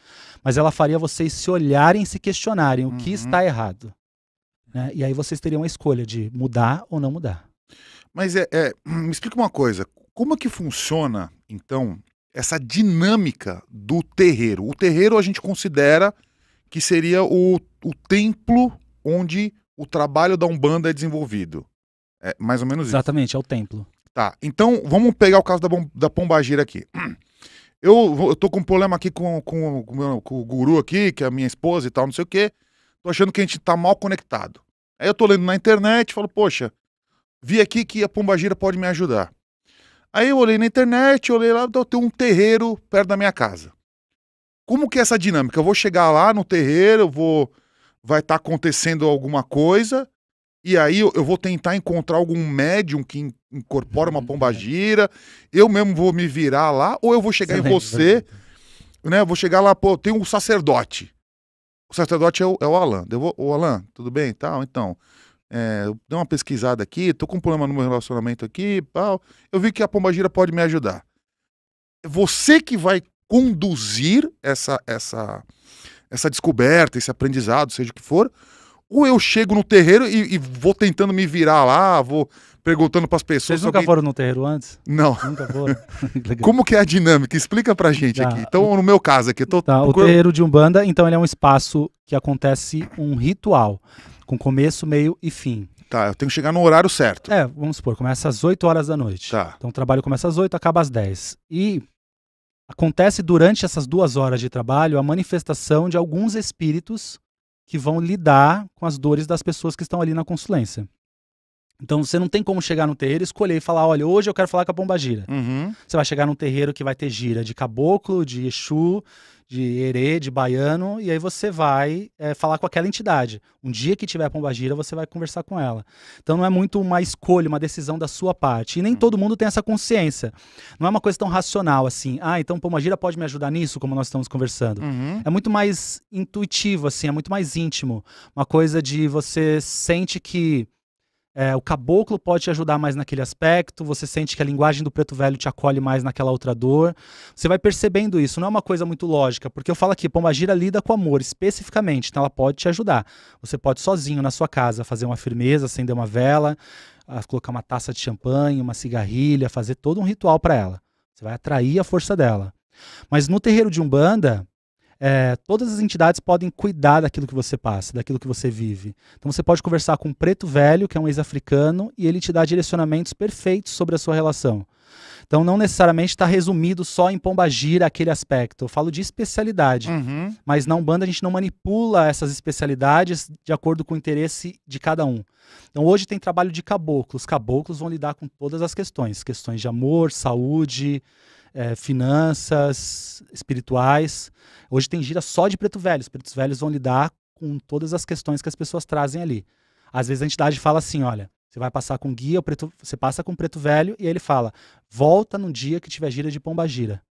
mas ela faria vocês se olharem, se questionarem o uhum. que está errado. Né? E aí vocês teriam a escolha de mudar ou não mudar. Mas é, é, me explica uma coisa, como é que funciona, então, essa dinâmica do terreiro? O terreiro a gente considera que seria o, o templo onde o trabalho da Umbanda é desenvolvido. É mais ou menos Exatamente, isso. Exatamente, é o templo. Tá, então vamos pegar o caso da, da Pombagira aqui. Eu, eu tô com um problema aqui com, com, com, com o guru aqui, que é a minha esposa e tal, não sei o quê. Tô achando que a gente tá mal conectado. Aí eu tô lendo na internet e falo, poxa, vi aqui que a pombagira pode me ajudar. Aí eu olhei na internet, olhei lá, então tem um terreiro perto da minha casa. Como que é essa dinâmica? Eu vou chegar lá no terreiro, eu vou vai estar tá acontecendo alguma coisa e aí eu, eu, vou tentar encontrar algum médium que in, incorpora uma uhum, pombagira, é. eu mesmo vou me virar lá ou eu vou chegar Excelente, em você, verdade. né? Eu vou chegar lá, pô, tem um sacerdote. O sacerdote é o, é o Alan. Eu vou, o Alan, tudo bem? Tal, então, é, eu dei uma pesquisada aqui, tô com um problema no meu relacionamento aqui, pau. Eu vi que a pombagira pode me ajudar. Você que vai conduzir essa essa essa descoberta, esse aprendizado, seja o que for, ou eu chego no terreiro e, e vou tentando me virar lá, vou perguntando para as pessoas. Vocês nunca alguém... foram no terreiro antes? Não. Nunca foram. Como que é a dinâmica? Explica para gente tá. aqui. Então, no meu caso aqui, eu tô tá, o terreiro de umbanda, então ele é um espaço que acontece um ritual com começo, meio e fim. Tá, eu tenho que chegar no horário certo. É, vamos supor, começa às 8 horas da noite. Tá. Então o trabalho começa às 8, acaba às 10. E acontece durante essas duas horas de trabalho a manifestação de alguns espíritos que vão lidar com as dores das pessoas que estão ali na consulência. Então você não tem como chegar no terreiro, escolher e falar, olha, hoje eu quero falar com a pomba gira. Uhum. Você vai chegar num terreiro que vai ter gira de caboclo, de exu, de herê, de baiano, e aí você vai é, falar com aquela entidade. Um dia que tiver a pombagira, você vai conversar com ela. Então não é muito uma escolha, uma decisão da sua parte. E nem uhum. todo mundo tem essa consciência. Não é uma coisa tão racional assim. Ah, então pombagira pode me ajudar nisso, como nós estamos conversando. Uhum. É muito mais intuitivo, assim, é muito mais íntimo. Uma coisa de você sente que é, o caboclo pode te ajudar mais naquele aspecto, você sente que a linguagem do preto velho te acolhe mais naquela outra dor. Você vai percebendo isso, não é uma coisa muito lógica, porque eu falo aqui, Gira lida com amor especificamente, então ela pode te ajudar. Você pode sozinho na sua casa fazer uma firmeza, acender uma vela, colocar uma taça de champanhe, uma cigarrilha, fazer todo um ritual para ela. Você vai atrair a força dela. Mas no terreiro de Umbanda, é, todas as entidades podem cuidar daquilo que você passa, daquilo que você vive. Então você pode conversar com um preto velho, que é um ex-africano, e ele te dá direcionamentos perfeitos sobre a sua relação. Então não necessariamente está resumido só em pombagira aquele aspecto. Eu falo de especialidade, uhum. mas na Umbanda a gente não manipula essas especialidades de acordo com o interesse de cada um. Então hoje tem trabalho de caboclos. Caboclos vão lidar com todas as questões, questões de amor, saúde, é, finanças, espirituais. Hoje tem gira só de preto velho. Os pretos velhos vão lidar com todas as questões que as pessoas trazem ali. Às vezes a entidade fala assim: olha, você vai passar com guia, preto, você passa com preto velho, e ele fala: volta num dia que tiver gira de pomba gira,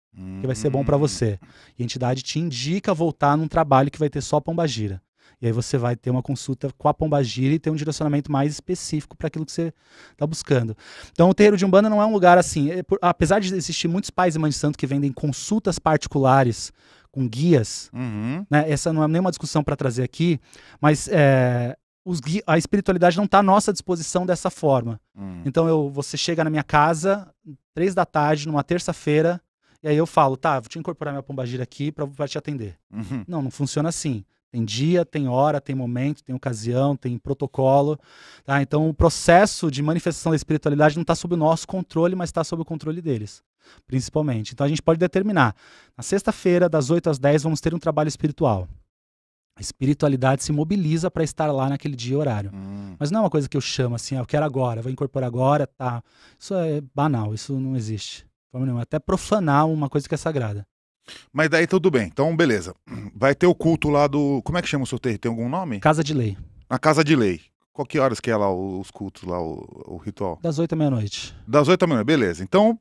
que vai ser bom para hum. você. E a entidade te indica voltar num trabalho que vai ter só pomba gira. E aí você vai ter uma consulta com a Pombagira e ter um direcionamento mais específico para aquilo que você está buscando. Então o terreiro de Umbanda não é um lugar assim, é por, apesar de existir muitos pais e mães de santo que vendem consultas particulares com guias, uhum. né, essa não é nenhuma discussão para trazer aqui, mas é, Guia, a espiritualidade não está à nossa disposição dessa forma. Hum. Então eu, você chega na minha casa, três da tarde, numa terça-feira, e aí eu falo, tá, vou te incorporar minha pombagira aqui para te atender. Uhum. Não, não funciona assim. Tem dia, tem hora, tem momento, tem ocasião, tem protocolo. Tá? Então, o processo de manifestação da espiritualidade não está sob o nosso controle, mas está sob o controle deles, principalmente. Então, a gente pode determinar. Na sexta-feira, das 8 às 10, vamos ter um trabalho espiritual. A espiritualidade se mobiliza para estar lá naquele dia e horário. Hum. Mas não é uma coisa que eu chamo assim, ah, eu quero agora, vou incorporar agora, tá. Isso é banal, isso não existe. É até profanar uma coisa que é sagrada. Mas daí tudo bem. Então, beleza. Vai ter o culto lá do. Como é que chama o sorteio? Tem algum nome? Casa de Lei. Na Casa de Lei. Qual que horas que é lá os cultos, lá, o, o ritual? Das oito à meia-noite. Das oito à meia-noite, beleza. Então,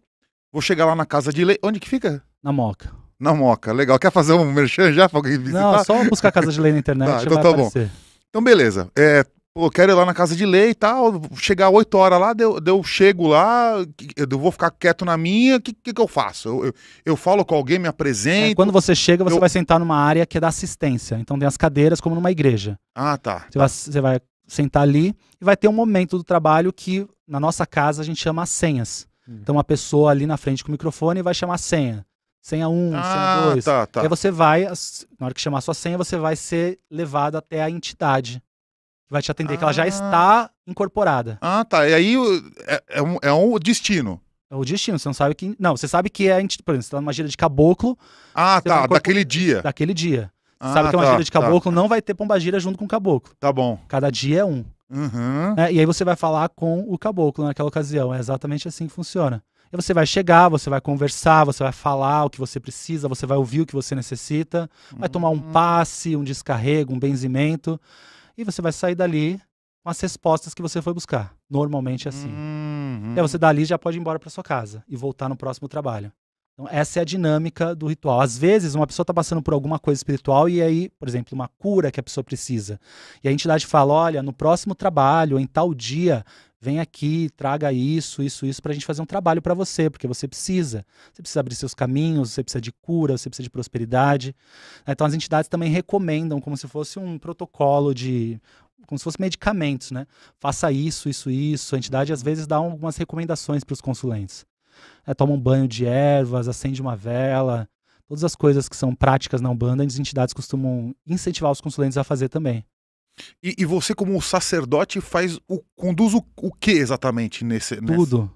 vou chegar lá na Casa de Lei. Onde que fica? Na Moca. Na Moca, legal. Quer fazer um merchan já pra alguém visitar? Não, só buscar a Casa de Lei na internet. tá, então tá aparecer. bom. Então, beleza. É, Pô, quero ir lá na casa de lei e tal. Chegar 8 horas lá, eu, eu chego lá, eu vou ficar quieto na minha, o que, que, que, eu faço? Eu, eu, eu, falo com alguém, me apresento. É, quando você chega, você eu... vai sentar numa área que é da assistência. Então tem as cadeiras, como numa igreja. Ah, tá. Você, tá. Vai, você vai sentar ali e vai ter um momento do trabalho que na nossa casa a gente chama as senhas. Hum. Então uma pessoa ali na frente com o microfone vai chamar a senha. Senha 1, um, ah, senha 2. Tá, tá. aí você vai, na hora que chamar a sua senha, você vai ser levado até a entidade que vai te atender, ah. que ela já ah. está incorporada. Ah, tá. E aí é, é, um, é um destino. É o destino, você não sabe que. Não, você sabe que é. Por exemplo, você tá numa gira de caboclo. Ah, tá. Incorpor... Daquele dia. Daquele dia. Ah, sabe que é uma tá, gira de tá. caboclo, tá. não vai ter pombagira junto com o caboclo. Tá bom. Cada dia é um. Uhum. É, e aí você vai falar com o caboclo naquela ocasião. É exatamente assim que funciona. E você vai chegar, você vai conversar, você vai falar o que você precisa, você vai ouvir o que você necessita, vai tomar um hum. passe, um descarrego, um benzimento e você vai sair dali com as respostas que você foi buscar. Normalmente é assim. Uhum. Aí é, você dali já pode ir embora para sua casa e voltar no próximo trabalho. Então, essa é a dinâmica do ritual. Às vezes, uma pessoa está passando por alguma coisa espiritual e aí, por exemplo, uma cura que a pessoa precisa. E a entidade fala: olha, no próximo trabalho, em tal dia, vem aqui, traga isso, isso, isso, para a gente fazer um trabalho para você, porque você precisa. Você precisa abrir seus caminhos, você precisa de cura, você precisa de prosperidade. Então as entidades também recomendam como se fosse um protocolo de como se fosse medicamentos, né? Faça isso, isso, isso. A entidade às vezes dá algumas recomendações para os consulentes. É, toma um banho de ervas, acende uma vela, todas as coisas que são práticas na Umbanda, as entidades costumam incentivar os consulentes a fazer também. E, e você, como sacerdote, faz o, conduz o, o que exatamente nesse. Tudo.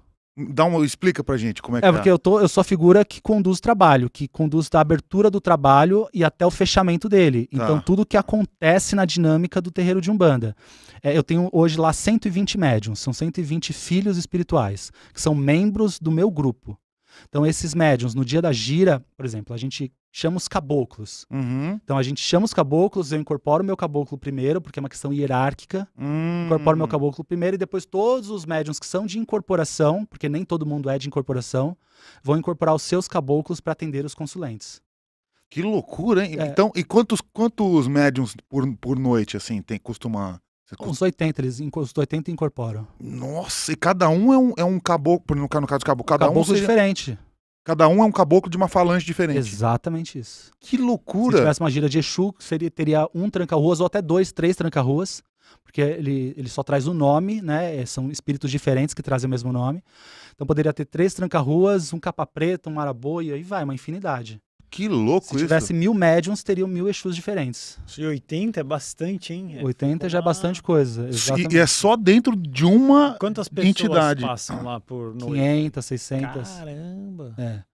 Dá uma, explica pra gente como é, é que é. porque eu, tô, eu sou a figura que conduz o trabalho, que conduz da abertura do trabalho e até o fechamento dele. Tá. Então, tudo que acontece na dinâmica do terreiro de Umbanda. É, eu tenho hoje lá 120 médiums, são 120 filhos espirituais, que são membros do meu grupo. Então, esses médiums, no dia da gira, por exemplo, a gente chama os caboclos. Uhum. Então, a gente chama os caboclos, eu incorporo meu caboclo primeiro, porque é uma questão hierárquica. Uhum. Incorporo meu caboclo primeiro e depois todos os médiums que são de incorporação, porque nem todo mundo é de incorporação, vão incorporar os seus caboclos para atender os consulentes. Que loucura, hein? É. Então, e quantos, quantos médiums por, por noite, assim, tem costuma Uns 80, eles os 80 incorporam. Nossa, e cada um é um, é um caboclo, no caso de caboclo, cada caboclo um seja... diferente. Cada um é um caboclo de uma falange diferente. Exatamente isso. Que loucura! Se tivesse uma gira de Exu, seria, teria um tranca-ruas ou até dois, três tranca-ruas, porque ele, ele só traz o um nome, né? É, são espíritos diferentes que trazem o mesmo nome. Então poderia ter três tranca-ruas, um capa preta, um marabô, e aí vai, uma infinidade. Que louco isso. Se tivesse isso. mil médiums, teriam mil Exus diferentes. E 80 é bastante, hein? É 80 já é bastante coisa. Exatamente. E, é só dentro de uma entidade. Quantas pessoas entidade. passam lá por noite? 500, 600. Caramba! É.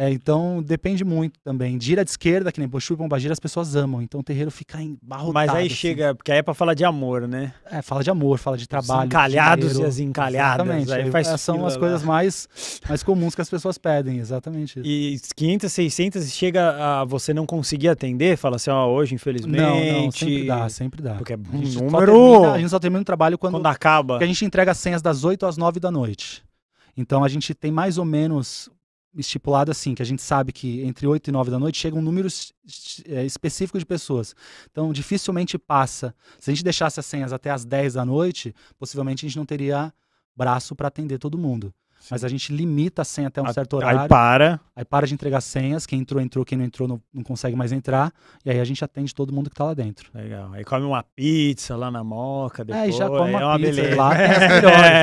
É, então depende muito também. Gira de esquerda, que nem Bochu e Pombagira, as pessoas amam. Então o terreiro fica embarrotado. Mas aí assim. chega, porque aí é pra falar de amor, né? É, fala de amor, fala de trabalho. Os encalhados de e as encalhadas. Exatamente. Aí faz é, são as coisas mais, mais comuns que as pessoas pedem, exatamente. E 500, 600, chega a você não conseguir atender? Fala assim, ó, oh, hoje, infelizmente. Não, não, sempre dá, sempre dá. Porque é um número. Termina, a gente só termina o trabalho quando, quando acaba. Porque a gente entrega as senhas das 8 às 9 da noite. Então a gente tem mais ou menos estipulado assim, que a gente sabe que entre 8 e 9 da noite chega um número é, específico de pessoas. Então, dificilmente passa. Se a gente deixasse as senhas até as 10 da noite, possivelmente a gente não teria braço para atender todo mundo. Sim. Mas a gente limita a senha até um a, certo horário. Aí para. Aí para de entregar senhas. Quem entrou, entrou. Quem não entrou, não, não consegue mais entrar. E aí a gente atende todo mundo que está lá dentro. Legal. Aí come uma pizza lá na moca. Depois, é, e já come é uma, é uma pizza. Beleza.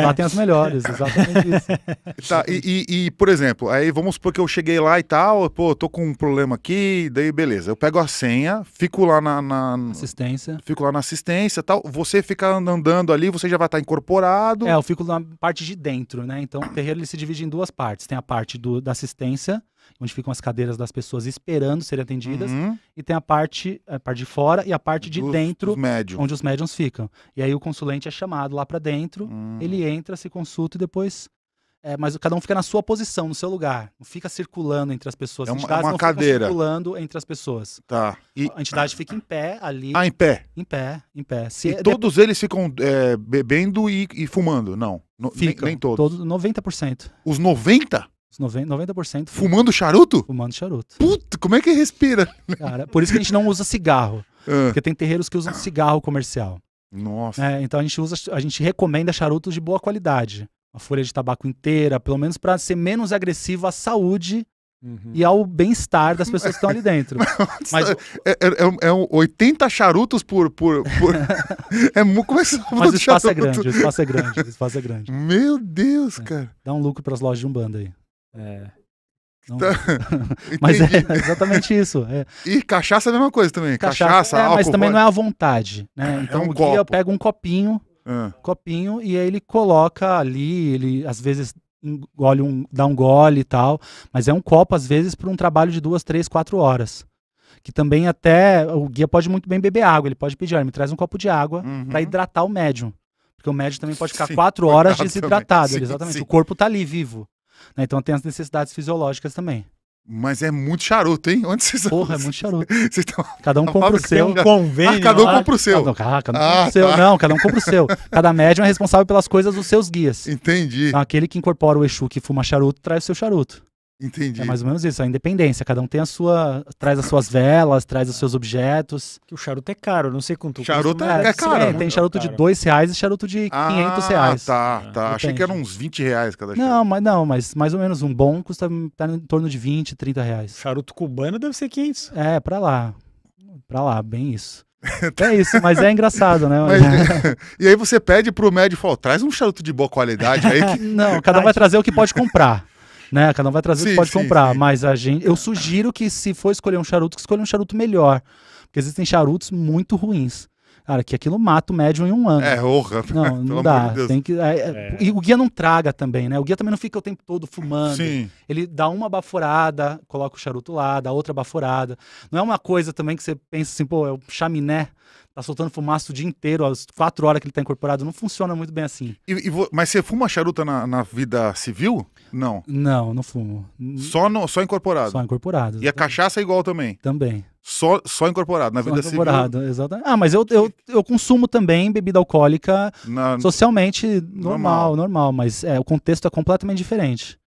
Lá tem as melhores. lá tem as melhores. Exatamente isso. Tá, e, e, e, por exemplo, aí vamos supor que eu cheguei lá e tal. Pô, tô com um problema aqui. Daí, beleza. Eu pego a senha, fico lá na, na assistência. Fico lá na assistência tal. Você fica andando ali, você já vai estar tá incorporado. É, eu fico na parte de dentro, né? Então, o terreiro ele se divide em duas partes. Tem a parte do, da assistência, onde ficam as cadeiras das pessoas esperando serem atendidas, uhum. e tem a parte, a parte de fora e a parte de dentro, onde os médiums ficam. E aí o consulente é chamado lá para dentro, uhum. ele entra, se consulta e depois é, mas cada um fica na sua posição, no seu lugar. Não fica circulando entre as pessoas. É uma, entidades é uma cadeira. circulando entre as pessoas. Tá. E... A entidade fica em pé ali. Ah, em pé? Em pé, em pé. Se, e todos eles ficam é, bebendo e, e, fumando? Não. No, ficam, nem, nem todos. todos. 90%. Os 90%? Os 90%, 90% Fumando charuto? Fumando charuto. Puta, como é que respira? Cara, por isso que a gente não usa cigarro. Ah. Porque tem terreiros que usam cigarro comercial. Nossa. É, então a gente usa, a gente recomenda charutos de boa qualidade uma folha de tabaco inteira, pelo menos para ser menos agressivo à saúde Uhum. e ao bem-estar das pessoas que estão ali dentro. Mas é, é, é, 80 é charutos por. por, por... é muito começando. Mas o espaço é grande, o espaço é grande, o espaço é grande. Meu Deus, é. cara. Dá um lucro para as lojas de Umbanda aí. É. Não... Tá. mas é exatamente isso. É. E cachaça é a mesma coisa também. Cachaça, cachaça é, álcool, Mas também pode... não é à vontade. Né? Então um o guia pega um copinho ah. copinho, e aí ele coloca ali, ele às vezes engole um, dá um gole e tal, mas é um copo, às vezes, para um trabalho de duas, três, quatro horas. Que também até o guia pode muito bem beber água, ele pode pedir, olha, me traz um copo de água uhum. para hidratar o médium. Porque o médium também pode ficar sim, quatro horas desidratado, sim, exatamente. Sim. O corpo está ali vivo. Né? Então tem as necessidades fisiológicas também. Mas é muito charuto, hein? Onde vocês Porra, é muito charuto. Cada um ah, compra o seu. Um convênio. Ah, cada um compra o seu. Cada, ah, cada um ah, compra o seu. Tá. Não, cada um compra o seu. Cada médium é responsável pelas coisas dos seus guias. Entendi. Então, aquele que incorpora o Exu que fuma charuto, traz o seu charuto. Entendi. É mais ou menos isso, é a independência. Cada um tem a sua. traz as suas velas, traz os seus objetos. Que o charuto é caro, não sei quanto. Charuto custa, é, é, caro. É, tem charuto de dois reais e charuto de ah, 500 tá, reais. Tá, tá. Achei que eram uns 20 reais cada charuto. Não, mas, não, mas mais ou menos um bom custa tá em torno de 20, 30 reais. Charuto cubano deve ser 500. É, pra lá. Pra lá, bem isso. É isso, mas é engraçado, né? Mas, e aí você pede pro médico, traz um charuto de boa qualidade aí. Que... Não, cada um vai trazer o que pode comprar né? Cada um vai trazer o que pode sim, comprar. Sim. Mas a gente. Eu sugiro que, se for escolher um charuto, que escolha um charuto melhor. Porque existem charutos muito ruins. Cara, que aquilo mata o médium em um ano. É, honra. Não, não dá. De tem que, é, é, é. E o guia não traga também, né? O guia também não fica o tempo todo fumando. Sim. Ele dá uma baforada, coloca o charuto lá, dá outra baforada. Não é uma coisa também que você pensa assim, pô, é o um chaminé tá soltando fumaça o dia inteiro, as quatro horas que ele tá incorporado, não funciona muito bem assim. E, e vo... mas você fuma charuta na, na, vida civil? Não. Não, não fumo. Só, no, só incorporado? Só incorporado. E a cachaça é igual também? Também. Só, só incorporado, na só vida incorporado, civil? exatamente. Ah, mas eu, eu, eu consumo também bebida alcoólica na... socialmente normal, normal, normal mas é, o contexto é completamente diferente.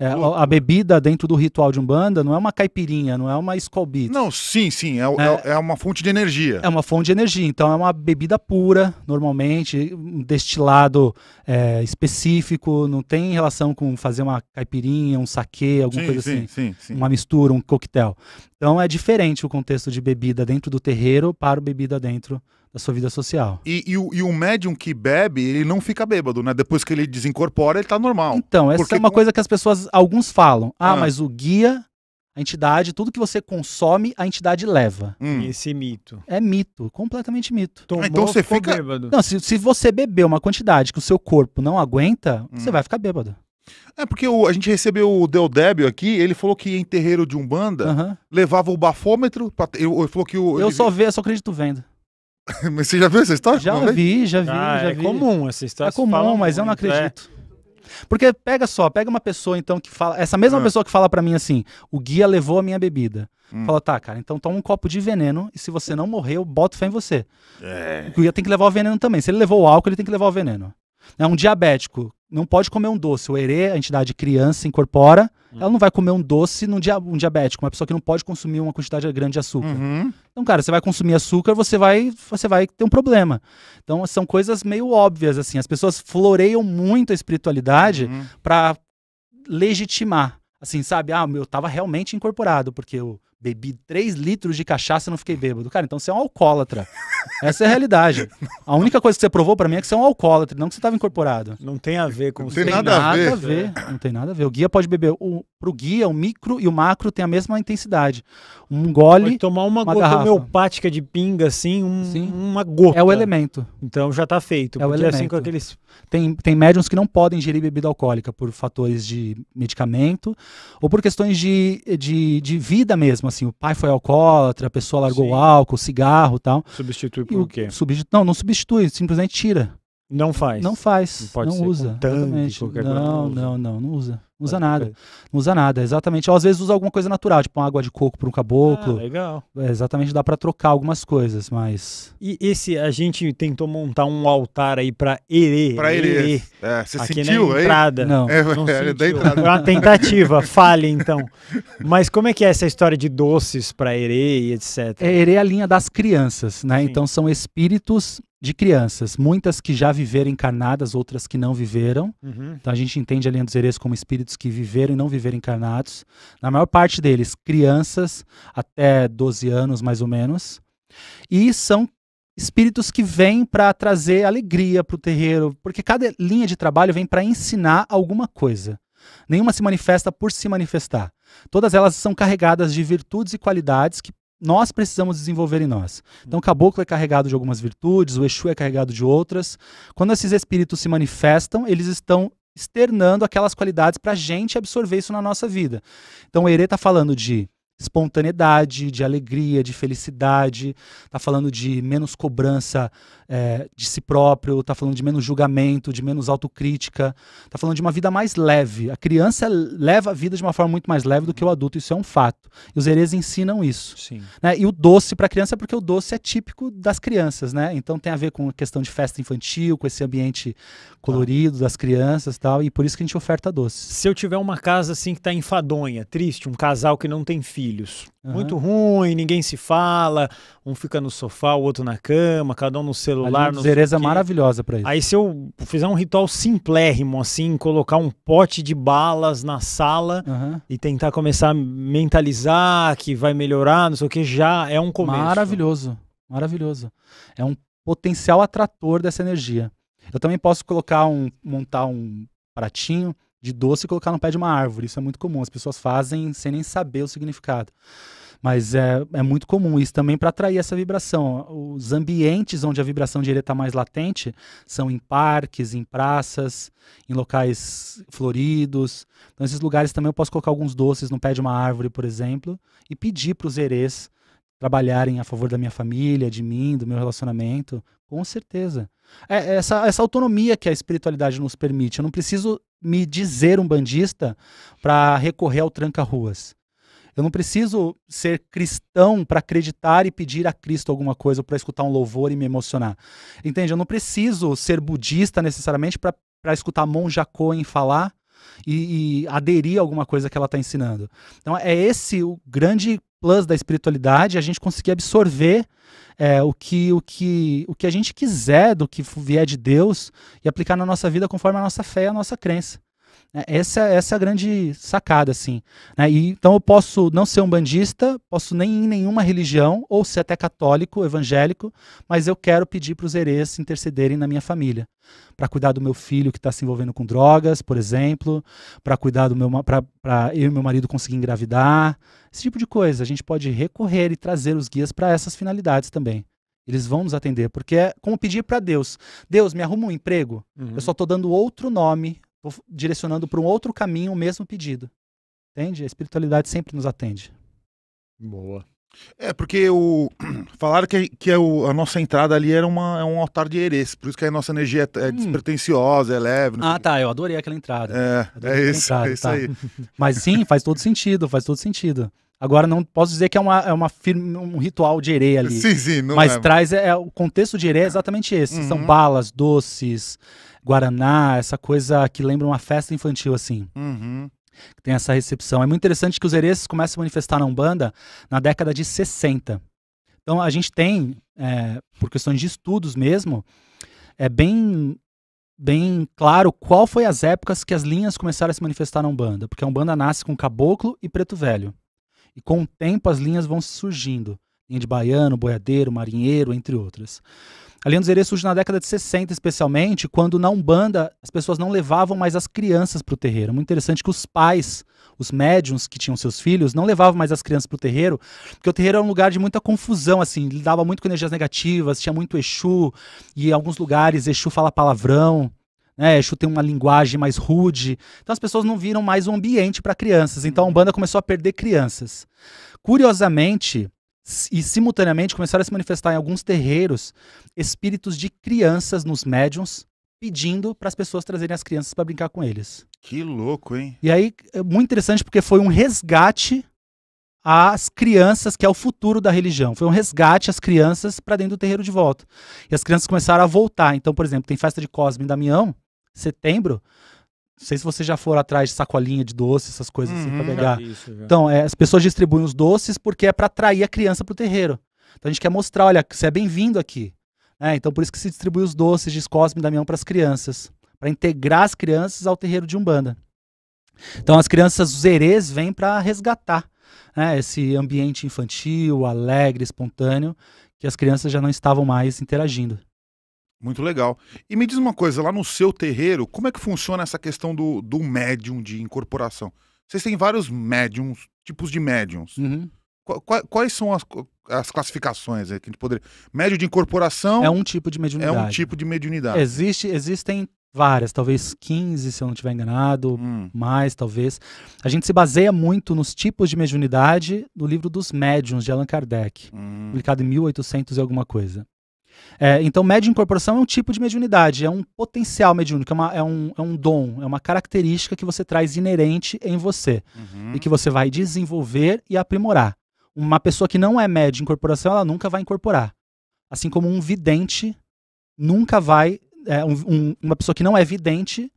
É, a né? bebida dentro do ritual de Umbanda não é uma caipirinha, não é uma Skol Beats. Não, sim, sim, é, é, é, é, uma fonte de energia. É uma fonte de energia, então é uma bebida pura, normalmente, um destilado é, específico, não tem relação com fazer uma caipirinha, um saquê, alguma sim, coisa sim, assim. Sim, sim. Uma mistura, um coquetel. Então é diferente o contexto de bebida dentro do terreiro para bebida dentro da sua vida social. E, e, o, e o médium que bebe, ele não fica bêbado, né? Depois que ele desincorpora, ele tá normal. Então, essa Porque é uma coisa que as pessoas, alguns falam. Ah, ah, mas o guia, a entidade, tudo que você consome, a entidade leva. Hum. Esse mito. É mito, completamente mito. Tomou, ah, então você fica bêbado. Não, se, se você beber uma quantidade que o seu corpo não aguenta, hum. você vai ficar bêbado. É porque o, a gente recebeu o Deodébio aqui, ele falou que em terreiro de Umbanda uhum. levava o bafômetro. Pra, ele, ele falou que o, Eu ele... só vejo, só acredito vendo. mas você já viu essa história? Já vi, já vi, ah, já é vi. comum essa história. É comum, mas muito, eu não é. acredito. É. Porque pega só, pega uma pessoa então que fala, essa mesma ah. pessoa que fala para mim assim, o guia levou a minha bebida. Hum. Fala, tá, cara, então toma um copo de veneno e se você não morrer, eu boto fé em você. É. O guia tem que levar o veneno também. Se ele levou o álcool, ele tem que levar o veneno é Um diabético não pode comer um doce. O erê, a entidade criança, incorpora. Uhum. Ela não vai comer um doce num dia, um diabético, uma pessoa que não pode consumir uma quantidade grande de açúcar. Uhum. Então, cara, você vai consumir açúcar, você vai, você vai ter um problema. Então, são coisas meio óbvias, assim. As pessoas floreiam muito a espiritualidade uhum. para legitimar. Assim, sabe? Ah, eu tava realmente incorporado, porque eu bebi 3 litros de cachaça e não fiquei bêbado. Cara, então você é um alcoólatra. Essa é a realidade. A única coisa que você provou para mim é que você é um alcoólatra, não que você estava incorporado. Não tem a ver com Não tem, tem nada, a ver. A ver. Não tem nada a ver. O guia pode beber. O, pro guia, o micro e o macro tem a mesma intensidade. Um gole. Pode tomar uma, uma gota homeopática de pinga, assim, um, Sim. uma gota. É o elemento. Então já tá feito. É o elemento. Assim, com aqueles... tem, tem médiums que não podem ingerir bebida alcoólica por fatores de medicamento ou por questões de, de, de vida mesmo. Assim, o pai foi alcoólatra, a pessoa largou Sim. o álcool, cigarro tal. Substitui substitui por o, quê? Substitu não, não substitui, simplesmente tira. Não faz. Não faz. Não, pode não ser usa. Tanque, qualquer não, não, não, não usa. Não usa nada. Não usa nada, exatamente. Ou às vezes usa alguma coisa natural, tipo uma água de coco para um caboclo. Ah, legal. É, exatamente, dá para trocar algumas coisas, mas. E esse, a gente tentou montar um altar aí para Erê. Para Erê. É, você Aqui sentiu, na entrada. Aí? Não, é, não é, sentiu. entrada. Foi uma tentativa, falha então. Mas como é que é essa história de doces para Erê e etc? É, Erê é a linha das crianças, né? Sim. Então são espíritos de crianças, muitas que já viveram encarnadas, outras que não viveram. Uhum. Então a gente entende a linha dos herês como espíritos que viveram e não viveram encarnados. Na maior parte deles, crianças até 12 anos mais ou menos. E são espíritos que vêm para trazer alegria para o terreiro, porque cada linha de trabalho vem para ensinar alguma coisa. Nenhuma se manifesta por se manifestar. Todas elas são carregadas de virtudes e qualidades que nós precisamos desenvolver em nós. Então, o caboclo é carregado de algumas virtudes, o Exu é carregado de outras. Quando esses espíritos se manifestam, eles estão externando aquelas qualidades para a gente absorver isso na nossa vida. Então, o Herê está falando de espontaneidade, de alegria, de felicidade, está falando de menos cobrança é, de si próprio, está falando de menos julgamento, de menos autocrítica, está falando de uma vida mais leve. A criança leva a vida de uma forma muito mais leve do que o adulto, isso é um fato. E os herês ensinam isso. Né? E o doce para a criança, é porque o doce é típico das crianças, né? Então tem a ver com a questão de festa infantil, com esse ambiente colorido das crianças tal, e por isso que a gente oferta doce. Se eu tiver uma casa assim que está enfadonha, triste, um casal que não tem filho, filhos. Uhum. Muito ruim, ninguém se fala, um fica no sofá, o outro na cama, cada um no celular. uma no cereza maravilhosa para isso. Aí se eu fizer um ritual simplérrimo, assim, colocar um pote de balas na sala uhum. e tentar começar a mentalizar que vai melhorar, não sei o que, já é um começo. Maravilhoso, maravilhoso. É um potencial atrator dessa energia. Eu também posso colocar um, montar um pratinho de doce e colocar no pé de uma árvore. Isso é muito comum. As pessoas fazem sem nem saber o significado. Mas é, é muito comum isso também para atrair essa vibração. Os ambientes onde a vibração direta está mais latente são em parques, em praças, em locais floridos. Então, esses lugares também eu posso colocar alguns doces no pé de uma árvore, por exemplo, e pedir para os herês trabalharem a favor da minha família, de mim, do meu relacionamento, com certeza. É essa, essa autonomia que a espiritualidade nos permite. Eu não preciso me dizer um bandista para recorrer ao tranca-ruas. Eu não preciso ser cristão para acreditar e pedir a Cristo alguma coisa, para escutar um louvor e me emocionar. Entende? Eu não preciso ser budista necessariamente para escutar Mon em falar e, e aderir a alguma coisa que ela está ensinando. Então é esse o grande plus da espiritualidade, a gente conseguir absorver é, o, que, o, que, o que a gente quiser do que vier de Deus e aplicar na nossa vida conforme a nossa fé e a nossa crença. Né? Essa, essa é a grande sacada, assim. Né? E, então eu posso não ser um bandista, posso nem ir em nenhuma religião, ou ser até católico, evangélico, mas eu quero pedir para os herês intercederem na minha família. Para cuidar do meu filho que está se envolvendo com drogas, por exemplo, para cuidar do meu para eu e meu marido conseguir engravidar, esse tipo de coisa. A gente pode recorrer e trazer os guias para essas finalidades também. Eles vão nos atender, porque é como pedir para Deus. Deus, me arruma um emprego. Uhum. Eu só estou dando outro nome direcionando para um outro caminho o mesmo pedido. Entende? A espiritualidade sempre nos atende. Boa. É, porque o... falaram que, que é a nossa entrada ali era uma, é um altar de herês, por isso que a nossa energia é, é hum. despretensiosa, é leve. Ah, tá, eu adorei aquela entrada. É, é isso, entrada, é isso tá. aí. Mas sim, faz todo sentido, faz todo sentido. Agora não posso dizer que é, uma, é uma firme, um ritual de herê ali. Sim, sim, não mas é. traz é, é o contexto de herê é exatamente esse. Uhum. São balas, doces, guaraná, essa coisa que lembra uma festa infantil assim. Uhum. Tem essa recepção. É muito interessante que os herês começam a se manifestar na Umbanda na década de 60. Então a gente tem, é, por questões de estudos mesmo, é bem bem claro qual foi as épocas que as linhas começaram a se manifestar na Umbanda, porque a Umbanda nasce com caboclo e preto velho. E com o tempo as linhas vão surgindo. Linha de baiano, boiadeiro, marinheiro, entre outras. A linha do Zerê surge na década de 60, especialmente, quando na Umbanda as pessoas não levavam mais as crianças para o terreiro. É muito interessante que os pais, os médiums que tinham seus filhos, não levavam mais as crianças para o terreiro, porque o terreiro era um lugar de muita confusão, assim, lidava muito com energias negativas, tinha muito Exu, e em alguns lugares Exu fala palavrão, né? Exu tem uma linguagem mais rude. Então as pessoas não viram mais o ambiente para crianças. Então a uhum. Umbanda começou a perder crianças. Curiosamente, e simultaneamente começaram a se manifestar em alguns terreiros espíritos de crianças nos médiums pedindo para as pessoas trazerem as crianças para brincar com eles. Que louco, hein? E aí é muito interessante porque foi um resgate às crianças, que é o futuro da religião. Foi um resgate às crianças para dentro do terreiro de volta. E as crianças começaram a voltar. Então, por exemplo, tem festa de Cosme e Damião, setembro. Não sei se você já for atrás de sacolinha de doce, essas coisas uhum, assim, pra uhum. pegar. Isso, então, é, as pessoas distribuem os doces porque é para atrair a criança pro terreiro. Então a gente quer mostrar, olha, você é bem-vindo aqui. É, então por isso que se distribui os doces de Cosme e Damião para as crianças, para integrar as crianças ao terreiro de Umbanda. Então as crianças, os herês, vêm para resgatar né, esse ambiente infantil, alegre, espontâneo, que as crianças já não estavam mais interagindo. Muito legal. E me diz uma coisa, lá no seu terreiro, como é que funciona essa questão do, do médium de incorporação? Vocês têm vários médiums, tipos de médiums. Uhum. Quais, quais são as, as classificações é, que a gente poderia. Médio de incorporação. É um tipo de mediunidade. É um tipo de mediunidade. Existe, existem várias, talvez 15, se eu não estiver enganado, hum. mais talvez. A gente se baseia muito nos tipos de mediunidade no livro dos médiums, de Allan Kardec, hum. publicado em 1800 e alguma coisa. É, então, média incorporação é um tipo de mediunidade, é um potencial mediúnico, é, uma, é, um, é um dom, é uma característica que você traz inerente em você uhum. e que você vai desenvolver e aprimorar. Uma pessoa que não é média incorporação, ela nunca vai incorporar. Assim como um vidente nunca vai. É, um, um, uma pessoa que não é vidente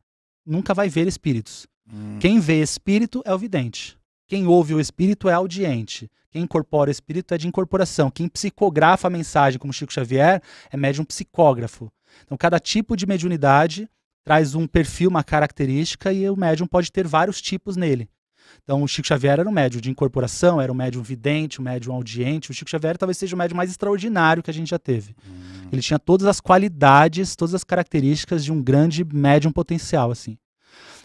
nunca vai ver espíritos. Uhum. Quem vê espírito é o vidente. Quem ouve o Espírito é audiente. Quem incorpora o Espírito é de incorporação. Quem psicografa a mensagem, como Chico Xavier, é médium psicógrafo. Então, cada tipo de mediunidade traz um perfil, uma característica, e o médium pode ter vários tipos nele. Então, o Chico Xavier era um médium de incorporação, era um médium vidente, um médium audiente. O Chico Xavier talvez seja o médium mais extraordinário que a gente já teve. Hum. Ele tinha todas as qualidades, todas as características de um grande médium potencial, assim.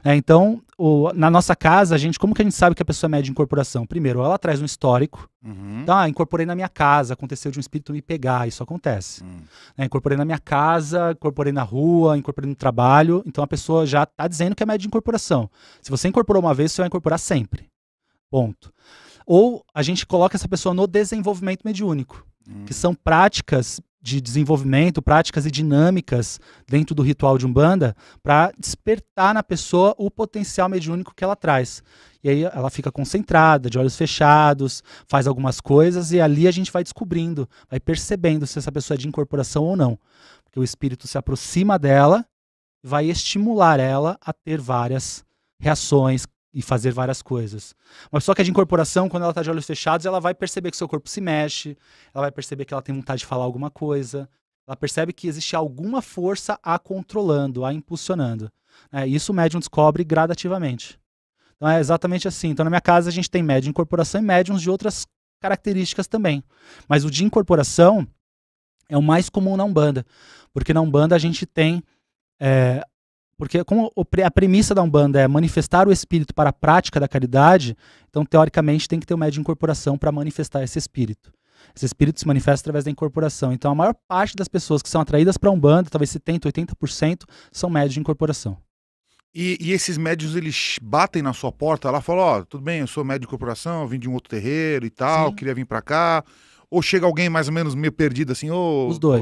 É, então, o, na nossa casa, a gente, como que a gente sabe que a pessoa é média de incorporação? Primeiro, ela traz um histórico. Uhum. Então, ah, incorporei na minha casa, aconteceu de um espírito me pegar, isso acontece. Uhum. É, incorporei na minha casa, incorporei na rua, incorporei no trabalho. Então a pessoa já está dizendo que é média de incorporação. Se você incorporou uma vez, você vai incorporar sempre. Ponto. Ou a gente coloca essa pessoa no desenvolvimento mediúnico, uhum. que são práticas de desenvolvimento, práticas e dinâmicas dentro do ritual de Umbanda para despertar na pessoa o potencial mediúnico que ela traz. E aí ela fica concentrada, de olhos fechados, faz algumas coisas e ali a gente vai descobrindo, vai percebendo se essa pessoa é de incorporação ou não. Porque o espírito se aproxima dela vai estimular ela a ter várias reações, e fazer várias coisas. Mas só que a de incorporação, quando ela está de olhos fechados, ela vai perceber que seu corpo se mexe, ela vai perceber que ela tem vontade de falar alguma coisa, ela percebe que existe alguma força a controlando, a impulsionando. É, isso o médium descobre gradativamente. Então é exatamente assim. Então na minha casa a gente tem médium de incorporação e médiums de outras características também. Mas o de incorporação é o mais comum na Umbanda, porque na Umbanda a gente tem é, porque como a premissa da Umbanda é manifestar o espírito para a prática da caridade, então teoricamente tem que ter um médio de incorporação para manifestar esse espírito. Esse espírito se manifesta através da incorporação. Então a maior parte das pessoas que são atraídas para a Umbanda, talvez 70, 80%, são médios de incorporação. E, e, esses médios, eles batem na sua porta lá, falam, ó, oh, tudo bem, eu sou médio de incorporação, vim de um outro terreiro e tal, Sim. queria vir para cá. Ou chega alguém mais ou menos meio perdido assim, ô, oh, Os dois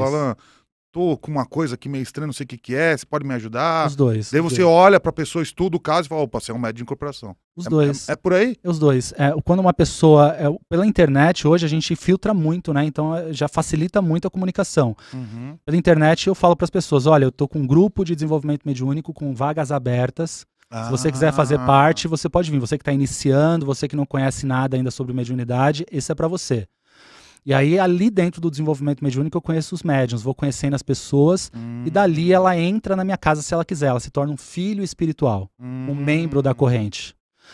tô com uma coisa aqui meio estranha, não sei o que, que é, você pode me ajudar? Os dois. Daí você dois. olha para a pessoa, estuda o caso e fala, opa, você é um médico de incorporação. Os é, dois. É, é, por aí? Os dois. É, quando uma pessoa. É, pela internet, hoje a gente filtra muito, né? Então é, já facilita muito a comunicação. Uhum. Pela internet, eu falo para as pessoas: olha, eu tô com um grupo de desenvolvimento mediúnico com vagas abertas. Se você quiser fazer ah. parte, você pode vir. Você que está iniciando, você que não conhece nada ainda sobre mediunidade, esse é para você. E aí, ali dentro do desenvolvimento mediúnico, eu conheço os médiums, vou conhecendo as pessoas, hum. e dali hum. ela entra na minha casa se ela quiser. Ela se torna um filho espiritual, hum. um membro da corrente.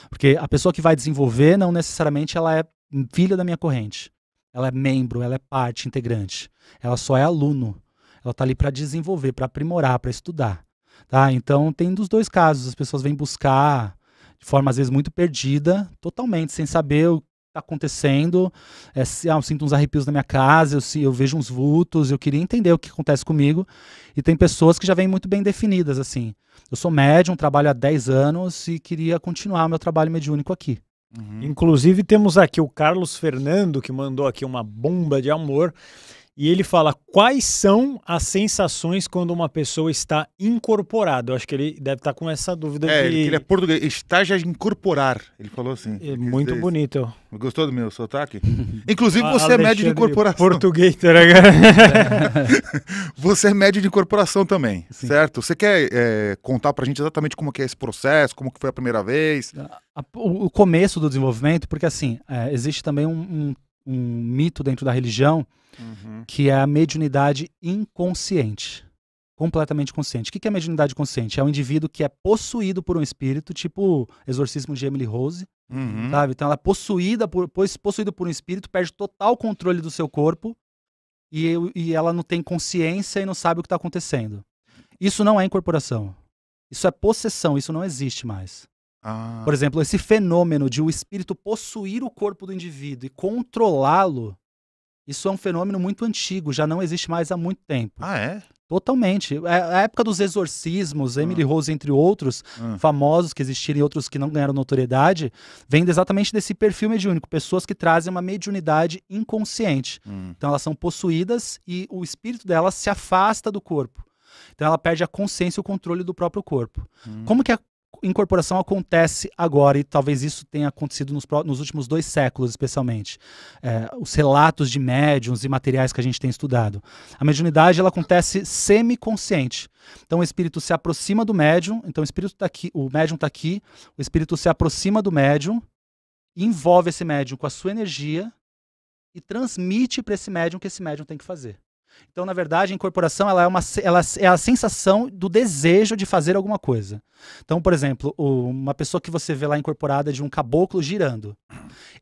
Porque a pessoa que vai desenvolver, não necessariamente ela é filha da minha corrente. Ela é membro, ela é parte integrante. Ela só é aluno. Ela está ali para desenvolver, para aprimorar, para estudar. Tá? Então, tem dos dois casos. As pessoas vêm buscar de forma às vezes muito perdida, totalmente sem saber o está acontecendo, é, se, ah, eu sinto uns arrepios na minha casa, eu, se, eu vejo uns vultos, eu queria entender o que acontece comigo. E tem pessoas que já vêm muito bem definidas, assim. Eu sou médium, trabalho há 10 anos e queria continuar meu trabalho mediúnico aqui. Uhum. Inclusive, temos aqui o Carlos Fernando, que mandou aqui uma bomba de amor. E ele fala quais são as sensações quando uma pessoa está incorporada. Eu acho que ele deve estar tá com essa dúvida. É, de... ele é português. Está já incorporar. Ele falou assim. É muito dizer. bonito. Gostou do meu sotaque? Inclusive, você Alexandre, é médio de incorporação. Português, tá Você é médio de incorporação também, Sim. certo? Você quer é, contar a gente exatamente como que é esse processo, como que foi a primeira vez? O começo do desenvolvimento, porque assim, é, existe também um, um um mito dentro da religião, uhum. que é a mediunidade inconsciente. Completamente consciente. O que é mediunidade consciente? É um indivíduo que é possuído por um espírito, tipo exorcismo de Emily Rose, uhum. sabe? Então ela é possuída por, possuída por um espírito, perde total controle do seu corpo e, e ela não tem consciência e não sabe o que está acontecendo. Isso não é incorporação. Isso é possessão, isso não existe mais. Ah. Por exemplo, esse fenômeno de o espírito possuir o corpo do indivíduo e controlá-lo, isso é um fenômeno muito antigo, já não existe mais há muito tempo. Ah, é? Totalmente. É a época dos exorcismos, ah. Emily Rose, entre outros, ah. famosos que existiram e outros que não ganharam notoriedade, vem exatamente desse perfil mediúnico, pessoas que trazem uma mediunidade inconsciente. Hum. Então elas são possuídas e o espírito delas se afasta do corpo. Então ela perde a consciência e o controle do próprio corpo. Hum. Como que a incorporação acontece agora e talvez isso tenha acontecido nos, nos últimos dois séculos, especialmente. É, os relatos de médiums e materiais que a gente tem estudado. A mediunidade ela acontece semiconsciente. Então o espírito se aproxima do médium, então o espírito está aqui, o médium está aqui, o espírito se aproxima do médium, envolve esse médium com a sua energia e transmite para esse médium o que esse médium tem que fazer. Então, na verdade, a incorporação ela é, uma, ela é a sensação do desejo de fazer alguma coisa. Então, por exemplo, uma pessoa que você vê lá incorporada de um caboclo girando,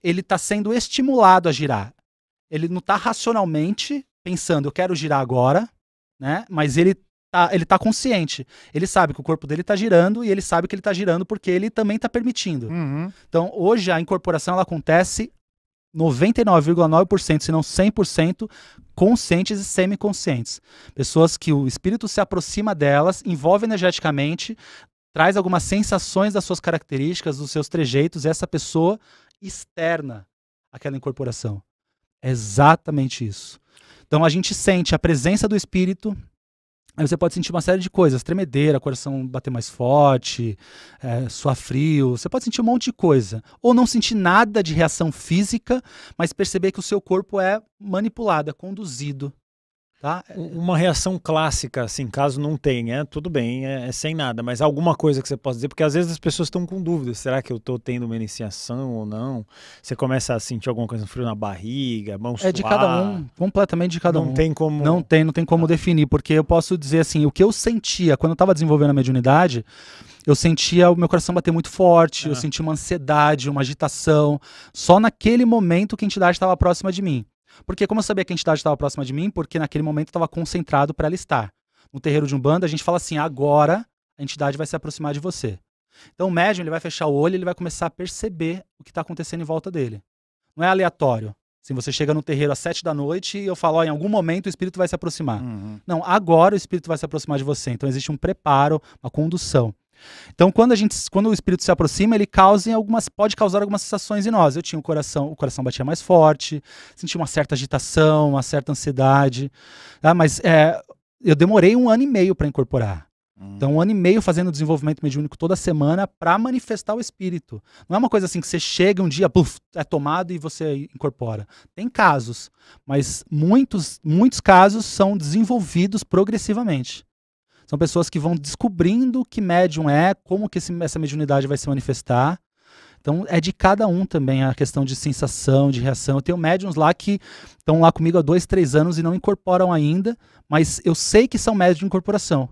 ele está sendo estimulado a girar. Ele não está racionalmente pensando, eu quero girar agora, né? mas ele tá, ele tá consciente. Ele sabe que o corpo dele está girando e ele sabe que ele está girando porque ele também está permitindo. Uhum. Então, hoje a incorporação ela acontece 99,9%, se não 100%, conscientes e semiconscientes. Pessoas que o espírito se aproxima delas, envolve energeticamente, traz algumas sensações das suas características, dos seus trejeitos, e essa pessoa externa aquela incorporação. É exatamente isso. Então a gente sente a presença do espírito Aí você pode sentir uma série de coisas, tremedeira, coração bater mais forte, é, suar frio, você pode sentir um monte de coisa. Ou não sentir nada de reação física, mas perceber que o seu corpo é manipulado, é conduzido Tá? Uma reação clássica, assim, caso não tenha, tudo bem, é, é, sem nada, mas alguma coisa que você possa dizer, porque às vezes as pessoas estão com dúvidas, será que eu estou tendo uma iniciação ou não? Você começa a sentir alguma coisa frio na barriga, mão suar. É de cada um, completamente de cada não um. Não tem como... Não tem, não tem como ah. definir, porque eu posso dizer assim, o que eu sentia quando eu estava desenvolvendo a mediunidade, eu sentia o meu coração bater muito forte, ah. eu sentia uma ansiedade, uma agitação, só naquele momento que a entidade estava próxima de mim. Porque como eu sabia que a entidade estava próxima de mim, porque naquele momento estava concentrado para ela estar. No terreiro de Umbanda, a gente fala assim: agora a entidade vai se aproximar de você. Então o médium ele vai fechar o olho e ele vai começar a perceber o que está acontecendo em volta dele. Não é aleatório. Se assim, você chega no terreiro às sete da noite e eu falo, ó, em algum momento o espírito vai se aproximar. Uhum. Não, agora o espírito vai se aproximar de você. Então existe um preparo, uma condução. Então, quando a gente, quando o espírito se aproxima, ele causa algumas, pode causar algumas sensações em nós. Eu tinha o coração, o coração batia mais forte, sentia uma certa agitação, uma certa ansiedade, tá? mas é, eu demorei um ano e meio para incorporar. Hum. Então, um ano e meio fazendo desenvolvimento mediúnico toda semana para manifestar o espírito. Não é uma coisa assim que você chega um dia, puff, é tomado e você incorpora. Tem casos, mas muitos, muitos casos são desenvolvidos progressivamente. São pessoas que vão descobrindo que médium é, como que esse, essa mediunidade vai se manifestar. Então é de cada um também a questão de sensação, de reação. Eu tenho médiums lá que estão lá comigo há dois, três anos e não incorporam ainda, mas eu sei que são médiums de incorporação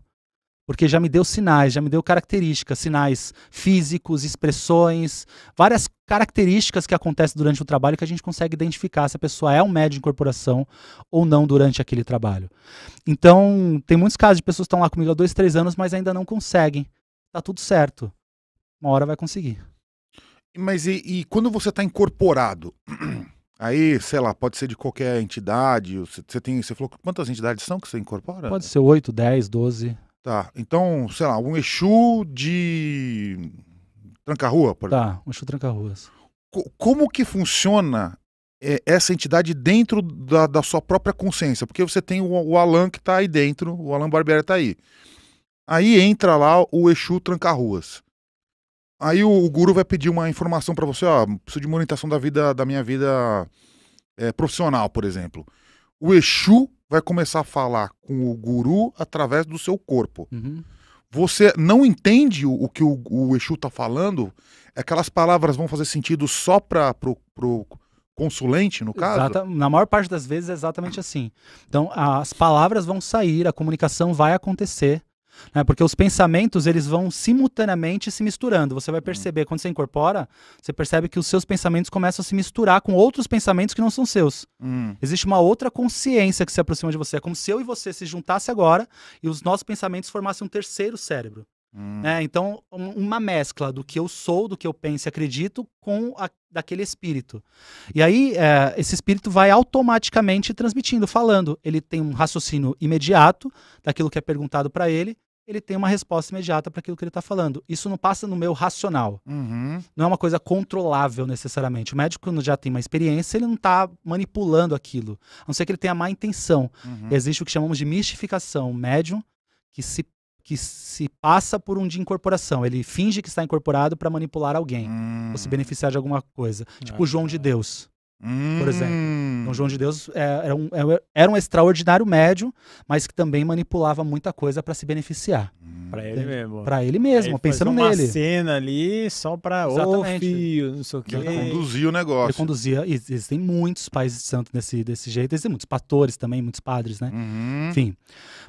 porque já me deu sinais, já me deu características, sinais físicos, expressões, várias características que acontecem durante o trabalho que a gente consegue identificar se a pessoa é um médio de incorporação ou não durante aquele trabalho. Então, tem muitos casos de pessoas que estão lá comigo há dois, três anos, mas ainda não conseguem. Tá tudo certo. Uma hora vai conseguir. Mas e, e quando você está incorporado? Aí, sei lá, pode ser de qualquer entidade. Você tem, você falou quantas entidades são que você incorpora? Pode ser 8, 10, 12. Tá. Então, sei lá, um Exu de Tranca-Rua, por tá, exemplo. Tá, um Exu Tranca-Ruas. como que funciona é, essa entidade dentro da, da, sua própria consciência? Porque você tem o, o Alan que está aí dentro, o Alan Barbieri está aí. Aí entra lá o Exu Tranca-Ruas. Aí o, o, guru vai pedir uma informação para você, ó, preciso de uma orientação da vida, da minha vida é, profissional, por exemplo. O Exu vai começar a falar com o guru através do seu corpo. Uhum. Você não entende o, o que o, o Exu está falando, é aquelas palavras vão fazer sentido só para o consulente, no caso? Exata, na maior parte das vezes é exatamente assim. Então, as palavras vão sair, a comunicação vai acontecer, né? Porque os pensamentos eles vão simultaneamente se misturando. Você vai hum. perceber, quando você incorpora, você percebe que os seus pensamentos começam a se misturar com outros pensamentos que não são seus. Hum. Existe uma outra consciência que se aproxima de você. É como se eu e você se juntasse agora e os nossos pensamentos formassem um terceiro cérebro. Hum. Né? então, um, uma mescla do que eu sou, do que eu penso e acredito, com a, daquele espírito. E aí, é, esse espírito vai automaticamente transmitindo, falando. Ele tem um raciocínio imediato daquilo que é perguntado para ele, ele tem uma resposta imediata para aquilo que ele está falando. Isso não passa no meu racional. Uhum. Não é uma coisa controlável necessariamente. O médico já tem uma experiência, ele não está manipulando aquilo. A não ser que ele tenha má intenção. Uhum. Existe o que chamamos de mistificação. O médium que se, que se passa por um de incorporação. Ele finge que está incorporado para manipular alguém uhum. ou se hum. beneficiar de alguma coisa. Tipo o João de Deus. Hum. Por exemplo. Então, João de Deus é, era um, é, era um extraordinário médium, mas que também manipulava muita coisa para se beneficiar. Hum. Para ele mesmo. Para ele mesmo, ele pensando uma nele. uma cena ali só para o fio, não sei o que Ele conduzia o negócio. Ele conduzia. Existem muitos pais de santo desse, desse jeito. Existem muitos pastores também, muitos padres, né? Uhum. Enfim.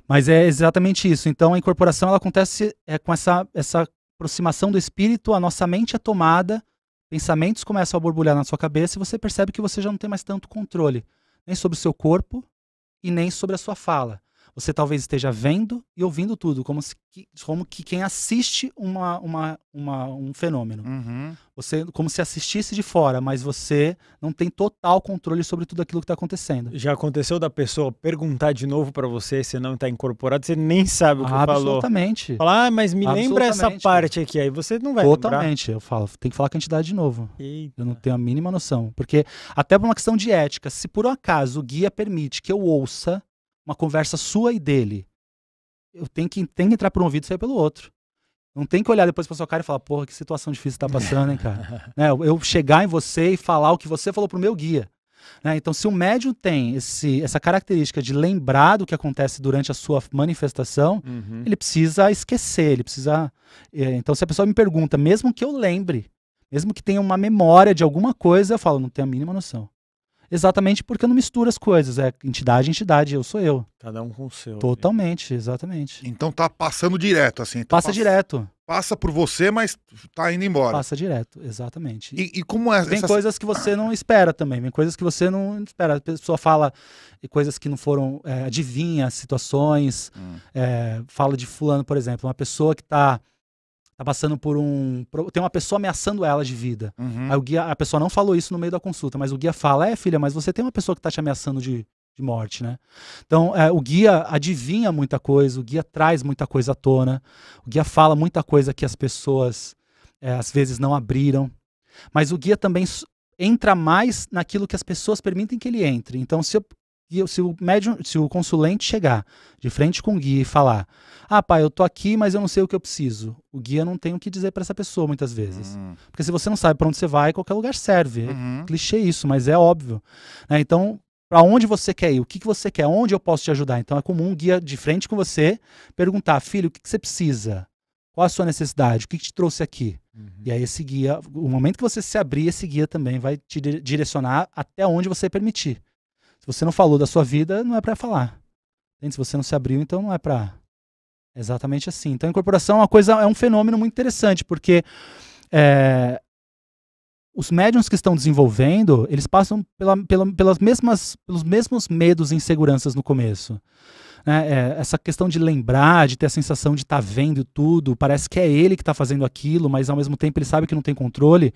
Mas é exatamente isso. Então, a incorporação ela acontece é, com essa, essa aproximação do espírito, a nossa mente é tomada Pensamentos começam a borbulhar na sua cabeça e você percebe que você já não tem mais tanto controle, nem sobre o seu corpo e nem sobre a sua fala. Você talvez esteja vendo e ouvindo tudo, como, se, como que quem assiste uma, uma, uma um fenômeno. Uhum. Você, como se assistisse de fora, mas você não tem total controle sobre tudo aquilo que está acontecendo. Já aconteceu da pessoa perguntar de novo para você, se não está incorporado, você nem sabe o que ah, falou. Absolutamente. Falar, ah, mas me lembra essa parte aqui, aí você não vai Totalmente. Lembrar. Eu falo, tem que falar com a entidade de novo. Eita. Eu não tenho a mínima noção. Porque, até por uma questão de ética, se por um acaso o guia permite que eu ouça uma conversa sua e dele. Eu tenho que, tenho que entrar por um ouvido e sair pelo outro. Não tem que olhar depois para sua cara e falar, porra, que situação difícil tá passando, hein, cara? né? Eu chegar em você e falar o que você falou pro meu guia. Né? Então, se o médium tem esse, essa característica de lembrar do que acontece durante a sua manifestação, uhum. ele precisa esquecer, ele precisa. É, então, se a pessoa me pergunta, mesmo que eu lembre, mesmo que tenha uma memória de alguma coisa, eu falo, não tenho a mínima noção. Exatamente porque eu não misturo as coisas. É entidade, entidade, eu sou eu. Cada um com o seu. Totalmente, exatamente. Então tá passando direto, assim. Então passa, passa, direto. Passa por você, mas tá indo embora. Passa direto, exatamente. E, e como é. Vem essas... coisas que você não espera também, vem coisas que você não espera. A pessoa fala coisas que não foram. É, adivinha situações. Hum. É, fala de fulano, por exemplo, uma pessoa que tá tá passando por um. Tem uma pessoa ameaçando ela de vida. Uhum. Aí o guia, a pessoa não falou isso no meio da consulta, mas o guia fala: é, filha, mas você tem uma pessoa que tá te ameaçando de, de morte, né? Então, é, o guia adivinha muita coisa, o guia traz muita coisa à tona, o guia fala muita coisa que as pessoas é, às vezes não abriram, mas o guia também entra mais naquilo que as pessoas permitem que ele entre. Então, se eu, e se o médium, se o consulente chegar de frente com o guia e falar: "Ah, pai, eu tô aqui, mas eu não sei o que eu preciso". O guia não tem o que dizer para essa pessoa muitas vezes. Uhum. Porque se você não sabe para onde você vai, qualquer lugar serve. É uhum. É clichê isso, mas é óbvio. Né? Então, para onde você quer ir, o que, que você quer, onde eu posso te ajudar. Então é comum um guia de frente com você perguntar, filho, o que, que você precisa? Qual a sua necessidade? O que, que te trouxe aqui? Uhum. E aí esse guia, o momento que você se abrir, esse guia também vai te direcionar até onde você permitir. Se você não falou da sua vida, não é para falar. Se você não se abriu, então não é para. exatamente assim. Então, a incorporação é uma coisa, é um fenômeno muito interessante, porque é, os médiums que estão desenvolvendo, eles passam pela, pela, pelas mesmas, pelos mesmos medos e inseguranças no começo. Né? É, essa questão de lembrar, de ter a sensação de estar tá vendo tudo, parece que é ele que está fazendo aquilo, mas ao mesmo tempo ele sabe que não tem controle.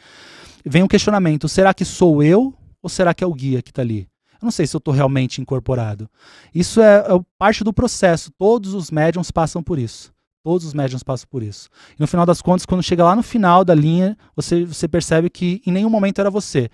Vem um questionamento: será que sou eu ou será que é o guia que está ali? Eu não sei se eu estou realmente incorporado. Isso é, é parte do processo. Todos os médiums passam por isso. Todos os médiums passam por isso. E no final das contas, quando chega lá no final da linha, você, você percebe que em nenhum momento era você.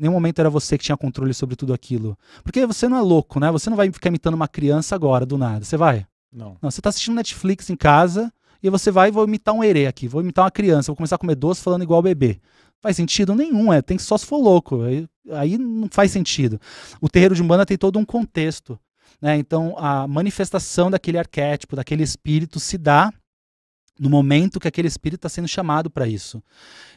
Em nenhum momento era você que tinha controle sobre tudo aquilo. Porque você não é louco, né? Você não vai ficar imitando uma criança agora, do nada. Você vai? Não. não você está assistindo Netflix em casa e você vai e vou imitar um herê aqui. Vou imitar uma criança. Vou começar a comer doce falando igual bebê. Faz sentido nenhum, é, tem que só se for louco. Aí, aí não faz sentido. O terreiro de Umbanda tem todo um contexto. Né? Então, a manifestação daquele arquétipo, daquele espírito, se dá no momento que aquele espírito está sendo chamado para isso.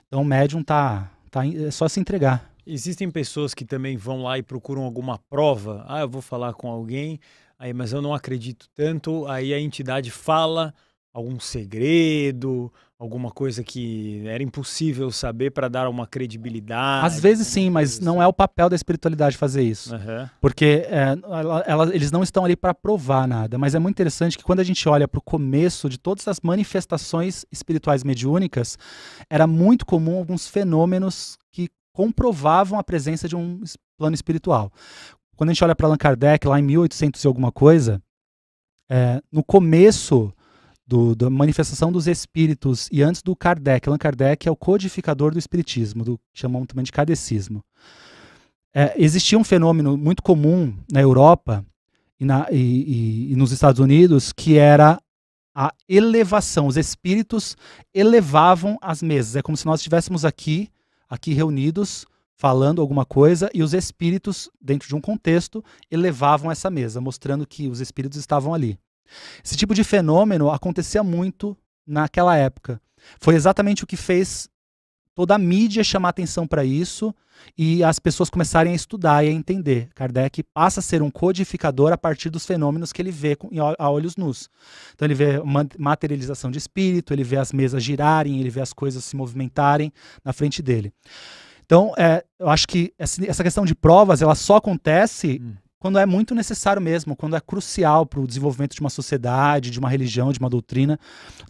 Então, o médium tá, tá, é só se entregar. Existem pessoas que também vão lá e procuram alguma prova. Ah, eu vou falar com alguém, aí, mas eu não acredito tanto. Aí a entidade fala algum segredo, alguma coisa que era impossível saber para dar uma credibilidade? Às vezes sim, mas não assim. é o papel da espiritualidade fazer isso. Uhum. Porque é, ela, ela, eles não estão ali para provar nada. Mas é muito interessante que quando a gente olha para o começo de todas as manifestações espirituais mediúnicas, era muito comum alguns fenômenos que comprovavam a presença de um plano espiritual. Quando a gente olha para Allan Kardec, lá em 1800 e alguma coisa, é, no começo do, da manifestação dos espíritos e antes do Kardec. Allan Kardec é o codificador do espiritismo, do chamamos também de kardecismo. É, existia um fenômeno muito comum na Europa e, na, e, e, e nos Estados Unidos que era a elevação. Os espíritos elevavam as mesas. É como se nós estivéssemos aqui, aqui reunidos, falando alguma coisa e os espíritos, dentro de um contexto, elevavam essa mesa, mostrando que os espíritos estavam ali. Esse tipo de fenômeno acontecia muito naquela época. Foi exatamente o que fez toda a mídia chamar atenção para isso e as pessoas começarem a estudar e a entender. Kardec passa a ser um codificador a partir dos fenômenos que ele vê a olhos nus. Então ele vê materialização de espírito, ele vê as mesas girarem, ele vê as coisas se movimentarem na frente dele. Então, é, eu acho que essa questão de provas, ela só acontece hum quando é muito necessário mesmo, quando é crucial para o desenvolvimento de uma sociedade, de uma religião, de uma doutrina.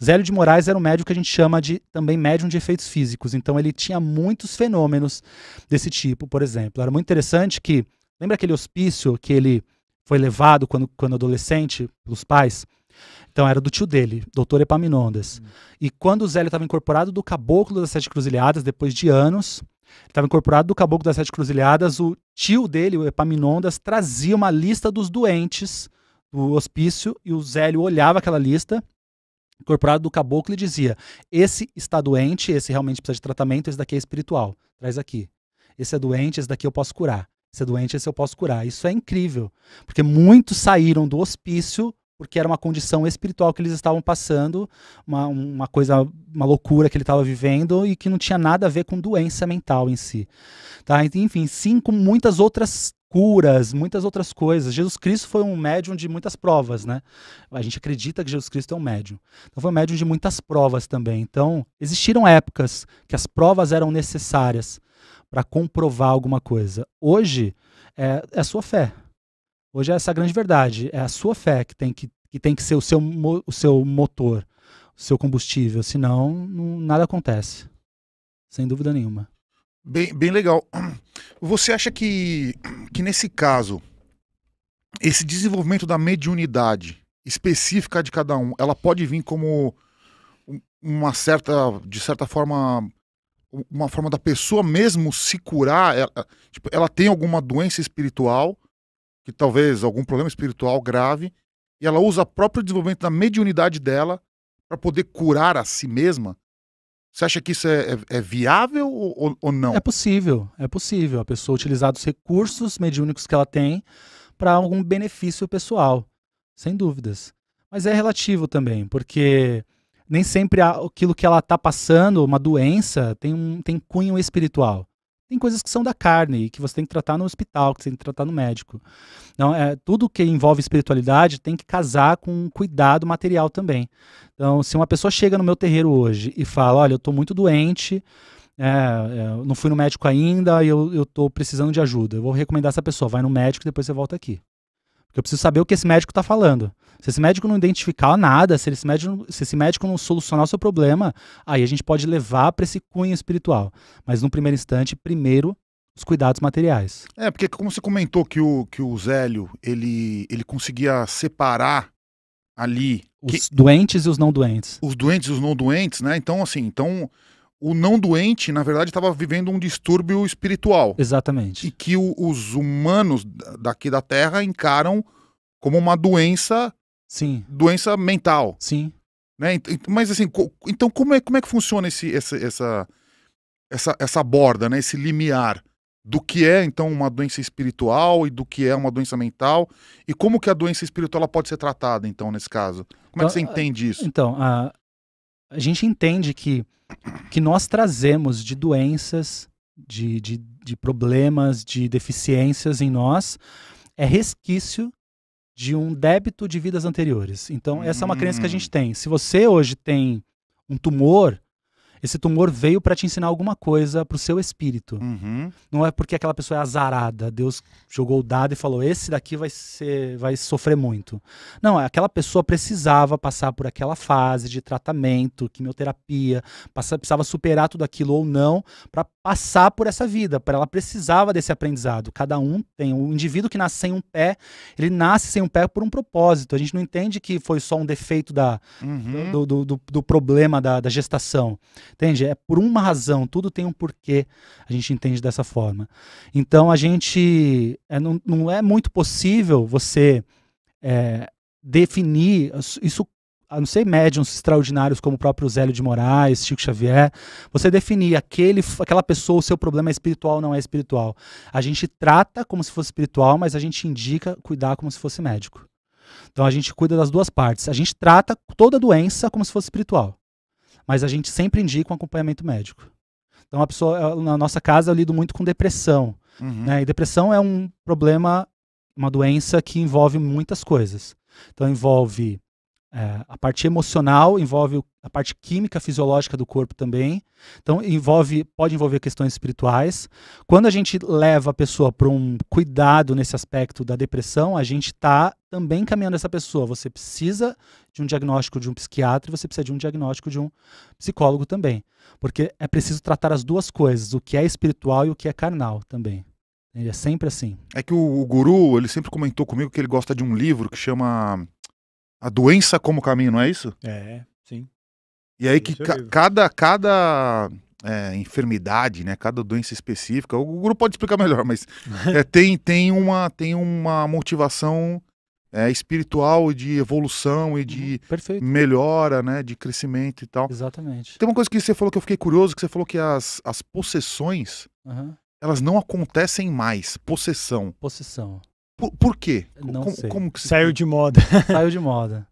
Zélio de Moraes era um médium que a gente chama de também médium de efeitos físicos, então ele tinha muitos fenômenos desse tipo, por exemplo. Era muito interessante que, lembra aquele hospício que ele foi levado quando, quando adolescente pelos pais? Então era do tio dele, doutor Epaminondas. Hum. E quando o Zélio estava incorporado do caboclo das Sete Cruzilhadas, depois de anos, estava incorporado do caboclo das Sete Cruzilhadas, o tio dele, o Epaminondas, trazia uma lista dos doentes do hospício e o Zélio olhava aquela lista, incorporado do caboclo, e dizia: Esse está doente, esse realmente precisa de tratamento, esse daqui é espiritual, traz aqui. Esse é doente, esse daqui eu posso curar. Esse é doente, esse eu posso curar. Isso é incrível, porque muitos saíram do hospício porque era uma condição espiritual que eles estavam passando, uma, uma coisa, uma loucura que ele estava vivendo e que não tinha nada a ver com doença mental em si. Tá? Enfim, sim, com muitas outras curas, muitas outras coisas. Jesus Cristo foi um médium de muitas provas, né? A gente acredita que Jesus Cristo é um médium. Então foi um médium de muitas provas também. Então, existiram épocas que as provas eram necessárias para comprovar alguma coisa. Hoje é, é a sua fé. Hoje é essa grande verdade. É a sua fé que tem que, que, tem que ser o seu, o seu motor, o seu combustível. Senão, não, nada acontece. Sem dúvida nenhuma. Bem, bem legal. Você acha que, que nesse caso, esse desenvolvimento da mediunidade específica de cada um, ela pode vir como uma certa, de certa forma, uma forma da pessoa mesmo se curar? Ela, tipo, ela tem alguma doença espiritual que talvez algum problema espiritual grave, e ela usa o próprio desenvolvimento da mediunidade dela para poder curar a si mesma. Você acha que isso é, é, é viável ou, ou, não? É possível, é possível a pessoa utilizar os recursos mediúnicos que ela tem para algum benefício pessoal, sem dúvidas. Mas é relativo também, porque nem sempre aquilo que ela está passando, uma doença, tem um tem cunho espiritual. Tem coisas que são da carne que você tem que tratar no hospital, que você tem que tratar no médico. Então, é, tudo que envolve espiritualidade tem que casar com um cuidado material também. Então, se uma pessoa chega no meu terreiro hoje e fala: Olha, eu estou muito doente, é, é não fui no médico ainda e eu estou precisando de ajuda, eu vou recomendar essa pessoa: vai no médico e depois você volta aqui. Eu preciso saber o que esse médico está falando. Se esse médico não identificar nada, se esse médico, se esse médico não solucionar o seu problema, aí a gente pode levar para esse cunho espiritual. Mas no primeiro instante, primeiro os cuidados materiais. É, porque como você comentou que o, que o Zélio, ele, ele conseguia separar ali... Os que, doentes e os não doentes. Os doentes e os não doentes, né? Então, assim, então o não doente, na verdade, estava vivendo um distúrbio espiritual. Exatamente. E que o, os humanos daqui da Terra encaram como uma doença. Sim. Doença mental. Sim. Né? Mas assim, então como é, como é que funciona esse, essa, essa, essa, essa borda, né? esse limiar do que é então uma doença espiritual e do que é uma doença mental e como que a doença espiritual pode ser tratada então nesse caso? Como então, é que então, você entende isso? Então, a, a gente entende que que nós trazemos de doenças, de, de, de problemas, de deficiências em nós, é resquício de um débito de vidas anteriores. Então, essa é uma crença que a gente hum. tem. Se você hoje tem um tumor, esse tumor veio para te ensinar alguma coisa para o seu espírito. Uhum. Não é porque aquela pessoa é azarada, Deus jogou o dado e falou: esse daqui vai ser, vai sofrer muito. Não, é aquela pessoa precisava passar por aquela fase de tratamento, quimioterapia, passava, precisava superar tudo aquilo ou não para passar por essa vida. Para ela precisava desse aprendizado. Cada um tem. O indivíduo que nasce sem um pé, ele nasce sem um pé por um propósito. A gente não entende que foi só um defeito da, uhum. do, do, do, do, problema da, da gestação. Entende? É por uma razão, tudo tem um porquê. A gente entende dessa forma. Então a gente. É, não, não é muito possível você é, definir isso. A não ser médiums extraordinários como o próprio Zélio de Moraes, Chico Xavier, você definir aquele, aquela pessoa, o seu problema é espiritual ou não é espiritual. A gente trata como se fosse espiritual, mas a gente indica cuidar como se fosse médico. Então a gente cuida das duas partes. A gente trata toda doença como se fosse espiritual. Mas a gente sempre indica um acompanhamento médico. Então, a pessoa, na nossa casa, eu lido muito com depressão. Uhum. Né? E depressão é um problema, uma doença que envolve muitas coisas. Então, envolve é, a parte emocional envolve a parte química, fisiológica do corpo também. Então envolve, pode envolver questões espirituais. Quando a gente leva a pessoa para um cuidado nesse aspecto da depressão, a gente está também caminhando essa pessoa. Você precisa de um diagnóstico de um psiquiatra e você precisa de um diagnóstico de um psicólogo também, porque é preciso tratar as duas coisas, o que é espiritual e o que é carnal também. Ele é sempre assim. É que o, o guru, ele sempre comentou comigo que ele gosta de um livro que chama a doença como caminho, não é isso? É, sim. E aí que é ca cada, cada é, enfermidade, né? Cada doença específica, o grupo pode explicar melhor, mas é, tem, tem, uma, tem uma motivação é, espiritual de evolução e de uhum, melhora, né? De crescimento e tal. Exatamente. Tem uma coisa que você falou que eu fiquei curioso, que você falou que as, as possessões, uhum. elas não acontecem mais. Possessão. Possessão. Por, por quê? Não como, sei. Como que se... Saiu de moda. Saiu de moda.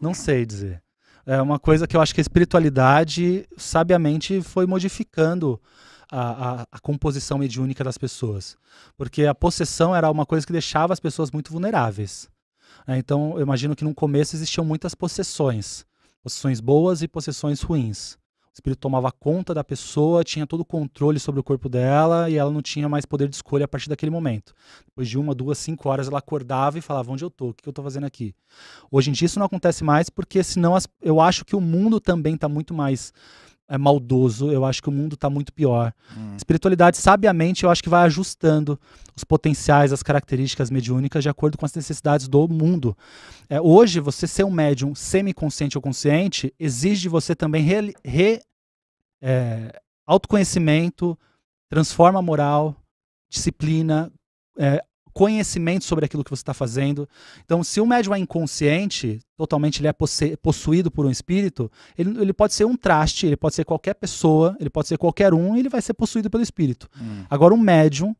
Não sei dizer. É uma coisa que eu acho que a espiritualidade sabiamente foi modificando a, a, a, composição mediúnica das pessoas. Porque a possessão era uma coisa que deixava as pessoas muito vulneráveis. É, então, eu imagino que no começo existiam muitas possessões. Possessões boas e possessões ruins. O espírito tomava conta da pessoa, tinha todo o controle sobre o corpo dela e ela não tinha mais poder de escolha a partir daquele momento. Depois de uma, duas, cinco horas, ela acordava e falava: Onde eu tô? O que eu tô fazendo aqui? Hoje em dia isso não acontece mais, porque senão as, eu acho que o mundo também está muito mais é maldoso. Eu acho que o mundo está muito pior. Hum. Espiritualidade, sabiamente, eu acho que vai ajustando os potenciais, as características mediúnicas de acordo com as necessidades do mundo. É, hoje, você ser um médium semiconsciente ou consciente exige de você também re, re, é, autoconhecimento, transforma a moral, disciplina, é, conhecimento sobre aquilo que você está fazendo. Então, se o médium é inconsciente, totalmente ele é possuído por um espírito, ele, ele pode ser um traste, ele pode ser qualquer pessoa, ele pode ser qualquer um, ele vai ser possuído pelo espírito. Hum. Agora, um médium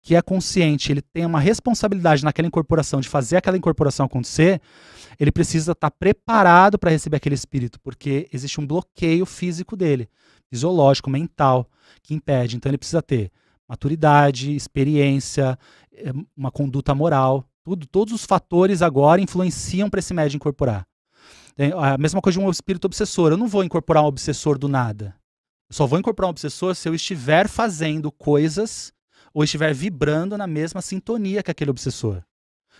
que é consciente, ele tem uma responsabilidade naquela incorporação, de fazer aquela incorporação acontecer, ele precisa estar tá preparado para receber aquele espírito, porque existe um bloqueio físico dele, fisiológico, mental, que impede. Então ele precisa ter maturidade, experiência, eh, uma conduta moral, tudo, todos os fatores agora influenciam para esse médio incorporar. A mesma coisa de um espírito obsessor. Eu não vou incorporar um obsessor do nada. Eu só vou incorporar um obsessor se eu estiver fazendo coisas ou estiver vibrando na mesma sintonia que aquele obsessor.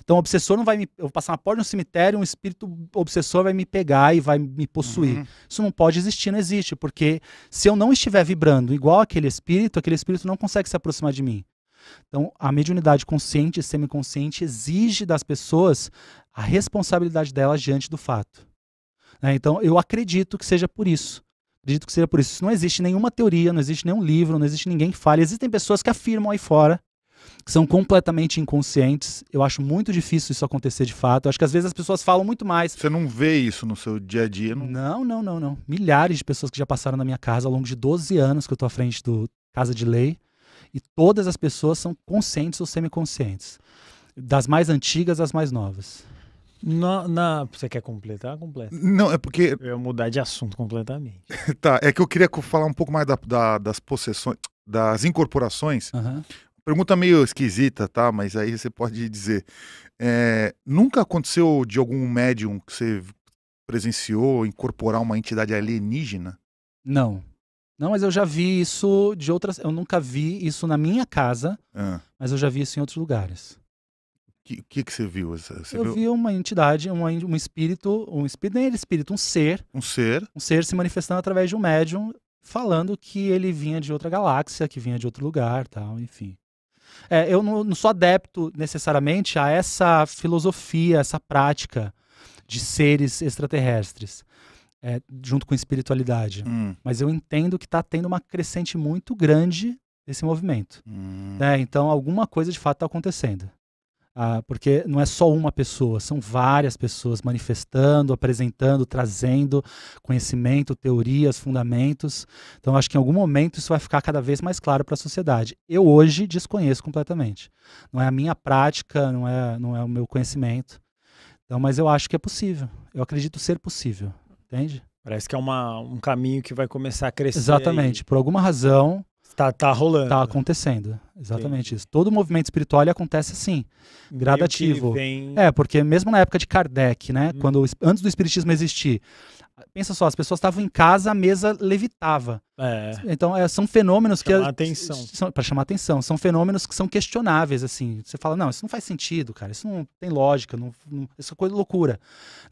Então, o obsessor não vai me. Eu vou passar uma porta no cemitério, um espírito obsessor vai me pegar e vai me possuir. Uhum. Isso não pode existir, não existe, porque se eu não estiver vibrando igual aquele espírito, aquele espírito não consegue se aproximar de mim. Então, a mediunidade consciente e semiconsciente exige das pessoas a responsabilidade delas diante do fato. Né? Então, eu acredito que seja por isso. Acredito que seja por isso. Não existe nenhuma teoria, não existe nenhum livro, não existe ninguém que fale. Existem pessoas que afirmam aí fora que são completamente inconscientes. Eu acho muito difícil isso acontecer de fato. Eu acho que às vezes as pessoas falam muito mais. Você não vê isso no seu dia a dia? Não, não, não, não. não. Milhares de pessoas que já passaram na minha casa ao longo de 12 anos que eu estou à frente do Casa de Lei. E todas as pessoas são conscientes ou semiconscientes. Das mais antigas às mais novas. Na, você quer completar? Completa. Não, é porque. Eu ia mudar de assunto completamente. tá, é que eu queria falar um pouco mais da, da, das possessões, das incorporações, uhum. Pergunta meio esquisita, tá? Mas aí você pode dizer. É, nunca aconteceu de algum médium que você presenciou incorporar uma entidade alienígena? Não. Não, mas eu já vi isso de outras. Eu nunca vi isso na minha casa, ah. mas eu já vi isso em outros lugares. O que, que, que, você viu? Você eu viu? vi uma entidade, uma, um espírito, um espírito, nem ele espírito, um ser. Um ser. Um ser se manifestando através de um médium, falando que ele vinha de outra galáxia, que vinha de outro lugar, tal, enfim. É, eu não, não sou adepto necessariamente a essa filosofia, essa prática de seres extraterrestres. É, junto com espiritualidade. Hum. Mas eu entendo que está tendo uma crescente muito grande desse movimento. Hum. Né? Então, alguma coisa de fato está acontecendo. Ah, porque não é só uma pessoa, são várias pessoas manifestando, apresentando, trazendo conhecimento, teorias, fundamentos. Então, acho que em algum momento isso vai ficar cada vez mais claro para a sociedade. Eu hoje desconheço completamente. Não é a minha prática, não é, não é o meu conhecimento. Então, mas eu acho que é possível. Eu acredito ser possível, entende? Parece que é uma, um caminho que vai começar a crescer. Exatamente. Aí. Por alguma razão, Tá, tá rolando. Tá né? acontecendo. Exatamente Entendi. isso. Todo movimento espiritual acontece assim, gradativo. Vem... É, porque mesmo na época de Kardec, né? Hum. Quando antes do espiritismo existir, pensa só, as pessoas estavam em casa, a mesa levitava. É. Então, é, são fenômenos chamar que. atenção. para chamar atenção. São fenômenos que são questionáveis, assim. Você fala, não, isso não faz sentido, cara. Isso não tem lógica. Não, não, isso é coisa loucura.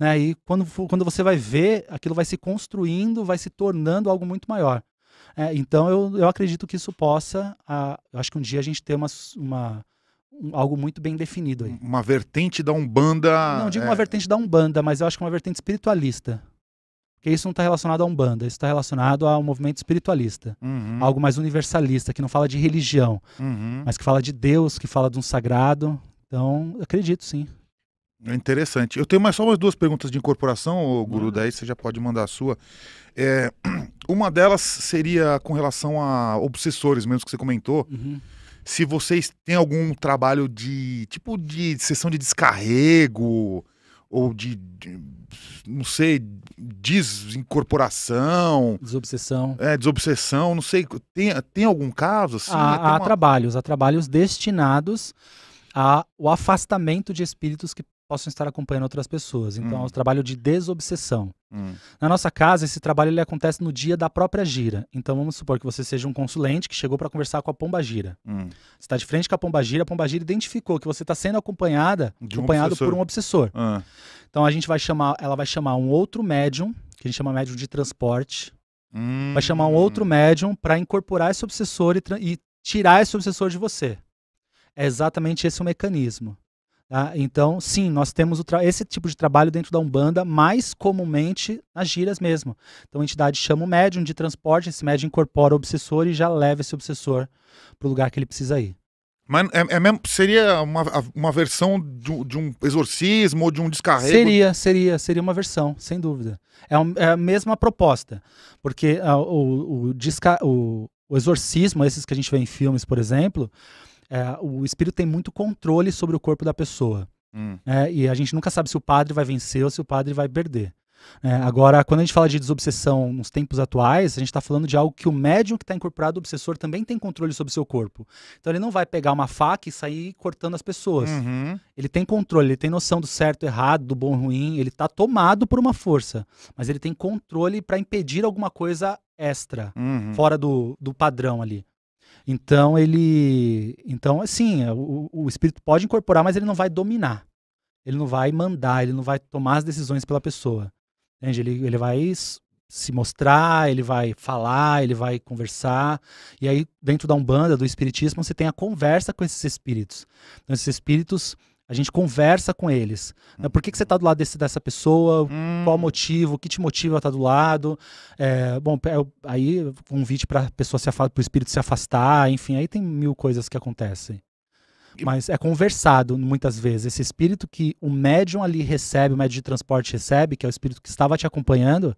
Né? E quando, quando você vai ver, aquilo vai se construindo, vai se tornando algo muito maior. É, então eu, eu acredito que isso possa. A, eu acho que um dia a gente ter uma, uma algo muito bem definido aí. Uma vertente da Umbanda. Não digo é... uma vertente da Umbanda, mas eu acho que uma vertente espiritualista. Porque isso não está relacionado à Umbanda, isso está relacionado ao movimento espiritualista. Uhum. Algo mais universalista, que não fala de religião, uhum. mas que fala de Deus, que fala de um sagrado. Então, acredito sim. É interessante. Eu tenho mais só umas duas perguntas de incorporação, Guru, uhum. daí você já pode mandar a sua. É, uma delas seria com relação a obsessores, mesmo que você comentou. Uhum. Se vocês têm algum trabalho de tipo de sessão de descarrego ou de, de não sei, desincorporação, desobsessão, é desobsessão, não sei, tem, tem algum caso assim? Há, há uma... trabalhos, há trabalhos destinados ao afastamento de espíritos que possam estar acompanhando outras pessoas. Então, hum. é um hum. trabalho de desobsessão. Hum. Na nossa casa, esse trabalho ele acontece no dia da própria gira. Então, vamos supor que você seja um consulente que chegou para conversar com a pomba gira. Hum. Você está de frente com a pomba gira, a pomba gira identificou que você está sendo acompanhada, de acompanhado por um obsessor. Ah. Então, a gente vai chamar, ela vai chamar um outro médium, que a gente chama médium de transporte. Hum. Vai chamar um outro médium para incorporar esse obsessor e, e tirar esse obsessor de você. É exatamente esse o mecanismo. Tá? Então, sim, nós temos esse tipo de trabalho dentro da Umbanda, mais comumente nas giras mesmo. Então, a entidade chama o médium de transporte, esse médium incorpora o obsessor e já leva esse obsessor para o lugar que ele precisa ir. Mas é, é mesmo, seria uma, uma versão de, de, um exorcismo ou de um descarrego? Seria, seria, seria uma versão, sem dúvida. É, um, é a mesma proposta, porque uh, o, o, o, o exorcismo, esses que a gente vê em filmes, por exemplo, é, o espírito tem muito controle sobre o corpo da pessoa. Hum. É, e a gente nunca sabe se o padre vai vencer ou se o padre vai perder. É, agora, quando a gente fala de desobsessão nos tempos atuais, a gente está falando de algo que o médium que está incorporado, o obsessor, também tem controle sobre o seu corpo. Então ele não vai pegar uma faca e sair cortando as pessoas. Uhum. Ele tem controle, ele tem noção do certo, errado, do bom, ruim. Ele está tomado por uma força, mas ele tem controle para impedir alguma coisa extra, uhum. fora do, do padrão ali. Então ele, então assim, é, o, o espírito pode incorporar, mas ele não vai dominar. Ele não vai mandar, ele não vai tomar as decisões pela pessoa. Entende? Ele, ele vai se mostrar, ele vai falar, ele vai conversar. E aí, dentro da Umbanda, do Espiritismo, você tem a conversa com esses espíritos. Então, esses espíritos a gente conversa com eles. Né? Por que, que você está do lado desse, dessa pessoa? Hum. Qual o motivo? O que te motiva a estar tá do lado? É, bom, é, aí convite para a pessoa se afastar, para o espírito se afastar, enfim, aí tem mil coisas que acontecem. Mas é conversado muitas vezes. Esse espírito que o médium ali recebe, o médium de transporte recebe, que é o espírito que estava te acompanhando,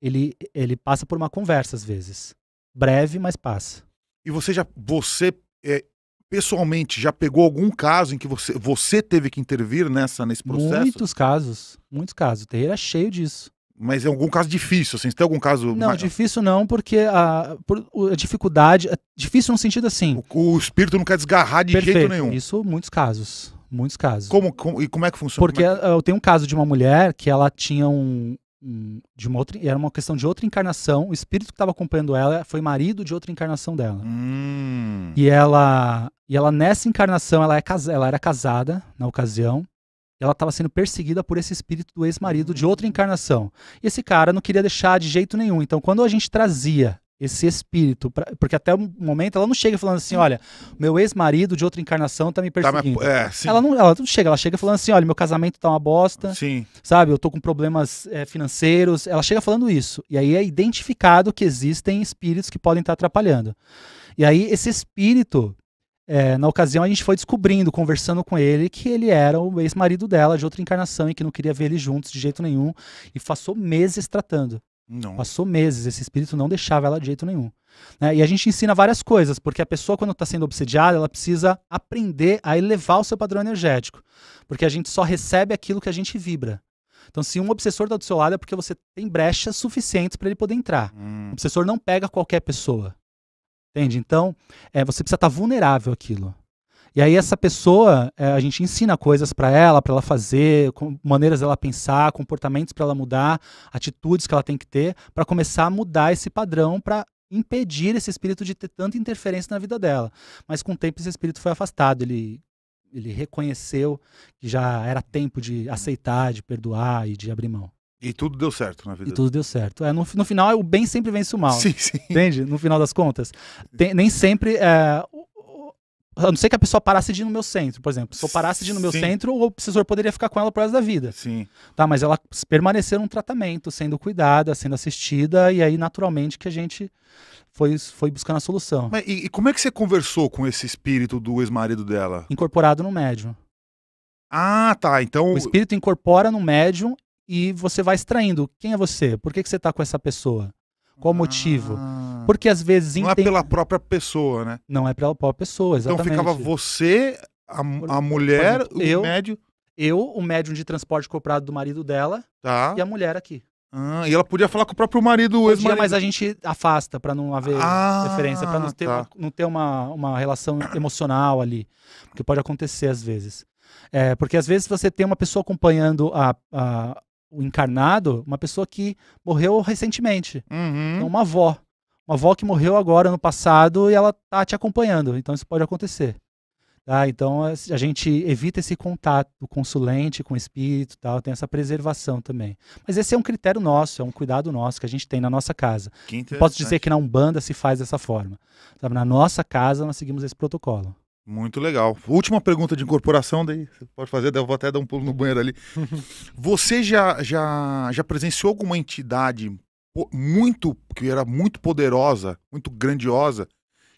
ele, ele passa por uma conversa às vezes. Breve, mas passa. E você já. Você é, pessoalmente, já pegou algum caso em que você, você teve que intervir nessa, nesse processo? Muitos casos, muitos casos. O terreiro é cheio disso. Mas é algum caso difícil, assim, tem algum caso... Não, mais... difícil não, porque a, a dificuldade... É difícil no sentido assim... O, o, espírito não quer desgarrar de Perfeito. jeito nenhum. Isso, muitos casos, muitos casos. Como, como e como é que funciona? Porque é que... eu tenho um caso de uma mulher que ela tinha um, Hum, de uma outra, era uma questão de outra encarnação. O espírito que estava acompanhando ela foi marido de outra encarnação dela. Hum. E ela, e ela nessa encarnação, ela, é, ela era casada na ocasião. Ela estava sendo perseguida por esse espírito do ex-marido de outra encarnação. E esse cara não queria deixar de jeito nenhum. Então, quando a gente trazia esse espírito, pra, porque até o momento ela não chega falando assim, olha, meu ex-marido de outra encarnação tá me tá perseguindo. Tá, mas, é, ela, não, ela não chega, ela chega falando assim, olha, meu casamento tá uma bosta, sim. sabe, eu tô com problemas é, financeiros, ela chega falando isso, e aí é identificado que existem espíritos que podem estar tá atrapalhando. E aí esse espírito, é, na ocasião a gente foi descobrindo, conversando com ele, que ele era o ex-marido dela de outra encarnação e que não queria ver ele juntos de jeito nenhum, e passou meses tratando. Não. Passou meses, esse espírito não deixava ela de jeito nenhum. Né? E a gente ensina várias coisas, porque a pessoa, quando está sendo obsediada, ela precisa aprender a elevar o seu padrão energético. Porque a gente só recebe aquilo que a gente vibra. Então, se um obsessor está do seu lado, é porque você tem brechas suficientes para ele poder entrar. Hum. O obsessor não pega qualquer pessoa. Entende? Então, é, você precisa estar tá vulnerável àquilo. E aí essa pessoa, é, a gente ensina coisas para ela, para ela fazer, com, maneiras dela pensar, comportamentos para ela mudar, atitudes que ela tem que ter para começar a mudar esse padrão para impedir esse espírito de ter tanta interferência na vida dela. Mas com o tempo esse espírito foi afastado, ele ele reconheceu que já era tempo de aceitar, de perdoar e de abrir mão. E tudo deu certo na vida. E tudo deu certo. É, no, no final, o bem sempre vence o mal. Sim, sim. Entende? No final das contas. Tem, nem sempre é, a não ser que a pessoa parasse de ir no meu centro, por exemplo. Se eu parasse de ir no meu Sim. centro, o obsessor poderia ficar com ela pro resto da vida. Sim. Tá, mas ela permaneceu num tratamento, sendo cuidada, sendo assistida, e aí naturalmente que a gente foi, foi buscando a solução. Mas, e, e como é que você conversou com esse espírito do ex-marido dela? Incorporado no médium. Ah, tá. Então. O espírito incorpora no médium e você vai extraindo. Quem é você? Por que, que você tá com essa pessoa? Qual o motivo? Ah. Porque às vezes. Não é pela própria pessoa, né? Não é pela própria pessoa, então, exatamente. Então ficava você, a, a mulher, eu, o médium. Eu, o médium de transporte comprado do marido dela tá. e a mulher aqui. Ah, e ela podia falar com o próprio marido, o ex-marido. Mas a gente afasta para não haver ah, referência, para não ter, tá. não ter uma, uma relação emocional ali. Porque pode acontecer às vezes. É, porque às vezes você tem uma pessoa acompanhando a, a, o encarnado, uma pessoa que morreu recentemente. Uhum. Então, uma avó. Uma avó que morreu agora no passado e ela tá te acompanhando. Então, isso pode acontecer. Tá? Então, é, a gente evita esse contato consulente com o espírito tal. Tem essa preservação também. Mas esse é um critério nosso, é um cuidado nosso que a gente tem na nossa casa. Posso dizer que na Umbanda se faz dessa forma. Sabe? Na nossa casa, nós seguimos esse protocolo. Muito legal. Última pergunta de incorporação, daí você pode fazer, eu vou até dar um pulo no banheiro ali. Você já, já, já presenciou alguma entidade muito, que era muito poderosa, muito grandiosa,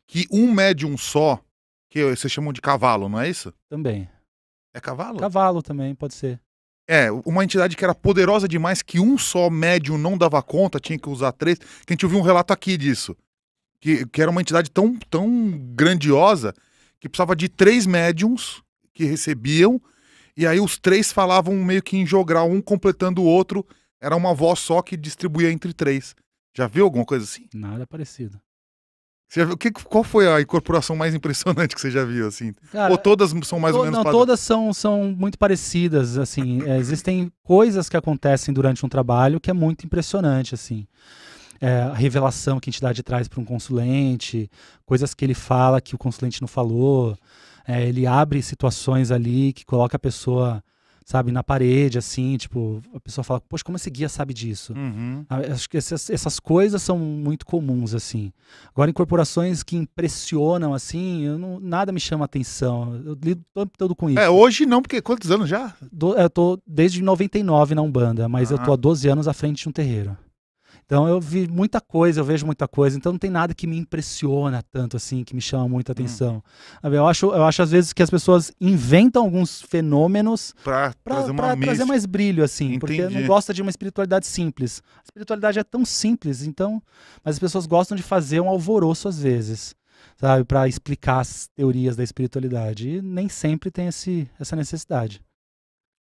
que um médium só, que vocês chamam de cavalo, não é isso? Também. É cavalo? Cavalo também, pode ser. É, uma entidade que era poderosa demais, que um só médium não dava conta, tinha que usar três. Que a gente ouviu um relato aqui disso. Que, que era uma entidade tão, tão grandiosa que precisava de três médiums que recebiam, e aí os três falavam meio que em jogral, um completando o outro, era uma voz só que distribuía entre três. Já viu alguma coisa assim? Nada parecido. Você viu, que, qual foi a incorporação mais impressionante que você já viu, assim? Cara, ou todas são mais ou menos Não, todas são, são muito parecidas, assim. é, existem coisas que acontecem durante um trabalho que é muito impressionante, assim é, a revelação que a entidade traz para um consulente, coisas que ele fala que o consulente não falou. É, ele abre situações ali que coloca a pessoa sabe, na parede, assim, tipo, a pessoa fala, poxa, como esse guia sabe disso? Uhum. Ah, acho que essas, essas coisas são muito comuns, assim. Agora, em corporações que impressionam, assim, eu não, nada me chama atenção. Eu lido todo, todo com é, isso. É, hoje não, porque quantos anos já? Do, eu tô desde 99 na Umbanda, mas eu ah. tô há 12 anos à frente de um terreiro. Então eu vi muita coisa, eu vejo muita coisa, então não tem nada que me impressiona tanto assim, que me chama muita hum. atenção. Hum. Eu, acho, eu acho às vezes que as pessoas inventam alguns fenômenos para trazer, trazer, mais brilho, assim, Entendi. porque não gosta de uma espiritualidade simples. A espiritualidade é tão simples, então. Mas as pessoas gostam de fazer um alvoroço às vezes sabe, para explicar as teorias da espiritualidade. E nem sempre tem esse, essa necessidade.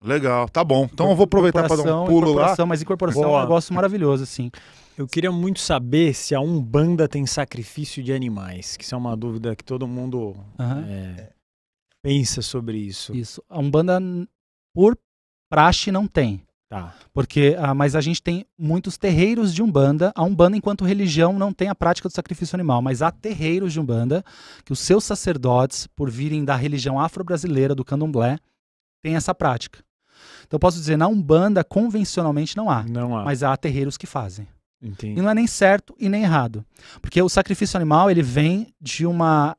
Legal, tá bom. Então eu vou aproveitar para dar um pulo lá. Mas incorporação Boa. é um negócio maravilhoso, assim. Eu queria muito saber se a Umbanda tem sacrifício de animais, que isso é uma dúvida que todo mundo uhum. é, pensa sobre isso. Isso. A Umbanda, por praxe, não tem. Tá. Porque, ah, mas a gente tem muitos terreiros de Umbanda. A Umbanda, enquanto religião, não tem a prática do sacrifício animal, mas há terreiros de Umbanda que os seus sacerdotes, por virem da religião afro-brasileira, do candomblé, têm essa prática. Então posso dizer, na Umbanda, convencionalmente não há. Não há. Mas há terreiros que fazem. Entendi. E não é nem certo e nem errado. Porque o sacrifício animal, ele vem de uma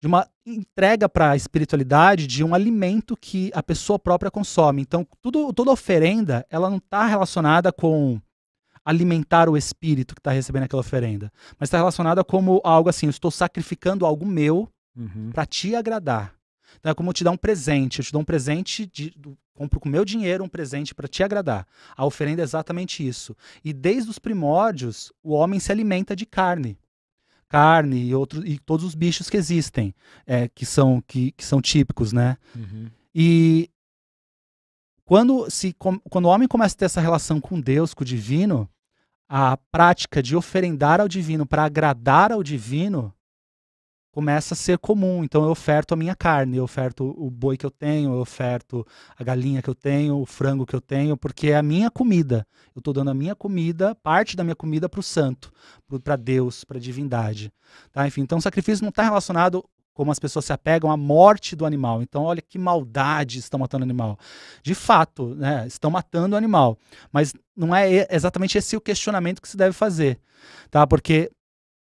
de uma entrega para a espiritualidade de um alimento que a pessoa própria consome. Então, tudo, toda oferenda, ela não está relacionada com alimentar o espírito que está recebendo aquela oferenda, mas está relacionada como algo assim: eu estou sacrificando algo meu uhum. para te agradar. Então, é como eu te dar um presente. Eu te dou um presente de, do, compro com meu dinheiro um presente para te agradar. A oferenda é exatamente isso. E desde os primórdios, o homem se alimenta de carne. Carne e, outro, e todos os bichos que existem, é, que, são, que, que são típicos, né? Uhum. E quando, se, quando o homem começa a ter essa relação com Deus, com o divino, a prática de oferendar ao divino para agradar ao divino começa a ser comum. Então eu oferto a minha carne, eu oferto o boi que eu tenho, eu oferto a galinha que eu tenho, o frango que eu tenho, porque é a minha comida. Eu estou dando a minha comida, parte da minha comida para o santo, para Deus, para a divindade. Tá? Enfim, então o sacrifício não está relacionado como as pessoas se apegam à morte do animal. Então, olha que maldade estão matando o animal. De fato, né, estão matando o animal. Mas não é exatamente esse o questionamento que se deve fazer. Tá? Porque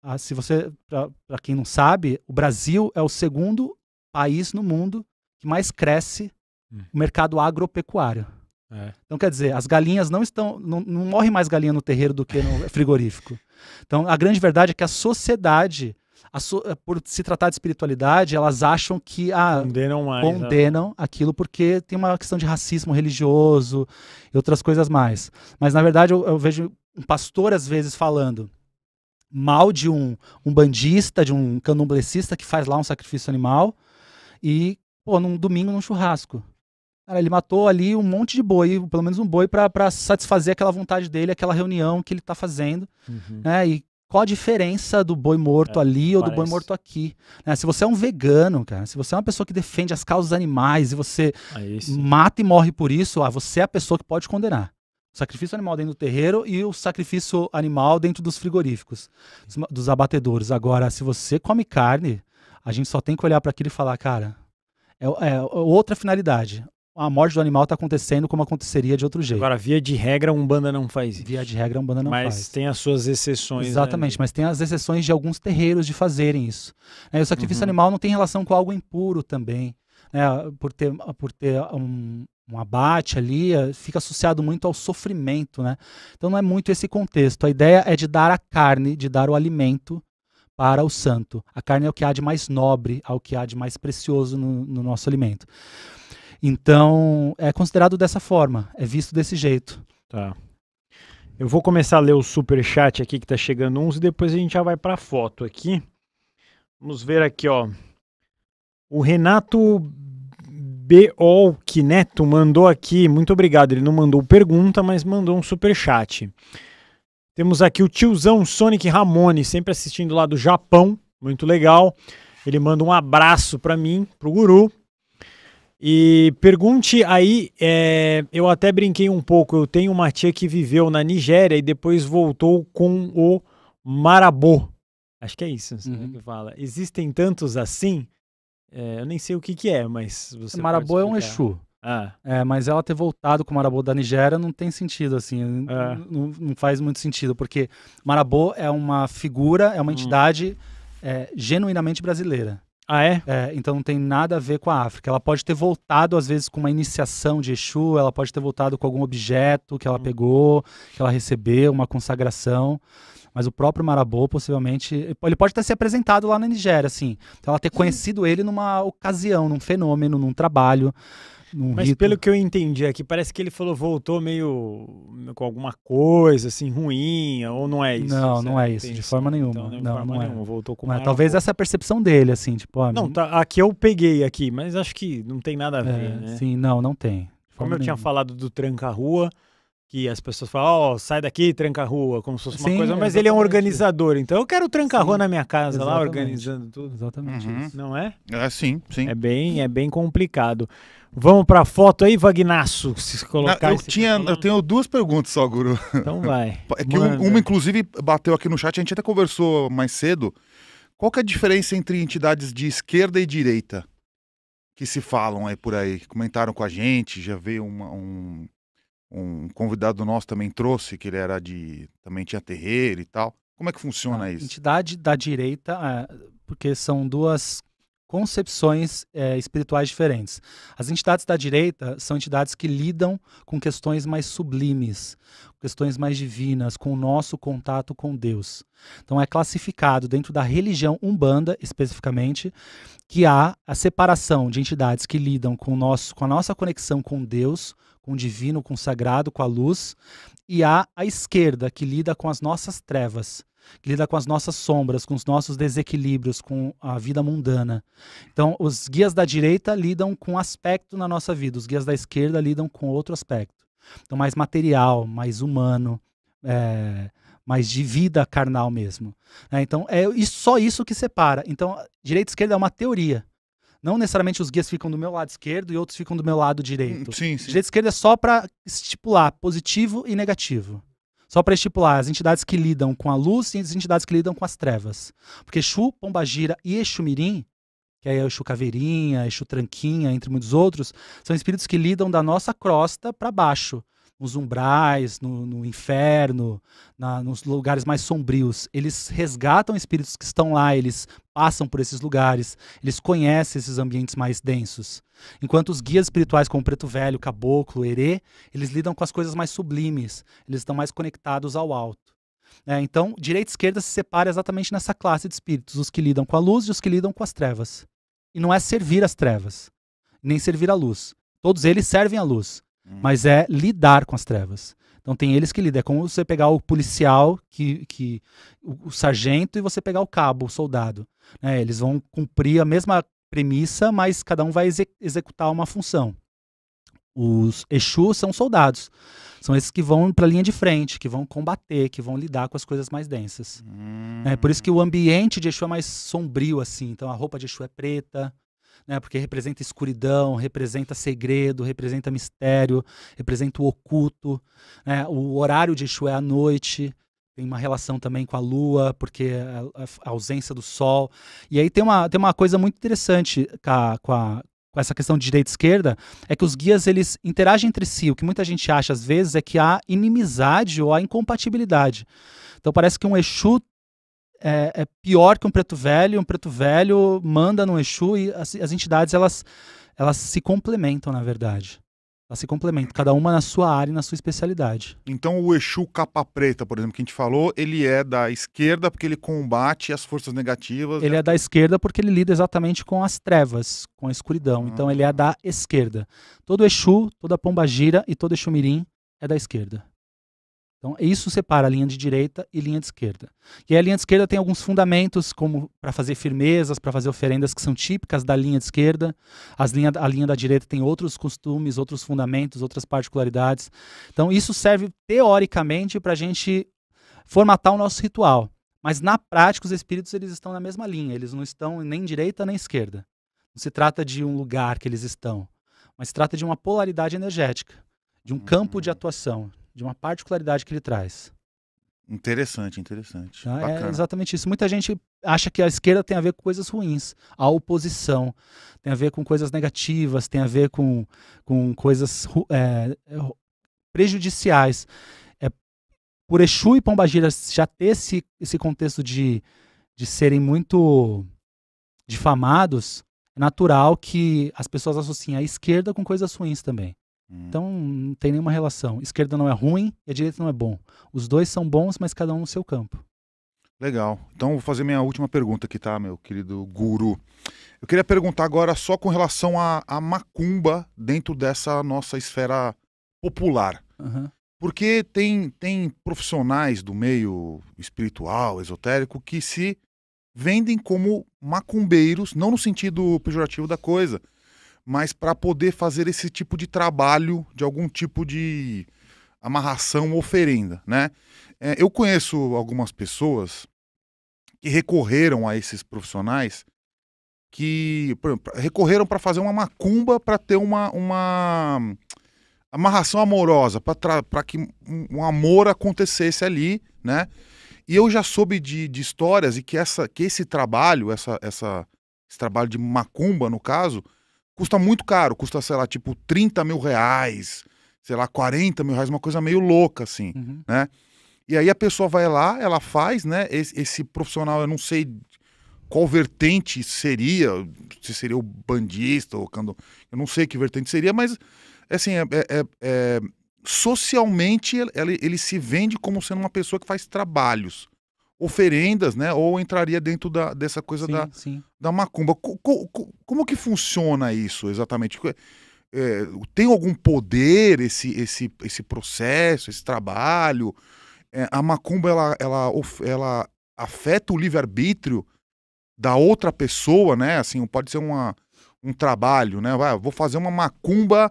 ah, se você, para quem não sabe, o Brasil é o segundo país no mundo que mais cresce hum. o mercado agropecuário. É. Então, quer dizer, as galinhas não estão. Não, não morre mais galinha no terreiro do que no frigorífico. Então, a grande verdade é que a sociedade, a so, eh, por se tratar de espiritualidade, elas acham que a, ah, condenam, mais, né? condenam né? aquilo porque tem uma questão de racismo religioso e outras coisas mais. Mas, na verdade, eu, eu vejo um pastor, às vezes, falando mal de um, um bandista, de um candomblessista que faz lá um sacrifício animal e, pô, num domingo num churrasco. Cara, ele matou ali um monte de boi, pelo menos um boi, para satisfazer aquela vontade dele, aquela reunião que ele tá fazendo. Uhum. Né? E qual a diferença do boi morto é, ali ou parece. do boi morto aqui? Né? Se você é um vegano, cara, se você é uma pessoa que defende as causas animais e você ah, mata e morre por isso, ah, você é a pessoa que pode condenar sacrifício animal dentro do terreiro e o sacrifício animal dentro dos frigoríficos, dos, dos abatedores. Agora, se você come carne, a gente só tem que olhar para aquilo e falar, cara, é, é outra finalidade a morte do animal está acontecendo como aconteceria de outro jeito. Agora, via de regra, um banda não faz isso. Via de regra, um banda não mas faz. Mas tem as suas exceções. Né? Exatamente, né? mas tem as exceções de alguns terreiros de fazerem isso. É, o sacrifício uhum. animal não tem relação com algo impuro também. Né? Por ter, por ter um, um abate ali, eh, fica associado muito ao sofrimento, né? Então não é muito esse contexto. A ideia é de dar a carne, de dar o alimento para o santo. A carne é o que há de mais nobre, é o que há de mais precioso no, no nosso alimento. Então é considerado dessa forma, é visto desse jeito. Tá. Eu vou começar a ler o super chat aqui que está chegando uns e depois a gente já vai para foto aqui. Vamos ver aqui, ó. O Renato Beolk Neto mandou aqui, muito obrigado. Ele não mandou pergunta, mas mandou um super chat. Temos aqui o tiozão Sonic Ramone, sempre assistindo lá do Japão, muito legal. Ele manda um abraço para mim, pro Guru. E pergunte aí, é, eu até brinquei um pouco. Eu tenho uma tia que viveu na Nigéria e depois voltou com o marabô. Acho que é isso né, uhum. que fala. Existem tantos assim? É, eu nem sei o que, que é, mas você. Marabô é um Exu. Ah. É, mas ela ter voltado com o Marabô da Nigéria não tem sentido, assim. Ah. Não, não, faz muito sentido, porque Marabô é uma figura, é uma hum. entidade é, genuinamente brasileira. Ah, é? é? Então não tem nada a ver com a África. Ela pode ter voltado, às vezes, com uma iniciação de Exu, ela pode ter voltado com algum objeto que ela hum. pegou, que ela recebeu, uma consagração. Mas o próprio Marabô, possivelmente, ele pode ter se apresentado lá na Nigéria, assim. Então ela ter hum. conhecido ele numa ocasião, num fenômeno, num trabalho. Num Mas rito. pelo que eu entendi aqui, parece que ele falou, voltou meio com alguma coisa, assim, ruim, ou não é isso? Não, não é isso, de forma então, nenhuma. Então, não, não, forma não é. nenhuma, é. voltou com é. Mas Talvez essa é a percepção dele, assim, tipo... Ah, não, tá, aqui eu peguei aqui, mas acho que não tem nada a ver, é, né? Sim, não, não tem. Como eu tinha falado do tranca-rua, que as pessoas falam, ó, oh, sai daqui, tranca a rua, como se fosse Sim, uma coisa, mas exatamente. ele é um organizador, então eu quero tranca a rua na minha casa exatamente. lá, organizando tudo. Exatamente uhum. isso. Não é? É sim, sim. É bem, é bem complicado. Vamos para a foto aí, Vagnaço, se colocar... Ah, eu, tinha, eu tenho duas perguntas só, Guru. Então vai. É que uma, inclusive, bateu aqui no chat, a gente até conversou mais cedo. Qual que é a diferença entre entidades de esquerda e direita que se falam aí por aí? Comentaram com a gente, já veio uma, um um convidado nosso também trouxe, que ele era de. também tinha terreiro e tal. Como é que funciona a isso? Entidade da direita, é, porque são duas concepções é, espirituais diferentes. As entidades da direita são entidades que lidam com questões mais sublimes, questões mais divinas, com o nosso contato com Deus. Então é classificado dentro da religião umbanda especificamente que há a separação de entidades que lidam com, nosso, com a nossa conexão com Deus, com o divino, com o sagrado, com a luz, e há a esquerda, que lida com as nossas trevas, que lida com as nossas sombras, com os nossos desequilíbrios, com a vida mundana. Então, os guias da direita lidam com um aspecto na nossa vida, os guias da esquerda lidam com outro aspecto. Então, mais material, mais humano, é, de vida carnal mesmo. Né? Então é só isso que separa. Então, direita e esquerda é uma teoria. Não necessariamente os guias ficam do meu lado esquerdo e outros ficam do meu lado direito. Sim, sim. Direito e esquerda é só para estipular positivo e negativo. Só para estipular as entidades que lidam com a luz e as entidades que lidam com as trevas. Porque Exu, Pombagira e Exu Mirim, que aí é o Exu Caveirinha, Exu Tranquinha, entre muitos outros, são espíritos que lidam da nossa crosta para baixo nos umbrais, no, no inferno, na, nos lugares mais sombrios. Eles resgatam espíritos que estão lá, eles passam por esses lugares, eles conhecem esses ambientes mais densos. Enquanto os guias espirituais como Preto Velho, Caboclo, Herê, eles lidam com as coisas mais sublimes, eles estão mais conectados ao alto. É, então, direita e esquerda se separam exatamente nessa classe de espíritos, os que lidam com a luz e os que lidam com as trevas. E não é servir as trevas, nem servir a luz. Todos eles servem a luz, Hum. mas é lidar com as trevas. Então tem eles que lidam. É como você pegar o policial, que, que o, o sargento, e você pegar o cabo, o soldado. Né? eles vão cumprir a mesma premissa, mas cada um vai exe executar uma função. Os Exus são soldados. São esses que vão para a linha de frente, que vão combater, que vão lidar com as coisas mais densas. Hum. É por isso que hum. o ambiente de Exu é mais sombrio assim. Então a roupa de Exu é preta, né? Porque representa escuridão, representa segredo, representa mistério, representa o oculto, né? O horário de Exu é à noite, tem uma relação também com a lua, porque a, ausência do sol. E aí tem uma, tem uma coisa muito interessante com, a, com, a, com essa questão de direita e esquerda, é que os guias eles interagem entre si. O que muita gente acha às vezes é que há inimizade ou há incompatibilidade. Então parece que um Exu é, é, pior que um preto velho, um preto velho manda no Exu e as, as entidades elas, elas se complementam, na verdade. Elas se complementam, cada uma na sua área e na sua especialidade. Então o Exu capa preta, por exemplo, que a gente falou, ele é da esquerda porque ele combate as forças negativas. Ele né? é da esquerda porque ele lida exatamente com as trevas, com a escuridão. Ah. Então ele é hum. da esquerda. Todo Exu, toda Pombagira e todo Exu Mirim é da esquerda. Então, isso separa a linha de direita e linha de esquerda. E a linha de esquerda tem alguns fundamentos, como para fazer firmezas, para fazer oferendas que são típicas da linha de esquerda. As linha, a linha da direita tem outros costumes, outros fundamentos, outras particularidades. Então, isso serve teoricamente para a gente formatar o nosso ritual. Mas na prática, os espíritos eles estão na mesma linha, eles não estão nem direita nem esquerda. Não se trata de um lugar que eles estão, mas se trata de uma polaridade energética, de um uhum. campo de atuação, de uma particularidade que ele traz. Interessante, interessante. Tá? é exatamente isso. Muita gente acha que a esquerda tem a ver com coisas ruins, a oposição tem a ver com coisas negativas, tem a ver com, com coisas é, é prejudiciais. É, por Exu e Pombagira já ter esse, esse contexto de, de serem muito difamados, é natural que as pessoas associem a esquerda com coisas ruins também. Então não tem nenhuma relação. Esquerda não é ruim e a direita não é bom. Os dois são bons, mas cada um no seu campo. Legal. Então vou fazer minha última pergunta aqui, tá, meu querido guru? Eu queria perguntar agora só com relação à, macumba dentro dessa nossa esfera popular. Uhum. Porque tem, tem profissionais do meio espiritual, esotérico, que se vendem como macumbeiros, não no sentido pejorativo da coisa, mas para poder fazer esse tipo de trabalho de algum tipo de amarração oferenda, né? É, eu conheço algumas pessoas que recorreram a esses profissionais que recorreram para fazer uma macumba para ter uma, uma amarração amorosa, para que um, um amor acontecesse ali, né? E eu já soube de, de histórias e que, essa, que esse trabalho, essa, essa, esse trabalho de macumba, no caso, custa muito caro, custa, sei lá, tipo 30 mil reais, sei lá, 40 mil reais, uma coisa meio louca, assim, uhum. né? E aí a pessoa vai lá, ela faz, né? Esse, esse, profissional, eu não sei qual vertente seria, se seria o bandista ou quando. Eu não sei que vertente seria, mas assim, é, é, é, é, socialmente ele, ele se vende como sendo uma pessoa que faz trabalhos oferendas, né? Ou entraria dentro da, dessa coisa sim, da, sim. da macumba. Co, co, como que funciona isso exatamente? É, tem algum poder esse, esse, esse processo, esse trabalho? É, a macumba ela, ela, ela afeta o livre-arbítrio da outra pessoa, né? Assim, pode ser uma, um trabalho, né? Vai, vou fazer uma macumba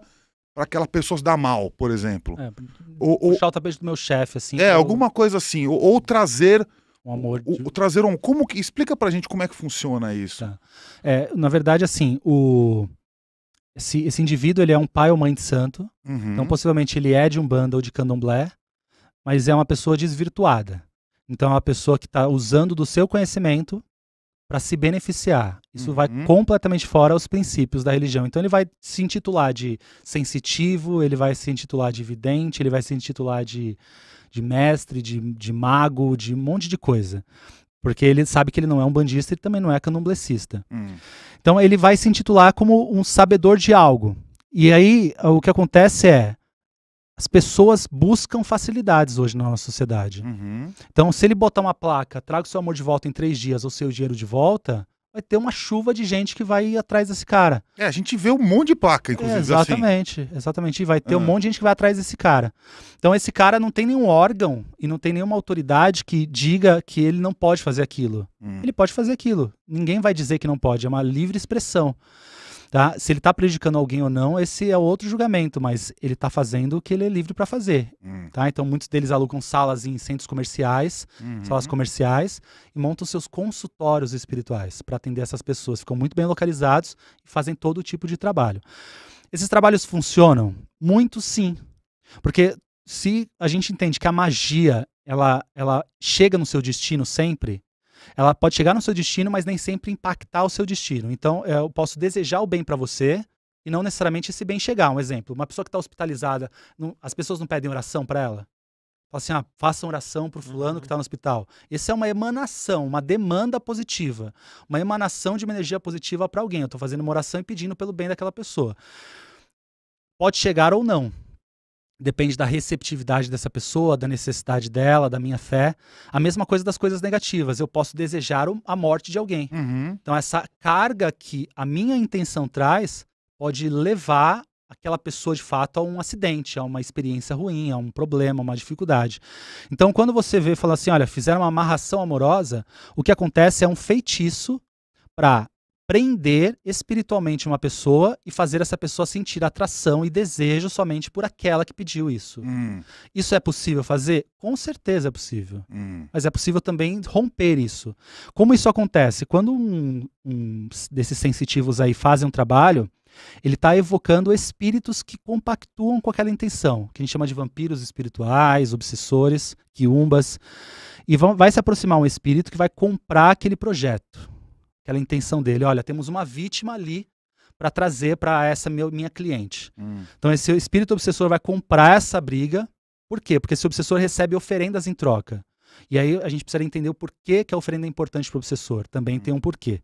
para aquela pessoa se dar mal, por exemplo. É, ou, puxar ou, o tapete do meu chefe, assim. É, ou... alguma coisa assim. Ou, ou trazer um amor. O, de... o como que. Explica pra gente como é que funciona isso. Tá. É, na verdade, assim, o. Esse, esse indivíduo ele é um pai ou mãe de santo. Uhum. Então, possivelmente, ele é de um bundle ou de candomblé, mas é uma pessoa desvirtuada. Então, é uma pessoa que está usando do seu conhecimento para se beneficiar. Isso uhum. vai completamente fora aos princípios da religião. Então ele vai se intitular de sensitivo, ele vai se intitular de vidente, ele vai se intitular de de mestre, de, de mago, de um monte de coisa. Porque ele sabe que ele não é um bandista e também não é candomblessista. Hum. Então ele vai se intitular como um sabedor de algo. E aí o que acontece é. As pessoas buscam facilidades hoje na nossa sociedade. Uhum. Então, se ele botar uma placa, traga o seu amor de volta em três dias ou seu dinheiro de volta, vai ter uma chuva de gente que vai ir atrás desse cara. É, a gente vê um monte de placa, inclusive. É, exatamente, assim. exatamente. E vai ter ah. um monte de gente que vai atrás desse cara. Então esse cara não tem nenhum órgão e não tem nenhuma autoridade que diga que ele não pode fazer aquilo. Hum. Ele pode fazer aquilo. Ninguém vai dizer que não pode, é uma livre expressão. Tá? Se ele está prejudicando alguém ou não, esse é outro julgamento, mas ele está fazendo o que ele é livre para fazer. Hum. Tá? Então, muitos deles alugam salas em centros comerciais, uhum. salas comerciais, e montam seus consultórios espirituais para atender essas pessoas. Ficam muito bem localizados e fazem todo tipo de trabalho. Esses trabalhos funcionam? Muito sim. Porque se a gente entende que a magia ela, ela chega no seu destino sempre, ela pode chegar no seu destino, mas nem sempre impactar o seu destino. Então, é, eu posso desejar o bem para você e não necessariamente esse bem chegar. Um exemplo, uma pessoa que está hospitalizada, não, as pessoas não pedem oração para ela? Fala assim, ah, faça oração para o fulano uhum. que está no hospital. Isso é uma emanação, uma demanda positiva. Uma emanação de uma energia positiva para alguém. Eu estou fazendo uma oração e pedindo pelo bem daquela pessoa. Pode chegar ou não. Depende da receptividade dessa pessoa, da necessidade dela, da minha fé. A mesma coisa das coisas negativas. Eu posso desejar a morte de alguém. Uhum. Então, essa carga que a minha intenção traz pode levar aquela pessoa de fato a um acidente, a uma experiência ruim, a um problema, a uma dificuldade. Então, quando você vê e fala assim, olha, fizeram uma amarração amorosa, o que acontece é um feitiço para prender espiritualmente uma pessoa e fazer essa pessoa sentir atração e desejo somente por aquela que pediu isso. Hum. Isso é possível fazer? Com certeza é possível. Hum. Mas é possível também romper isso. Como isso acontece? Quando um, um desses sensitivos aí fazem um trabalho, ele está evocando espíritos que compactuam com aquela intenção, que a gente chama de vampiros espirituais, obsessores, quiumbas, e vão, vai se aproximar um espírito que vai comprar aquele projeto aquela intenção dele. Olha, temos uma vítima ali para trazer para essa meu, minha cliente. Hum. Então esse espírito obsessor vai comprar essa briga. Por quê? Porque esse obsessor recebe oferendas em troca. E aí a gente precisa entender o porquê que a oferenda é importante para o obsessor. Também hum. tem um porquê.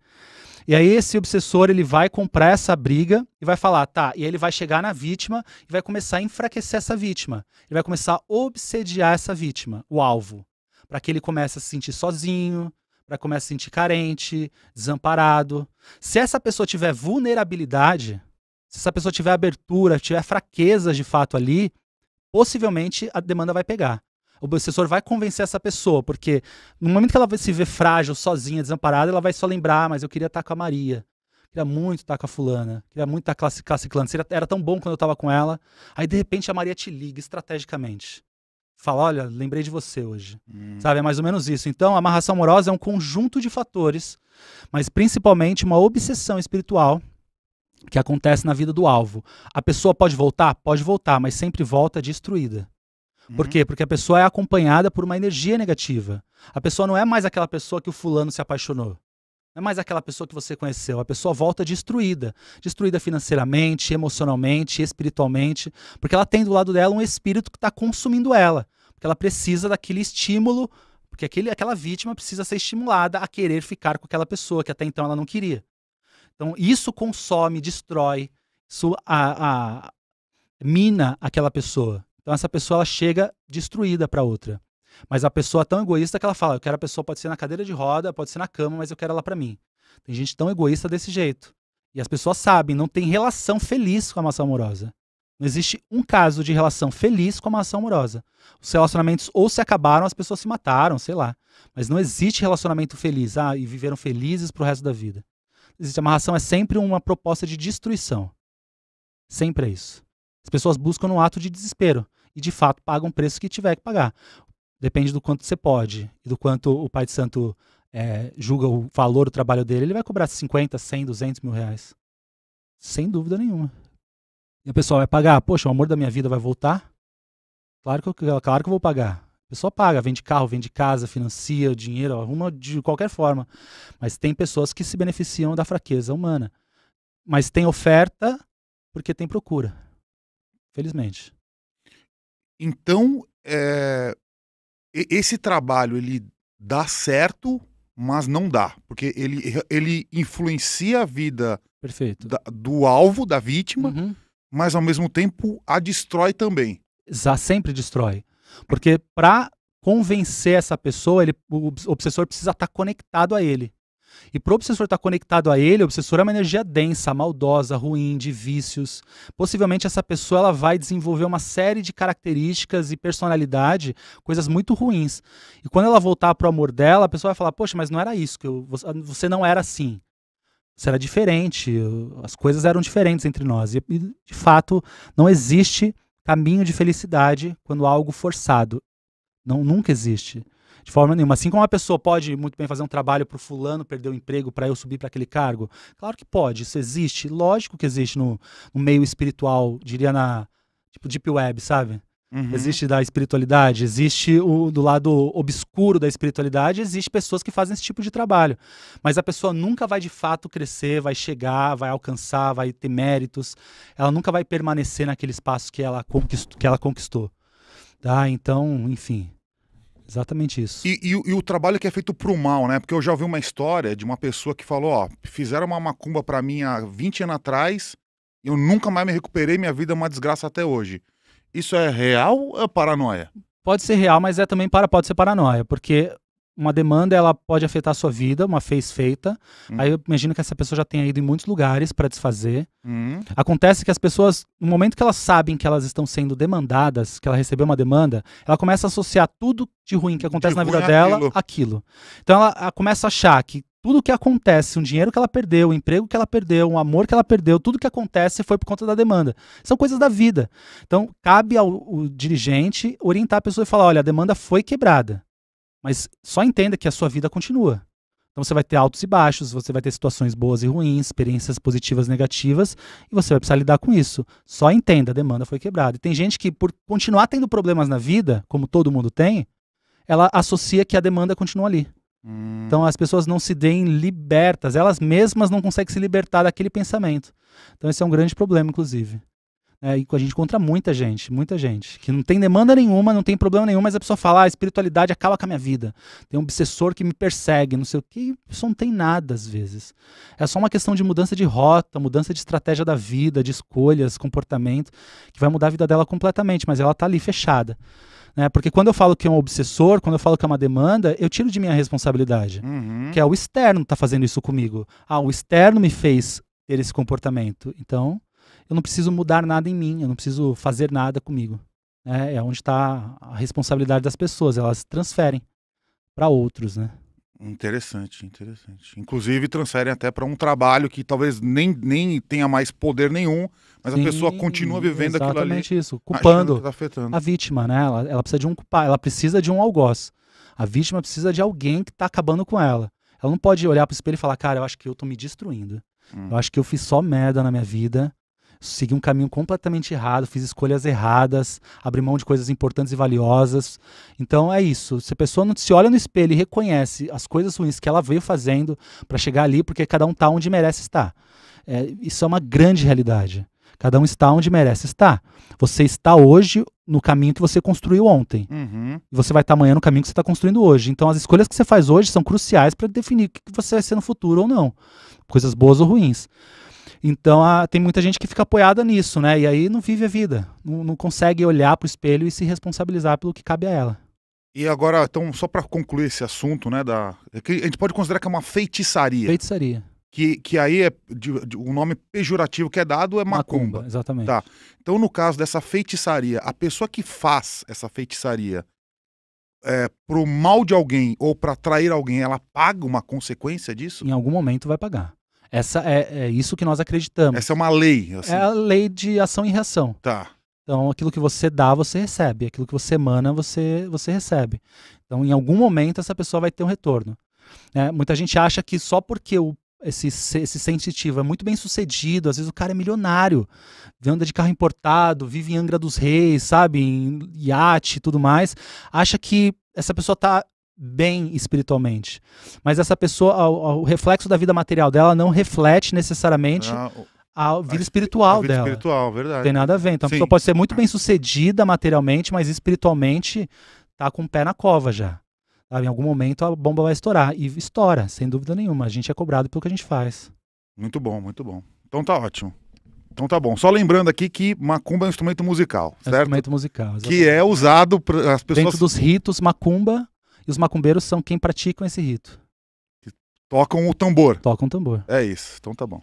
E aí esse obsessor ele vai comprar essa briga e vai falar, tá? E aí ele vai chegar na vítima e vai começar a enfraquecer essa vítima. Ele vai começar a obsediar essa vítima, o alvo, para que ele comece a se sentir sozinho, para começar a se sentir carente, desamparado. Se essa pessoa tiver vulnerabilidade, se essa pessoa tiver abertura, tiver fraquezas de fato ali, possivelmente a demanda vai pegar. O obsessor vai convencer essa pessoa, porque no momento que ela se vê frágil, sozinha, desamparada, ela vai só lembrar, ah, mas eu queria estar tá com a Maria. Queria muito estar tá com a fulana. Queria muito estar tá com a clã. Era tão bom quando eu estava com ela. Aí, de repente, a Maria te liga estrategicamente. Fala, olha, lembrei de você hoje. Hum. Sabe? É mais ou menos isso. Então, a amarração amorosa é um conjunto de fatores, mas principalmente uma obsessão espiritual que acontece na vida do alvo. A pessoa pode voltar? Pode voltar, mas sempre volta destruída. Por uhum. quê? Porque a pessoa é acompanhada por uma energia negativa. A pessoa não é mais aquela pessoa que o fulano se apaixonou. Não é mais aquela pessoa que você conheceu. A pessoa volta destruída. Destruída financeiramente, emocionalmente, espiritualmente. Porque ela tem do lado dela um espírito que está consumindo ela. Porque ela precisa daquele estímulo. Porque aquele, aquela vítima precisa ser estimulada a querer ficar com aquela pessoa que até então ela não queria. Então, isso consome, destrói, isso a, a mina aquela pessoa. Então, essa pessoa ela chega destruída para outra. Mas a pessoa é tão egoísta que ela fala: eu quero a pessoa, pode ser na cadeira de roda, pode ser na cama, mas eu quero ela para mim. Tem gente tão egoísta desse jeito. E as pessoas sabem, não tem relação feliz com a maçã amorosa. Não existe um caso de relação feliz com a maçã amorosa. Os relacionamentos ou se acabaram, as pessoas se mataram, sei lá. Mas não existe relacionamento feliz. Ah, e viveram felizes pro resto da vida. Existe amarração, é sempre uma proposta de destruição. Sempre é isso. As pessoas buscam no ato de desespero e de fato pagam o preço que tiver que pagar depende do quanto você pode e do quanto o Pai de Santo é, julga o valor do trabalho dele, ele vai cobrar 50, 100, 200 mil reais. Sem dúvida nenhuma. E a pessoa vai pagar, poxa, o amor da minha vida vai voltar? Claro que eu, claro que eu vou pagar. A pessoa paga, vende carro, vende casa, financia o dinheiro, arruma de qualquer forma. Mas tem pessoas que se beneficiam da fraqueza humana. Mas tem oferta porque tem procura. Felizmente. Então, é, esse trabalho ele dá certo, mas não dá, porque ele, ele influencia a vida da, do alvo, da vítima, uhum. mas ao mesmo tempo a destrói também. Já sempre destrói. Porque para convencer essa pessoa, ele, o obsessor precisa estar tá conectado a ele. E para o obsessor estar tá conectado a ele, o obsessor é uma energia densa, maldosa, ruim, de vícios. Possivelmente essa pessoa ela vai desenvolver uma série de características e personalidade, coisas muito ruins. E quando ela voltar para o amor dela, a pessoa vai falar: Poxa, mas não era isso, que eu, você não era assim. Você era diferente, as coisas eram diferentes entre nós. E, de fato, não existe caminho de felicidade quando algo forçado. Não, nunca existe de forma nenhuma. Assim como uma pessoa pode muito bem fazer um trabalho para o fulano perder o emprego para eu subir para aquele cargo, claro que pode, isso existe, lógico que existe no, no meio espiritual, diria na tipo deep web, sabe? Uhum. Existe da espiritualidade, existe o do lado obscuro da espiritualidade, existe pessoas que fazem esse tipo de trabalho. Mas a pessoa nunca vai de fato crescer, vai chegar, vai alcançar, vai ter méritos. Ela nunca vai permanecer naquele espaço que ela, que ela conquistou. Tá? Então, enfim. Exatamente isso. E, e, e, o trabalho que é feito pro mal, né? Porque eu já ouvi uma história de uma pessoa que falou: ó, fizeram uma macumba para mim há 20 anos atrás, eu nunca mais me recuperei, minha vida é uma desgraça até hoje. Isso é real ou é paranoia? Pode ser real, mas é também para, pode ser paranoia, porque uma demanda ela pode afetar a sua vida, uma vez feita. Hum. Aí eu imagino que essa pessoa já tenha ido em muitos lugares para desfazer. Hum. Acontece que as pessoas, no momento que elas sabem que elas estão sendo demandadas, que ela recebeu uma demanda, ela começa a associar tudo de ruim que acontece de na vida é dela aquilo. aquilo. Então ela, ela começa a achar que tudo que acontece, um dinheiro que ela perdeu, o um emprego que ela perdeu, um amor que ela perdeu, tudo que acontece foi por conta da demanda. São coisas da vida. Então, cabe ao dirigente orientar a pessoa e falar: olha, a demanda foi quebrada. Mas só entenda que a sua vida continua. Então você vai ter altos e baixos, você vai ter situações boas e ruins, experiências positivas e negativas, e você vai precisar lidar com isso. Só entenda, a demanda foi quebrada. E tem gente que, por continuar tendo problemas na vida, como todo mundo tem, ela associa que a demanda continua ali. Hum. Então as pessoas não se deem libertas, elas mesmas não conseguem se libertar daquele pensamento. Então esse é um grande problema, inclusive. É, e a gente encontra muita gente, muita gente, que não tem demanda nenhuma, não tem problema nenhum, mas a pessoa fala, ah, a espiritualidade acaba com a minha vida. Tem um obsessor que me persegue, não sei o que, a pessoa não tem nada às vezes. É só uma questão de mudança de rota, mudança de estratégia da vida, de escolhas, comportamento, que vai mudar a vida dela completamente, mas ela está ali fechada. Né? Porque quando eu falo que é um obsessor, quando eu falo que é uma demanda, eu tiro de minha responsabilidade, uhum. que é o externo que tá fazendo isso comigo. Ah, o externo me fez ter esse comportamento. Então, eu não preciso mudar nada em mim, eu não preciso fazer nada comigo. É, é onde está a responsabilidade das pessoas, elas transferem para outros, né? Interessante, interessante. Inclusive transferem até para um trabalho que talvez nem, nem tenha mais poder nenhum, mas Sim, a pessoa continua vivendo aquilo ali. Exatamente isso, culpando tá a vítima, né? Ela, ela precisa de um culpado, ela precisa de um algoz. A vítima precisa de alguém que está acabando com ela. Ela não pode olhar para o espelho e falar, cara, eu acho que eu estou me destruindo. Hum. Eu acho que eu fiz só merda na minha vida segui um caminho completamente errado, fiz escolhas erradas, abri mão de coisas importantes e valiosas. Então é isso. Se a pessoa não se olha no espelho e reconhece as coisas ruins que ela veio fazendo para chegar ali, porque cada um está onde merece estar. É, isso é uma grande realidade. Cada um está onde merece estar. Você está hoje no caminho que você construiu ontem. Uhum. E você vai estar tá amanhã no caminho que você está construindo hoje. Então, as escolhas que você faz hoje são cruciais para definir o que você vai ser no futuro ou não. Coisas boas ou ruins. Então a, tem muita gente que fica apoiada nisso, né? E aí não vive a vida, não, não consegue olhar para o espelho e se responsabilizar pelo que cabe a ela. E agora, então, só para concluir esse assunto, né, da é a gente pode considerar que é uma feitiçaria. Feitiçaria. Que, que aí é de, de, o nome pejorativo que é dado é macumba. macumba. Exatamente. Tá. Então, no caso dessa feitiçaria, a pessoa que faz essa feitiçaria é, pro mal de alguém ou para atrair alguém, ela paga uma consequência disso? Em algum momento vai pagar. Essa é, é isso que nós acreditamos. Essa é uma lei. Assim. É a lei de ação e reação. Tá. Então, aquilo que você dá, você recebe. Aquilo que você emana, você, você recebe. Então, em algum momento, essa pessoa vai ter um retorno. É, muita gente acha que só porque o, esse, esse sensitivo é muito bem sucedido, às vezes o cara é milionário, anda de carro importado, vive em Angra dos Reis, sabe, em iate e tudo mais, acha que essa pessoa está bem espiritualmente. Mas essa pessoa, o, reflexo da vida material dela não reflete necessariamente a vida espiritual a vida dela. espiritual, verdade. Tem nada a ver. Então a pessoa pode ser muito bem sucedida materialmente, mas espiritualmente tá com o pé na cova já. Em algum momento a bomba vai estourar. E estoura, sem dúvida nenhuma. A gente é cobrado pelo que a gente faz. Muito bom, muito bom. Então tá ótimo. Então tá bom. Só lembrando aqui que macumba é um instrumento musical, certo? É um instrumento musical, exatamente. Que é usado para as pessoas... Dentro dos ritos, macumba e os macumbeiros são quem praticam esse rito. Que tocam o tambor. Tocam o tambor. É isso, então tá bom.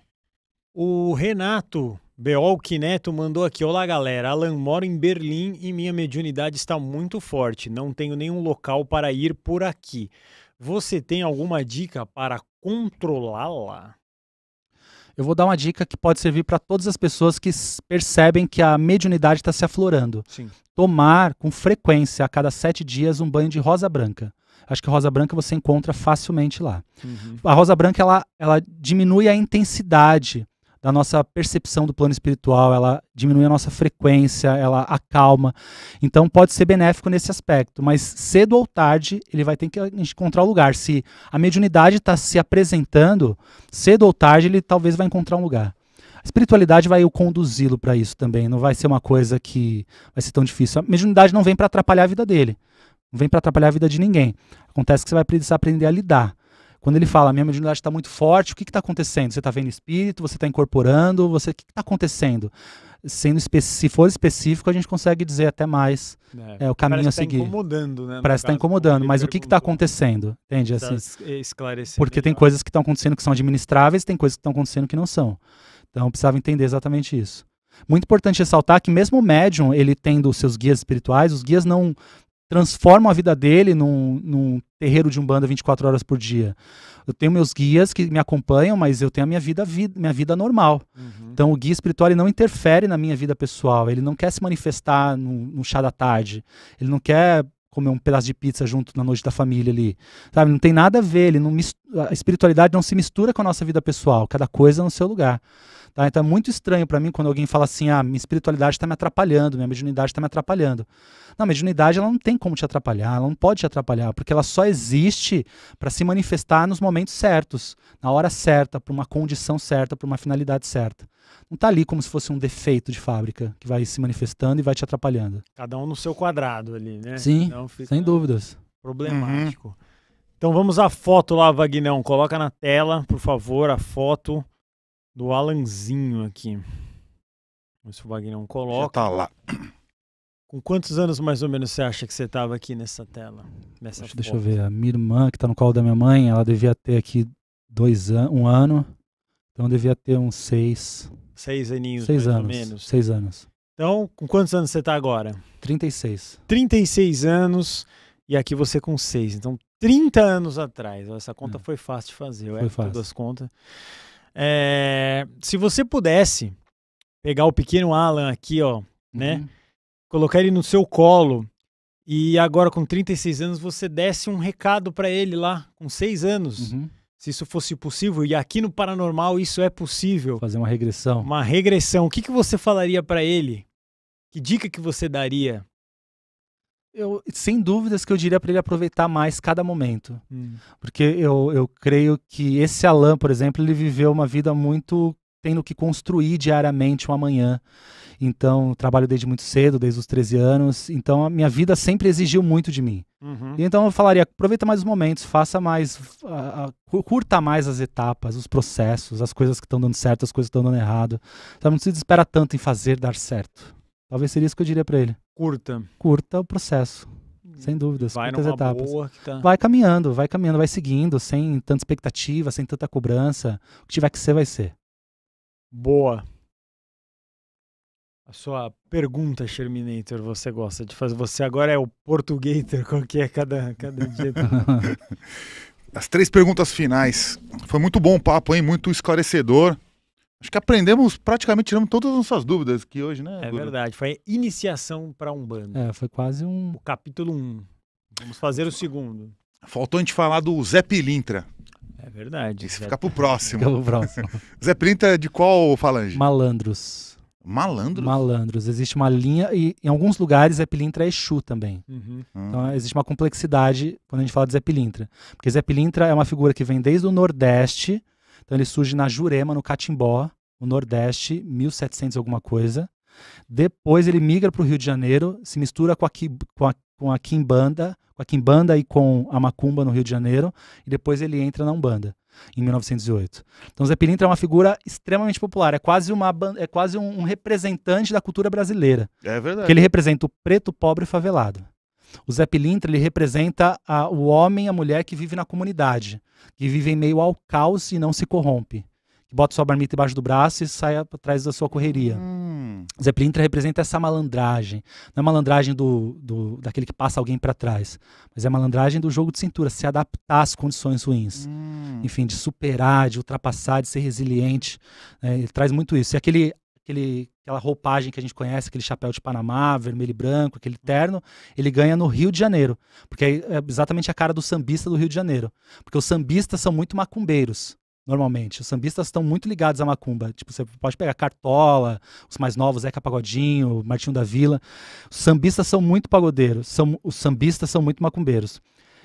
O Renato Beol Neto mandou aqui: Olá, galera. Alan, moro em Berlim e minha mediunidade está muito forte. Não tenho nenhum local para ir por aqui. Você tem alguma dica para controlá-la? eu vou dar uma dica que pode servir para todas as pessoas que percebem que a mediunidade está se aflorando. Sim. Tomar com frequência, a cada sete dias, um banho de rosa branca. Acho que rosa branca você encontra facilmente lá. Uhum. A rosa branca ela, ela diminui a intensidade da nossa percepção do plano espiritual, ela diminui a nossa frequência, ela acalma. Então pode ser benéfico nesse aspecto, mas cedo ou tarde ele vai ter que encontrar o um lugar. Se a mediunidade está se apresentando, cedo ou tarde ele talvez vai encontrar um lugar. A espiritualidade vai o conduzi-lo para isso também, não vai ser uma coisa que vai ser tão difícil. A mediunidade não vem para atrapalhar a vida dele, não vem para atrapalhar a vida de ninguém. Acontece que você vai precisar aprender a lidar. Quando ele fala, minha mediunidade está muito forte, o que está acontecendo? Você está vendo espírito? Você está incorporando? Você, o que está acontecendo? Sendo se for específico, a gente consegue dizer até mais é, é o caminho a tá seguir. Parece está incomodando, né? Parece estar está incomodando, mas o que está acontecendo? Entende? Assim, porque melhor. tem coisas que estão acontecendo que são administráveis, tem coisas que estão acontecendo que não são. Então, precisava entender exatamente isso. Muito importante ressaltar que mesmo o médium, ele tendo seus guias espirituais, os guias não transformam a vida dele num, num terreiro de umbanda 24 horas por dia. Eu tenho meus guias que me acompanham, mas eu tenho a minha vida, vida minha vida normal. Uhum. Então o guia espiritual não interfere na minha vida pessoal. Ele não quer se manifestar no, no, chá da tarde. Ele não quer comer um pedaço de pizza junto na noite da família ali. Sabe? Não tem nada a ver. Ele não, a espiritualidade não se mistura com a nossa vida pessoal, cada coisa é no seu lugar. Tá? Então é muito estranho para mim quando alguém fala assim: ah, minha espiritualidade está me atrapalhando, minha mediunidade está me atrapalhando. Não, a mediunidade ela não tem como te atrapalhar, ela não pode te atrapalhar, porque ela só existe para se manifestar nos momentos certos, na hora certa, para uma condição certa, para uma finalidade certa. Não está ali como se fosse um defeito de fábrica que vai se manifestando e vai te atrapalhando. Cada um no seu quadrado ali, né? Sim, fica... sem dúvidas. Problemático. Uhum. Então vamos à foto lá, Vagnão. Coloca na tela, por favor, a foto do Alanzinho aqui. Vamos se o Vagnão coloca. Já tá lá. Com quantos anos mais ou menos você acha que você estava aqui nessa tela? Nessa deixa, deixa, eu ver. A minha irmã, que está no colo da minha mãe, ela devia ter aqui dois an um ano. Então devia ter uns seis. Seis aninhos, seis anos, menos. Seis anos. Então, com quantos anos você está agora? 36. 36 anos e aqui você com seis. Então, 30 anos atrás. Essa conta é. foi fácil de fazer, eu foi fácil. todas as contas. É, se você pudesse pegar o pequeno Alan aqui, ó, né, uhum. né? Colocar ele no seu colo e agora com 36 anos você desse um recado para ele lá, com 6 anos. Uhum. Se isso fosse possível, e aqui no Paranormal isso é possível. Fazer uma regressão. Uma regressão. O que, que você falaria para ele? Que dica que você daria? eu, sem dúvidas que eu diria para ele aproveitar mais cada momento. Hum. Porque eu, eu creio que esse Alan, por exemplo, ele viveu uma vida muito tendo que construir diariamente um amanhã. Então, trabalho desde muito cedo, desde os 13 anos. Então, a minha vida sempre exigiu muito de mim. Uhum. Então, eu falaria: aproveita mais os momentos, faça mais, a, a, curta mais as etapas, os processos, as coisas que estão dando certo, as coisas que estão dando errado. Então, Não se desespera tanto em fazer dar certo. Talvez seria isso que eu diria para ele. Curta. Curta o processo. Sem hum. dúvidas, vai muitas etapas. Boa, tá... Vai caminhando, vai caminhando, vai seguindo, sem tanta expectativa, sem tanta cobrança. O que tiver que ser, vai ser. Boa. A sua pergunta, Sherminator, você gosta de fazer? Você agora é o portugator, qual que é cada, cada dia? Tá? As três perguntas finais. Foi muito bom o papo, hein? Muito esclarecedor. Acho que aprendemos, praticamente tiramos todas as nossas dúvidas aqui hoje, né? É Guru? verdade. Foi iniciação para bando. É, foi quase um. O capítulo 1. Um. Vamos fazer o segundo. Faltou a gente falar do Zé Pilintra. É verdade. Isso Zé... fica pro próximo. Fica pro próximo. Zé Pilintra é de qual falange? Malandros. Malandros? Malandros. Existe uma linha, e em alguns lugares Zé Pilintra é Exu também. Uhum. Ah. Então existe uma complexidade quando a gente fala de Zé Pilintra. Porque Zé Pilintra é uma figura que vem desde o Nordeste, então ele surge na Jurema, no Catimbó, no Nordeste, 1700 alguma coisa. Depois ele migra para o Rio de Janeiro, se mistura com a, com a, com a Quimbanda, com a Quimbanda e com a Macumba no Rio de Janeiro, e depois ele entra na Umbanda em 1908. Então Zé Pilintra é uma figura extremamente popular, é quase, uma, é quase um, representante da cultura brasileira. É verdade. Que ele representa o preto, pobre e favelado. O Zé Pilintra ele representa a, o homem e a mulher que vive na comunidade, que vive em meio ao caos e não se corrompe. Que bota sua marmita embaixo do braço e sai atrás da sua correria. Hum. O Zé Pilintra representa essa malandragem. Não é malandragem do, do daquele que passa alguém para trás, mas é malandragem do jogo de cintura, se adaptar às condições ruins. Hum. Enfim, de superar, de ultrapassar, de ser resiliente. Né, ele traz muito isso. E aquele, aquele aquela roupagem que a gente conhece, aquele chapéu de Panamá, vermelho e branco, aquele terno, ele ganha no Rio de Janeiro, porque é exatamente a cara do sambista do Rio de Janeiro. Porque os sambistas são muito macumbeiros, normalmente. Os sambistas estão muito ligados à macumba. Tipo, você pode pegar Cartola, os mais novos, Zeca Pagodinho, Martinho da Vila. Os sambistas são muito pagodeiros, são, os sambistas são muito macumbeiros.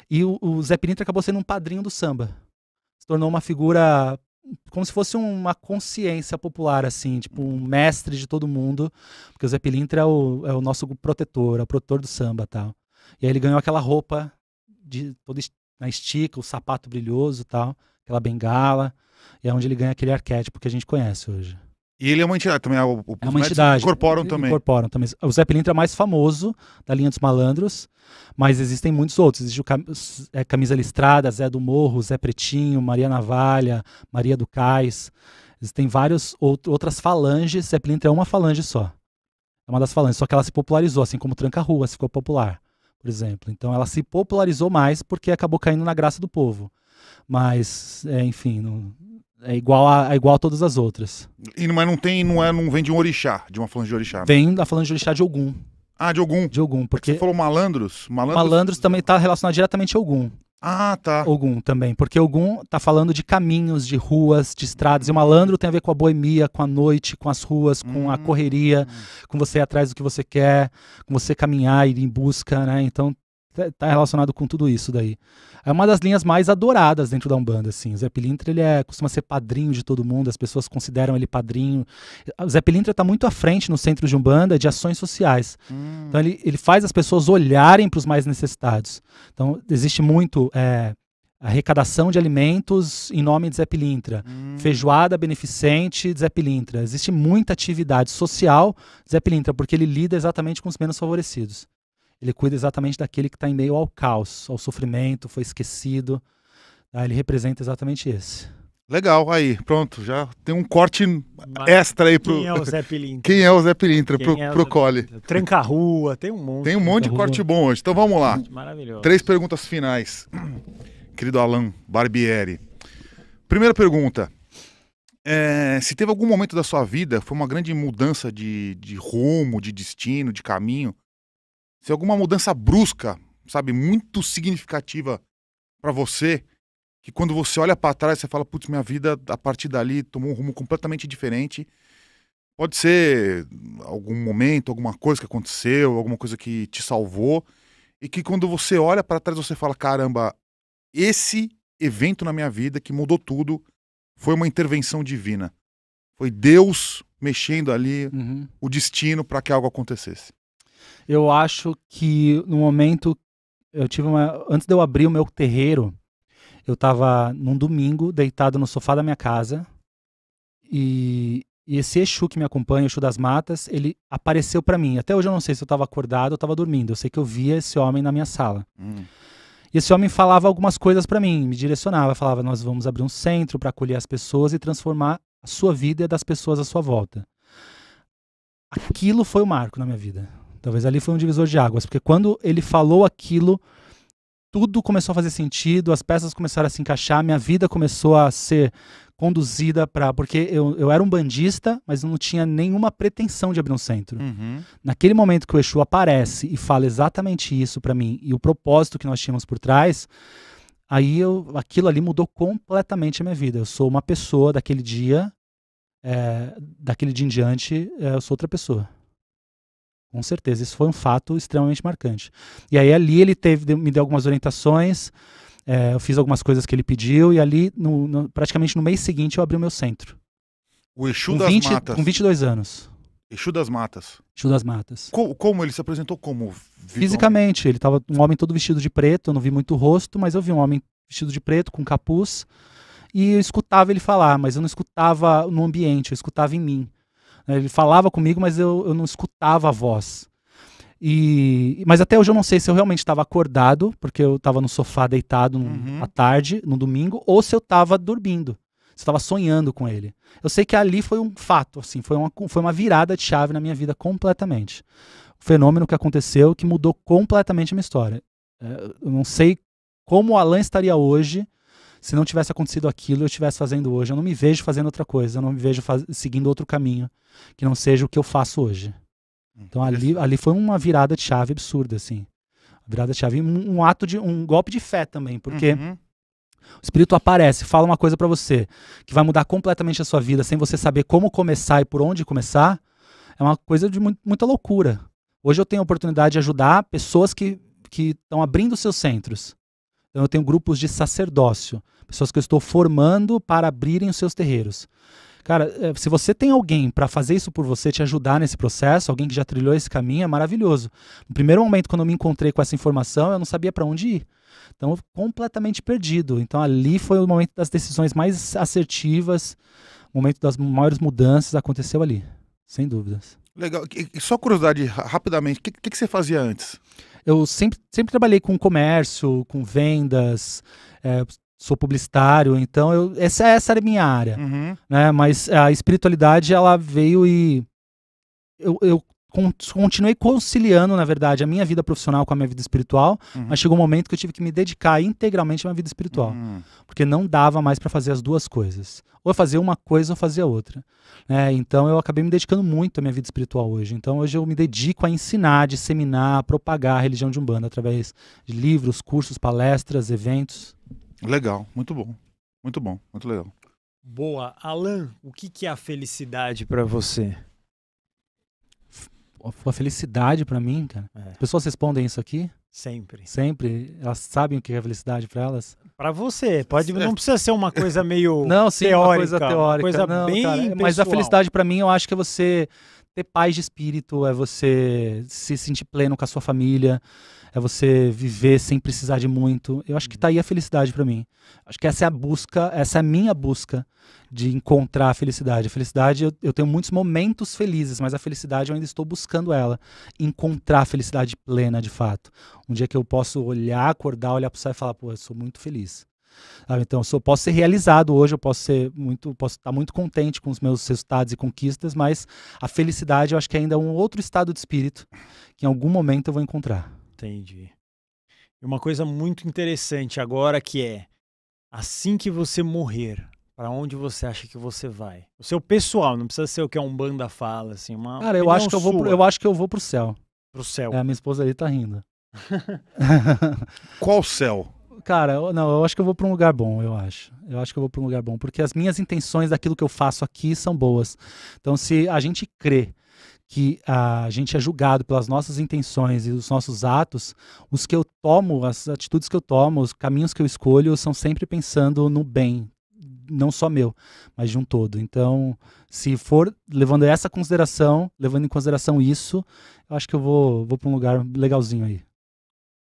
E o, o Zé Pirinto acabou sendo um padrinho do samba. Se tornou uma figura como se fosse uma consciência popular, assim, tipo um mestre de todo mundo, porque o Zé Pilintra é o, é o nosso protetor, é o protetor do samba tal. E aí ele ganhou aquela roupa de toda na né, estica, o sapato brilhoso tal, aquela bengala, e é onde ele ganha aquele arquétipo que a gente conhece hoje. E ele é uma entidade também, ah, o, o, é uma entidade. incorporam também. Incorporam também. O Zé Pilintra é mais famoso da linha dos malandros, mas existem muitos outros. Existe o Cam é, Camisa Listrada, Zé do Morro, Zé Pretinho, Maria Navalha, Maria do Cais. Existem várias out outras falanges. Zé Pilintra é uma falange só. É uma das falanges, só que ela se popularizou, assim como Tranca-Rua ficou popular, por exemplo. Então ela se popularizou mais porque acabou caindo na graça do povo. Mas, é, enfim, não, é igual a, é igual a todas as outras. E, mas não tem, não é, não vem de um orixá, de uma falange de orixá. Né? Vem da falange de orixá de Ogum. Ah, de Ogum. De Ogum, porque... É você falou malandros? Malandros, malandros também está relacionado diretamente a Ogum. Ah, tá. Ogum também, porque Ogum tá falando de caminhos, de ruas, de estradas. E o malandro tem a ver com a boemia, com a noite, com as ruas, com hum. a correria, com você ir atrás do que você quer, com você caminhar, ir em busca, né? Então tá, tá relacionado com tudo isso daí é uma das linhas mais adoradas dentro da Umbanda, assim. O Zé Pilintra, ele é, costuma ser padrinho de todo mundo, as pessoas consideram ele padrinho. O Zé Pilintra está muito à frente no centro de Umbanda de ações sociais. Hum. Então, ele, ele faz as pessoas olharem para os mais necessitados. Então, existe muito é, arrecadação de alimentos em nome de Zé Pilintra, hum. feijoada beneficente de Zé Pilintra. Existe muita atividade social de Zé Pilintra, porque ele lida exatamente com os menos favorecidos. Ele cuida exatamente daquele que está em meio ao caos, ao sofrimento, foi esquecido. Tá? Ele representa exatamente esse. Legal, aí, pronto, já tem um corte extra aí pro. Quem é o Zé Pilintra? Quem é o Zé Pilintra pro, é pro Cole? Tranca Rua, tem um monte. Tem um monte de corte bom hoje. Então vamos lá. Maravilhoso. Três perguntas finais. Querido Alan Barbieri. Primeira pergunta. É, se teve algum momento da sua vida, foi uma grande mudança de, de rumo, de destino, de caminho, se alguma mudança brusca, sabe, muito significativa para você, que quando você olha para trás você fala, putz, minha vida a partir dali tomou um rumo completamente diferente. Pode ser algum momento, alguma coisa que aconteceu, alguma coisa que te salvou, e que quando você olha para trás você fala, caramba, esse evento na minha vida que mudou tudo foi uma intervenção divina. Foi Deus mexendo ali uhum. o destino para que algo acontecesse. Eu acho que no momento eu tive uma antes de eu abrir o meu terreiro, eu estava num domingo deitado no sofá da minha casa e, e esse Exu que me acompanha, o Exu das Matas, ele apareceu para mim. Até hoje eu não sei se eu estava acordado ou estava dormindo. Eu sei que eu via esse homem na minha sala. Hum. E esse homem falava algumas coisas para mim, me direcionava, falava: "Nós vamos abrir um centro para acolher as pessoas e transformar a sua vida e a das pessoas à sua volta". Aquilo foi o marco na minha vida. Talvez ali foi um divisor de águas, porque quando ele falou aquilo, tudo começou a fazer sentido, as peças começaram a se encaixar, minha vida começou a ser conduzida para. Porque eu, eu era um bandista, mas não tinha nenhuma pretensão de abrir um centro. Uhum. Naquele momento que o Exu aparece e fala exatamente isso para mim e o propósito que nós tínhamos por trás, aí eu, aquilo ali mudou completamente a minha vida. Eu sou uma pessoa daquele dia, é, daquele dia em diante, é, eu sou outra pessoa. Com certeza, isso foi um fato extremamente marcante. E aí ali ele teve, me deu algumas orientações, é, eu fiz algumas coisas que ele pediu, e ali, no, no, praticamente no mês seguinte, eu abri o meu centro. O Exu com das 20, Matas. Com 22 anos. Exu das Matas. Exu das Matas. Co como ele se apresentou como? Fisicamente, ele estava um homem todo vestido de preto, eu não vi muito o rosto, mas eu vi um homem vestido de preto, com capuz, e eu escutava ele falar, mas eu não escutava no ambiente, eu escutava em mim. Né? Ele falava comigo, mas eu, eu não escutava a voz. E, mas até hoje eu não sei se eu realmente estava acordado, porque eu estava no sofá deitado uhum. à tarde, no domingo, ou se eu estava dormindo, se eu estava sonhando com ele. Eu sei que ali foi um fato, assim, foi uma, foi uma virada de chave na minha vida completamente. O fenômeno que aconteceu que mudou completamente a minha história. É, eu não sei como o Alan estaria hoje se não tivesse acontecido aquilo, eu estivesse fazendo hoje. Eu não me vejo fazendo outra coisa, eu não me vejo seguindo outro caminho que não seja o que eu faço hoje. Então ali, ali foi uma virada de chave absurda, assim. Virada de chave, um, um ato de um golpe de fé também, porque uhum. O espírito aparece, fala uma coisa para você que vai mudar completamente a sua vida sem você saber como começar e por onde começar. É uma coisa de muita loucura. Hoje eu tenho a oportunidade de ajudar pessoas que que estão abrindo seus centros. Então eu tenho grupos de sacerdócio, pessoas que eu estou formando para abrirem os seus terreiros. Cara, eh, se você tem alguém para fazer isso por você, te ajudar nesse processo, alguém que já trilhou esse caminho, é maravilhoso. No primeiro momento, quando eu me encontrei com essa informação, eu não sabia para onde ir. Então, completamente perdido. Então, ali foi o momento das decisões mais assertivas, o momento das maiores mudanças aconteceu ali, sem dúvidas. Legal. E só curiosidade, rapidamente, o que, que, que você fazia antes? eu sempre, sempre trabalhei com comércio, com vendas, é, sou publicitário, então eu, essa, essa era a minha área. Uhum. Né? Mas a espiritualidade, ela veio e eu, eu continuei conciliando, na verdade, a minha vida profissional com a minha vida espiritual, uhum. mas chegou um momento que eu tive que me dedicar integralmente à minha vida espiritual, uhum. porque não dava mais para fazer as duas coisas. Ou fazer uma coisa ou fazer outra. É, então eu acabei me dedicando muito à minha vida espiritual hoje. Então hoje eu me dedico a ensinar, disseminar, propagar a religião de Umbanda através de livros, cursos, palestras, eventos. Legal, muito bom. Muito bom, muito legal. Boa. Alan, o que, que é a felicidade para você? uma felicidade para mim, cara. É. As pessoas respondem isso aqui? Sempre. Sempre. Elas sabem o que é felicidade para elas? Para você. Pode, não é. precisa ser uma coisa meio não, sim, teórica. Uma coisa teórica. Uma coisa não, bem cara, Mas a felicidade para mim, eu acho que é você ter paz de espírito, é você se sentir pleno com a sua família, é você viver sem precisar de muito. Eu acho que tá aí a felicidade para mim. Acho que essa é a busca, essa é a minha busca de encontrar a felicidade. A felicidade, eu, eu tenho muitos momentos felizes, mas a felicidade eu ainda estou buscando ela. Encontrar a felicidade plena, de fato. Um dia que eu posso olhar, acordar, olhar pro céu e falar, pô, eu sou muito feliz. Ah, então, eu posso ser realizado hoje, eu posso ser muito, posso estar muito contente com os meus resultados e conquistas, mas a felicidade eu acho que ainda é um outro estado de espírito que em algum momento eu vou encontrar. Entendi. E uma coisa muito interessante agora que é assim que você morrer, para onde você acha que você vai? O seu pessoal, não precisa ser o que a Umbanda fala, assim. Uma Cara, eu acho, que eu, vou pro, eu acho que eu vou pro céu. Pro céu. É, a minha esposa ali tá rindo. Qual céu? Cara, eu, não, eu acho que eu vou para um lugar bom, eu acho. Eu acho que eu vou para um lugar bom, porque as minhas intenções daquilo que eu faço aqui são boas. Então, se a gente crê que a gente é julgado pelas nossas intenções e os nossos atos, os que eu tomo, as atitudes que eu tomo, os caminhos que eu escolho são sempre pensando no bem, não só meu, mas de um todo. Então, se for levando essa consideração, levando em consideração isso, eu acho que eu vou, vou para um lugar legalzinho aí.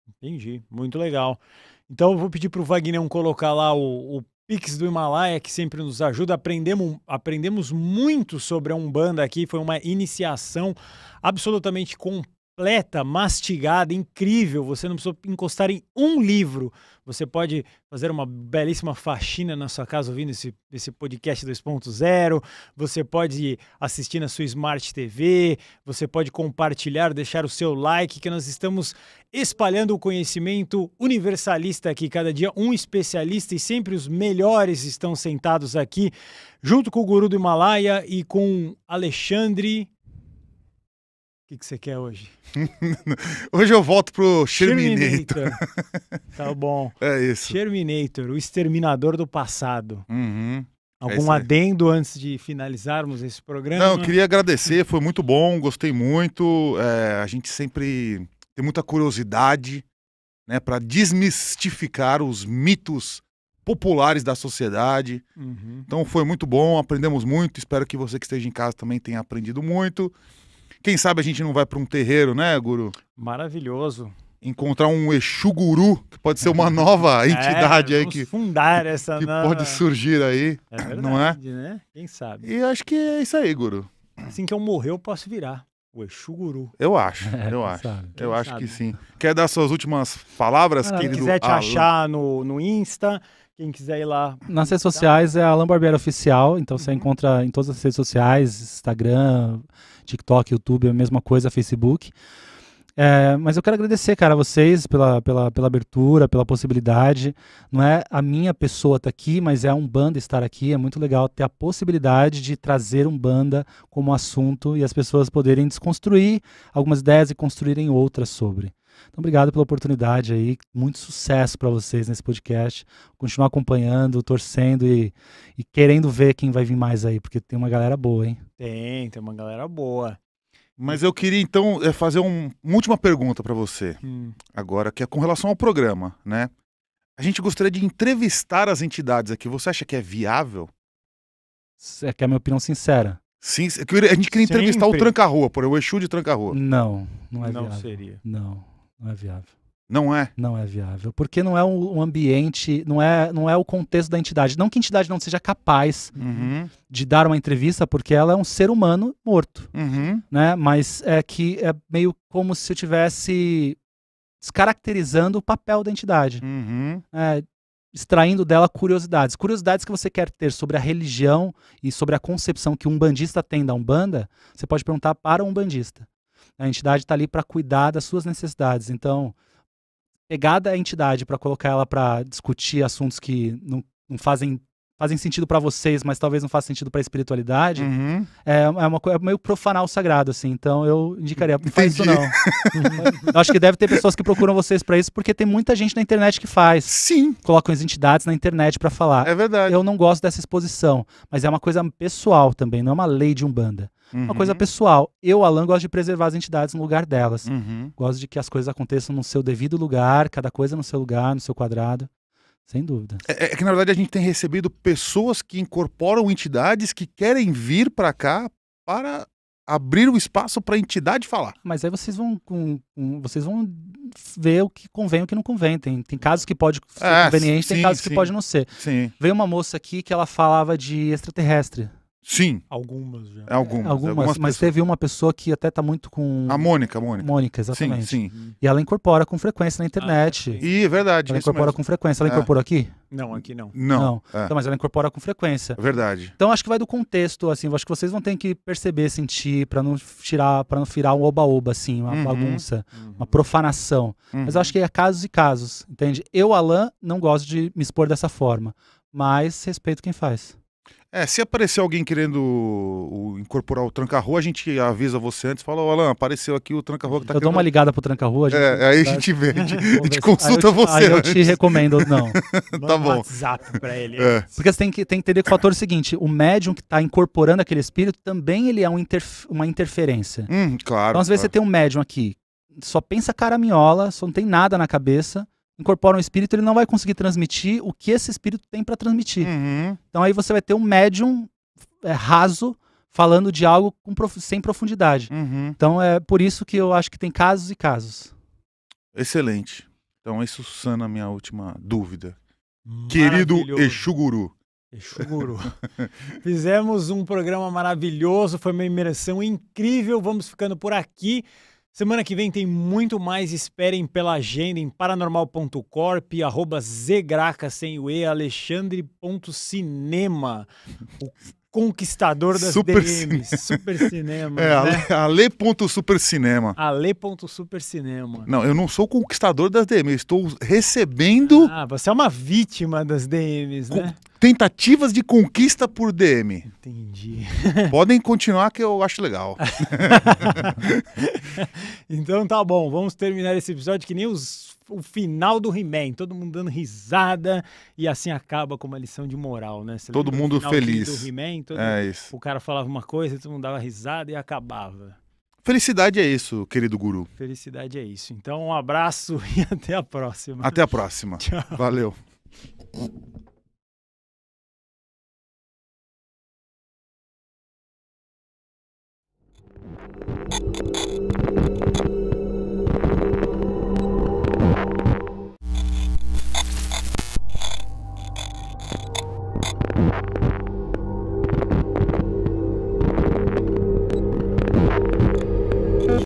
Entendi, muito legal. Então eu vou pedir para o Wagner colocar lá o, o Pix do Himalaia, que sempre nos ajuda. Aprendemos, aprendemos muito sobre a Umbanda aqui, foi uma iniciação absolutamente completa completa, mastigada, incrível. Você não precisa encostar em um livro. Você pode fazer uma belíssima faxina na sua casa ouvindo esse, esse podcast 2.0. Você pode assistir na sua Smart TV. Você pode compartilhar, deixar o seu like, que nós estamos espalhando o conhecimento universalista aqui. Cada dia um especialista e sempre os melhores estão sentados aqui, junto com o Guru do Himalaia e com Alexandre que, que você quer hoje? hoje eu volto pro Terminator. tá bom. É isso. Terminator, o exterminador do passado. Uhum. É Algum adendo antes de finalizarmos esse programa? Não, eu queria agradecer, foi muito bom, gostei muito. É, a gente sempre tem muita curiosidade né, para desmistificar os mitos populares da sociedade. Uhum. Então foi muito bom, aprendemos muito. Espero que você que esteja em casa também tenha aprendido muito. Quem sabe a gente não vai para um terreiro, né, Guru? Maravilhoso encontrar um Exu Guru, que pode ser uma nova é, entidade é, aí que, fundar essa que nova... pode surgir aí, é verdade, não é? Né? Quem sabe? E acho que é isso aí, Guru. Assim que eu morrer, eu posso virar. O Exu Guru. Eu acho, é, eu acho. Sabe, eu acho que né? sim. Quer dar suas últimas palavras, ah, Querido querido? Quem quiser te Alan. achar no, no Insta, quem quiser ir lá. Nas redes sociais é Alan Barbeiro Oficial, então uhum. você encontra em todas as redes sociais, Instagram, TikTok, YouTube, a mesma coisa, Facebook. É, mas eu quero agradecer, cara, a vocês pela, pela, pela abertura, pela possibilidade. Não é a minha pessoa estar tá aqui, mas é um banda estar aqui. É muito legal ter a possibilidade de trazer um banda como assunto e as pessoas poderem desconstruir algumas ideias e construírem outras sobre. Então, obrigado pela oportunidade aí. Muito sucesso para vocês nesse podcast. Continuar acompanhando, torcendo e, e querendo ver quem vai vir mais aí, porque tem uma galera boa, hein? Tem, tem uma galera boa. Mas eu queria então é, fazer um, uma última pergunta para você, hum. agora, que é com relação ao programa, né? A gente gostaria de entrevistar as entidades aqui. Você acha que é viável? É que é a minha opinião sincera. Sim, é a gente queria Sempre. entrevistar o Tranca-Rua, por o Exu de Tranca-Rua. Não, não é não viável. Não seria. Não, não é viável. Não é. Não é viável, porque não é um ambiente, não é, não é o contexto da entidade. Não que a entidade não seja capaz uhum. de dar uma entrevista, porque ela é um ser humano morto, uhum. né? Mas é que é meio como se eu tivesse descaracterizando o papel da entidade, uhum. é, extraindo dela curiosidades, curiosidades que você quer ter sobre a religião e sobre a concepção que um bandista tem da umbanda. Você pode perguntar para um bandista. A entidade está ali para cuidar das suas necessidades. Então pegar da entidade para colocar ela para discutir assuntos que não, não fazem fazem sentido para vocês, mas talvez não faça sentido para a espiritualidade, uhum. é, é, uma, é meio profanar o sagrado, assim. Então eu indicaria, não faz isso não. eu acho que deve ter pessoas que procuram vocês para isso, porque tem muita gente na internet que faz. Sim. Colocam as entidades na internet para falar. É verdade. Eu não gosto dessa exposição, mas é uma coisa pessoal também, não é uma lei de Umbanda. Uhum. Uma coisa uhum. pessoal. Eu, Alan, gosto de preservar as entidades no lugar delas. Uhum. Gosto de que as coisas aconteçam no seu devido lugar, cada coisa no seu lugar, no seu quadrado. Sem dúvida. É, é, que, na verdade, a gente tem recebido pessoas que incorporam entidades que querem vir para cá para abrir o espaço para a entidade falar. Mas aí vocês vão, com, com, vocês vão ver o que convém e o que não convém. Tem, tem casos que pode ser é, conveniente, sim, tem casos sim, que pode não ser. Sim. Veio uma moça aqui que ela falava de extraterrestre. Sim. Algumas já. É, algumas, algumas, algumas mas teve uma pessoa que até tá muito com. A Mônica, Mônica. Mônica, exatamente. Sim, sim. E ela incorpora com frequência na internet. Ah, e é verdade. Ela incorpora mesmo. com frequência. Ela é. incorporou aqui? Não, aqui não. Não. não. É. Então, mas ela incorpora com frequência. É verdade. Então acho que vai do contexto, assim. Acho que vocês vão ter que perceber, sentir, para não tirar, para não virar um oba-oba, assim, uma uhum. bagunça, uhum. uma profanação. Uhum. Mas acho que é casos e casos, entende? Eu, Alan, não gosto de me expor dessa forma. Mas respeito quem faz. É, se aparecer alguém querendo o, o, incorporar o tranca-rua, a gente avisa você antes, fala, ô Alan, apareceu aqui o tranca-rua que tá Eu querendo... dou uma ligada pro tranca-rua. É, aí a gente vê, a gente, consulta aí te, você. Aí eu te recomendo, não. tá bom. WhatsApp pra ele. É. Porque você tem que, tem que entender que o fator é seguinte, o médium que tá incorporando aquele espírito também ele é um interf uma interferência. Hum, claro. Então às vezes você tem um médium aqui, só pensa caraminhola, só não tem nada na cabeça, incorpora um espírito, ele não vai conseguir transmitir o que esse espírito tem para transmitir. Uhum. Então aí você vai ter um médium é, raso falando de algo prof... sem profundidade. Uhum. Então é por isso que eu acho que tem casos e casos. Excelente. Então isso sana a minha última dúvida. Querido Exuguru. Exuguru. Fizemos um programa maravilhoso, foi uma imersão incrível. Vamos ficando por aqui. Semana que vem tem muito mais. Esperem pela agenda em paranormal.corp, arroba zgraca sem o E, alexandre.cinema. O conquistador das Super DMs. Cine... Super cinema. É, né? ale.supercinema. Ale.supercinema. Não, eu não sou conquistador das DMs, estou recebendo. Ah, você é uma vítima das DMs, né? Com Tentativas de conquista por DM. Entendi. Podem continuar que eu acho legal. então tá bom, vamos terminar esse episódio que nem os, o final do He-Man, todo mundo dando risada e assim acaba com uma lição de moral, né? Você todo mundo feliz. Do He-Man, é isso. O cara falava uma coisa, todo mundo dava risada e acabava. Felicidade é isso, querido guru. Felicidade é isso. Então, um abraço e até a próxima. Até a próxima. Tchau. Valeu. Thank you.